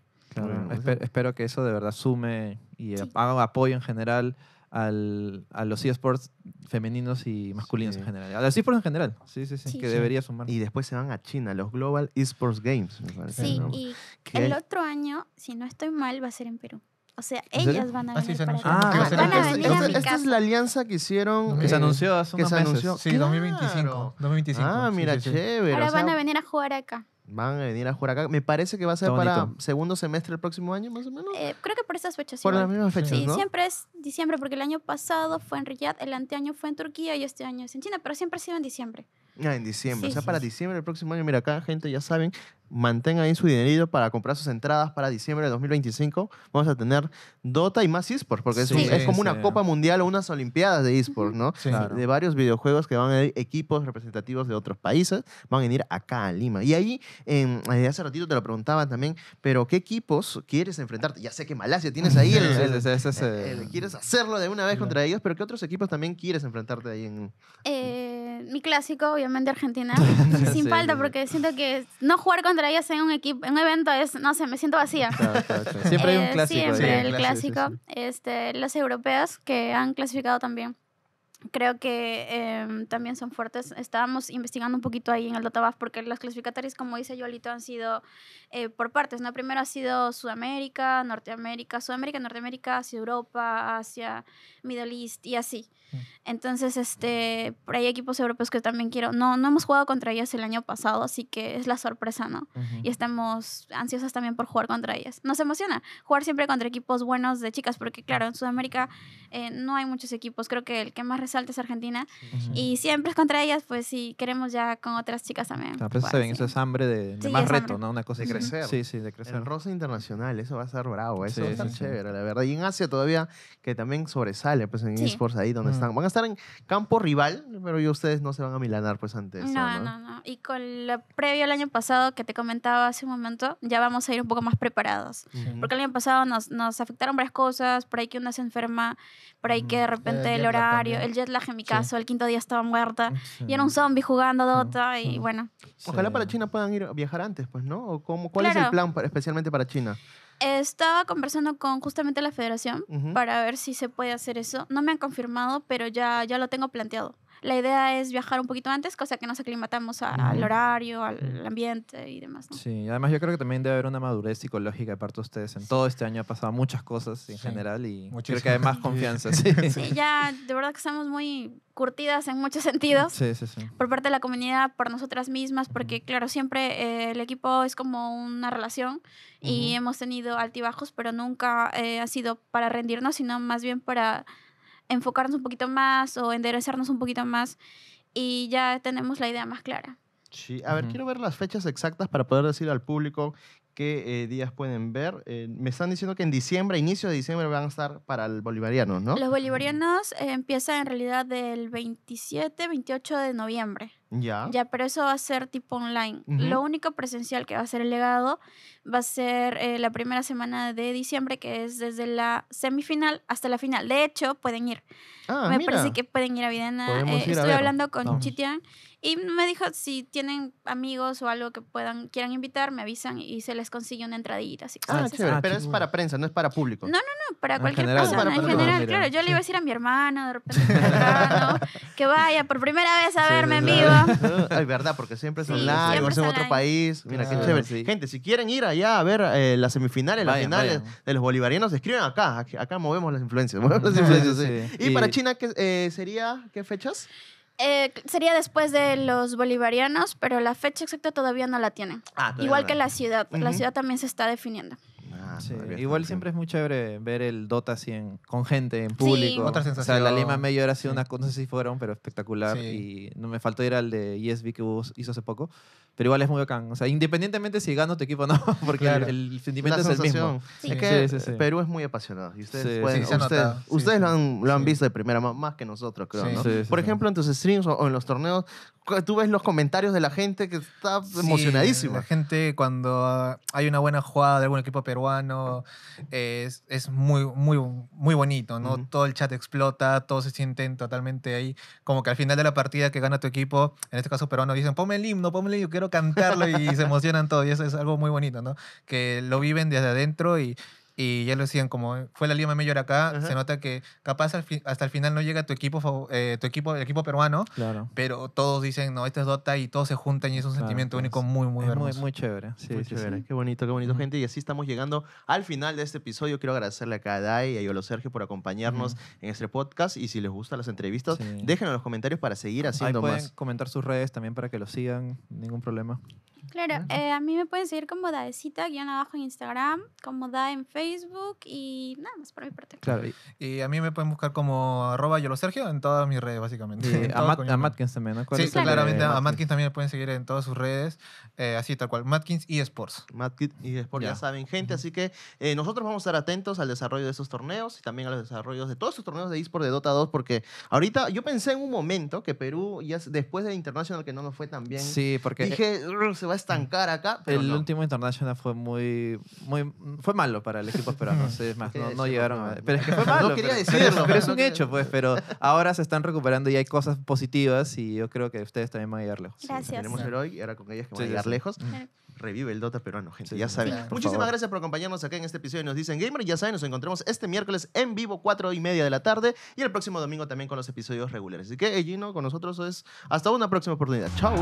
espero que eso de verdad sume y haga apoyo en general al, a los eSports femeninos y masculinos en general. A los eSports en general, sí, sí, sí, que debería sumar. Y después se van a China, los Global eSports Games. sí, y el otro año, si no estoy mal, va a ser en Perú. O sea, ellas van a ah, venir. Ah, sí, para ah, esta, es la alianza que hicieron. Que se anunció hace unos que se Anunció. Sí, 2025, ah, 2025. Ah, mira, chévere. Ahora van a venir a jugar acá van a venir a jugar Me parece que va a ser para segundo semestre del próximo año, más o menos. Eh, creo que por esas fechas. Por las mismas siempre es diciembre, porque el año pasado fue en Riyadh, el anteaño fue en Turquía y este año es en China, pero siempre ha sido en diciembre. Ah, en diciembre. o sea, para diciembre del próximo año, mira acá, gente, ya saben, mantengan ahí su dinerito para comprar sus entradas para diciembre de 2025. Vamos a tener Dota y más esports, porque es, como una Copa Mundial o unas Olimpiadas de esports, ¿no? De varios videojuegos que van a ir equipos representativos de otros países, van a venir acá a Lima. Y ahí, em, hace ratito te lo preguntaba también, pero ¿qué equipos quieres enfrentarte? Ya sé que Malasia tienes ahí, el, quieres hacerlo de una vez contra ellos, pero ¿qué otros equipos también quieres enfrentarte ahí en... Eh mi clásico, obviamente Argentina, sin falta, porque siento que no jugar contra ellas en un equipo, en un evento es, no sé, me siento vacía. Siempre hay un eh, clásico. el clásico. Este, los europeos que han clasificado también creo que em, también son fuertes. Estábamos investigando un poquito ahí en el database porque las clasificatorias, como dice Yolito, han sido eh, por partes. ¿no? Primero ha sido Sudamérica, Norteamérica, Sudamérica, Norteamérica, hacia Europa, Asia, Middle East y así. Mm. Entonces, este, por ahí hay equipos europeos que también quiero. No, no hemos jugado contra ellas el año pasado, así que es la sorpresa, ¿no? Y estamos ansiosas también por jugar contra ellas. Nos emociona jugar siempre contra equipos buenos de chicas porque, claro, en Sudamérica eh, no hay muchos equipos. Creo que el que más saltes es Argentina. Y siempre es contra ellas, pues si queremos ya con otras chicas también. Ah, pues, eso es hambre de, más reto, ¿no? Una cosa de crecer. Sí, sí, de crecer. El rosa internacional, eso va a ser bravo, eso es chévere, la verdad. Y en Asia todavía, que también sobresale, pues en eSports ahí donde mm. están. Van a estar en campo rival, pero yo ustedes no se van a milanar, pues antes No, no, no. Y con lo previo al año pasado que te comentaba hace un momento, ya vamos a ir un poco más preparados. Porque el año pasado nos, nos afectaron varias cosas, por ahí que una se enferma, por ahí que de mm. repente el, horario, el jet en mi caso, el quinto día estaba muerta mm, y era un zombie jugando Dota y bueno. Ojalá para China puedan ir viajar antes, pues, ¿no? ¿O cómo, ¿Cuál es el plan para, especialmente para China? Estaba conversando con justamente la federación para ver si se puede hacer eso. No me han confirmado, pero ya, ya lo tengo planteado. La idea es viajar un poquito antes, cosa que nos aclimatamos al horario, al ambiente y demás. ¿no? Sí, además yo creo que también debe haber una madurez psicológica de parte de ustedes. En todo este año ha pasado muchas cosas en general y creo que hay más confianza. Sí. sí. ya de verdad que estamos muy curtidas en muchos sentidos. Sí, sí, sí. Por parte de la comunidad, por nosotras mismas, porque claro, siempre eh, el equipo es como una relación y hemos tenido altibajos, pero nunca eh, ha sido para rendirnos, sino más bien para enfocarnos un poquito más o enderezarnos un poquito más y ya tenemos la idea más clara. Sí, a ver, quiero ver las fechas exactas para poder decir al público qué eh, días pueden ver. Eh, me están diciendo que en diciembre, inicio de diciembre, van a estar para el bolivariano, ¿no? Los bolivarianos eh, empiezan en realidad del 27, 28 de noviembre. Ya. Ya, pero eso va a ser tipo online. Lo único presencial que va a ser el legado va a ser eh, la primera semana de diciembre, que es desde la semifinal hasta la final. De hecho, pueden ir. Ah, me parece que pueden ir a Videna. Eh, estoy hablando con Chitian y me dijo si tienen amigos o algo que puedan quieran invitar, me avisan y se les consigue una entradita. Ah, ah, pero es para prensa, no es para público. No, no, no, para cualquier persona. en general, claro. Yo le iba a decir a mi hermana, de repente, que vaya por primera vez a verme en vivo es verdad, porque siempre son online, en otro país. Mira, qué chévere. Gente, si quieren ir allá a ver eh, las semifinales, las finales de los bolivarianos, escriben acá. Acá movemos las influencias. Y, para China, ¿qué, eh, ¿sería qué fechas? Eh, sería después de los bolivarianos, pero la fecha exacta todavía no la tienen. Ah, igual que la ciudad. La ciudad también se está definiendo. Ah, igual siempre es muy chévere ver el Dota así con gente, en público. la Lima Mayor ha sido una, no sé si fueron, pero espectacular. Y no me faltó ir al de ESB que hizo hace poco pero igual es muy bacán. O sea, independientemente si gano tu equipo o no, porque el, sentimiento es el mismo. Es que Perú es muy apasionado. Y ustedes, ustedes, lo han, visto de primera, más que nosotros, creo. ¿no? Por ejemplo, en tus streams o, en los torneos, tú ves los comentarios de la gente que está emocionadísima. La gente cuando ah, hay una buena jugada de algún equipo peruano es, muy, muy, muy bonito, ¿no? Todo el chat explota, todos se sienten totalmente ahí. Como que al final de la partida que gana tu equipo, en este caso peruano, dicen, ponme el himno, ponme el himno, quiero cantarlo y se emocionan todos. Y eso es algo muy bonito, ¿no? Que lo viven desde adentro y y ya lo decían, como eh, fue la Lima Mayor acá, se nota que capaz hasta el final no llega tu equipo, eh, tu equipo el equipo peruano, claro. pero todos dicen, no, este es Dota y todos se juntan y es un sentimiento único muy, muy es Muy, muy chévere, sí, muy chévere. Qué bonito, qué bonito, gente. Y así estamos llegando al final de este episodio. Quiero agradecerle a Kadai y a Yolo Sergio por acompañarnos en este podcast y si les gustan las entrevistas, déjenlo en los comentarios para seguir haciendo pueden comentar sus redes también para que lo sigan, ningún problema. Claro, eh, a mí me pueden seguir como Daecita, guión abajo en Instagram, como Da en Facebook y nada más por mi parte. Claro. Y, a mí me pueden buscar como arroba Yolo Sergio en todas mis redes, básicamente. Sí, a, Matkins también, ¿no? Sí, claramente. A Matkins también me pueden seguir en todas sus redes, eh, así tal cual. Matkins y Sports. Matkins y Sports, ya. saben, gente. Así que eh, nosotros vamos a estar atentos al desarrollo de esos torneos y también a los desarrollos de todos esos torneos de eSports de Dota 2, porque ahorita yo pensé en un momento que Perú, ya después del Internacional que no nos fue tan bien, sí, porque dije, se estancar acá. Pero el último International fue muy, muy. fue malo para el equipo sé es más, no, llegaron a. Pero es que fue malo. No quería decirlo. Pero, es un hecho, pues. Pero ahora se están recuperando y hay cosas positivas y yo creo que ustedes también van a llegar lejos. Gracias. Tenemos el hoy y ahora con ellas que van a llegar lejos. Revive el Dota peruano, gente. ya saben. Muchísimas gracias por acompañarnos acá en este episodio. Nos dicen Gamer. Ya saben, nos encontramos este miércoles en vivo, 4 y media de la tarde. Y el próximo domingo también con los episodios regulares. Así que, Gino, con nosotros es hasta una próxima oportunidad. Chao.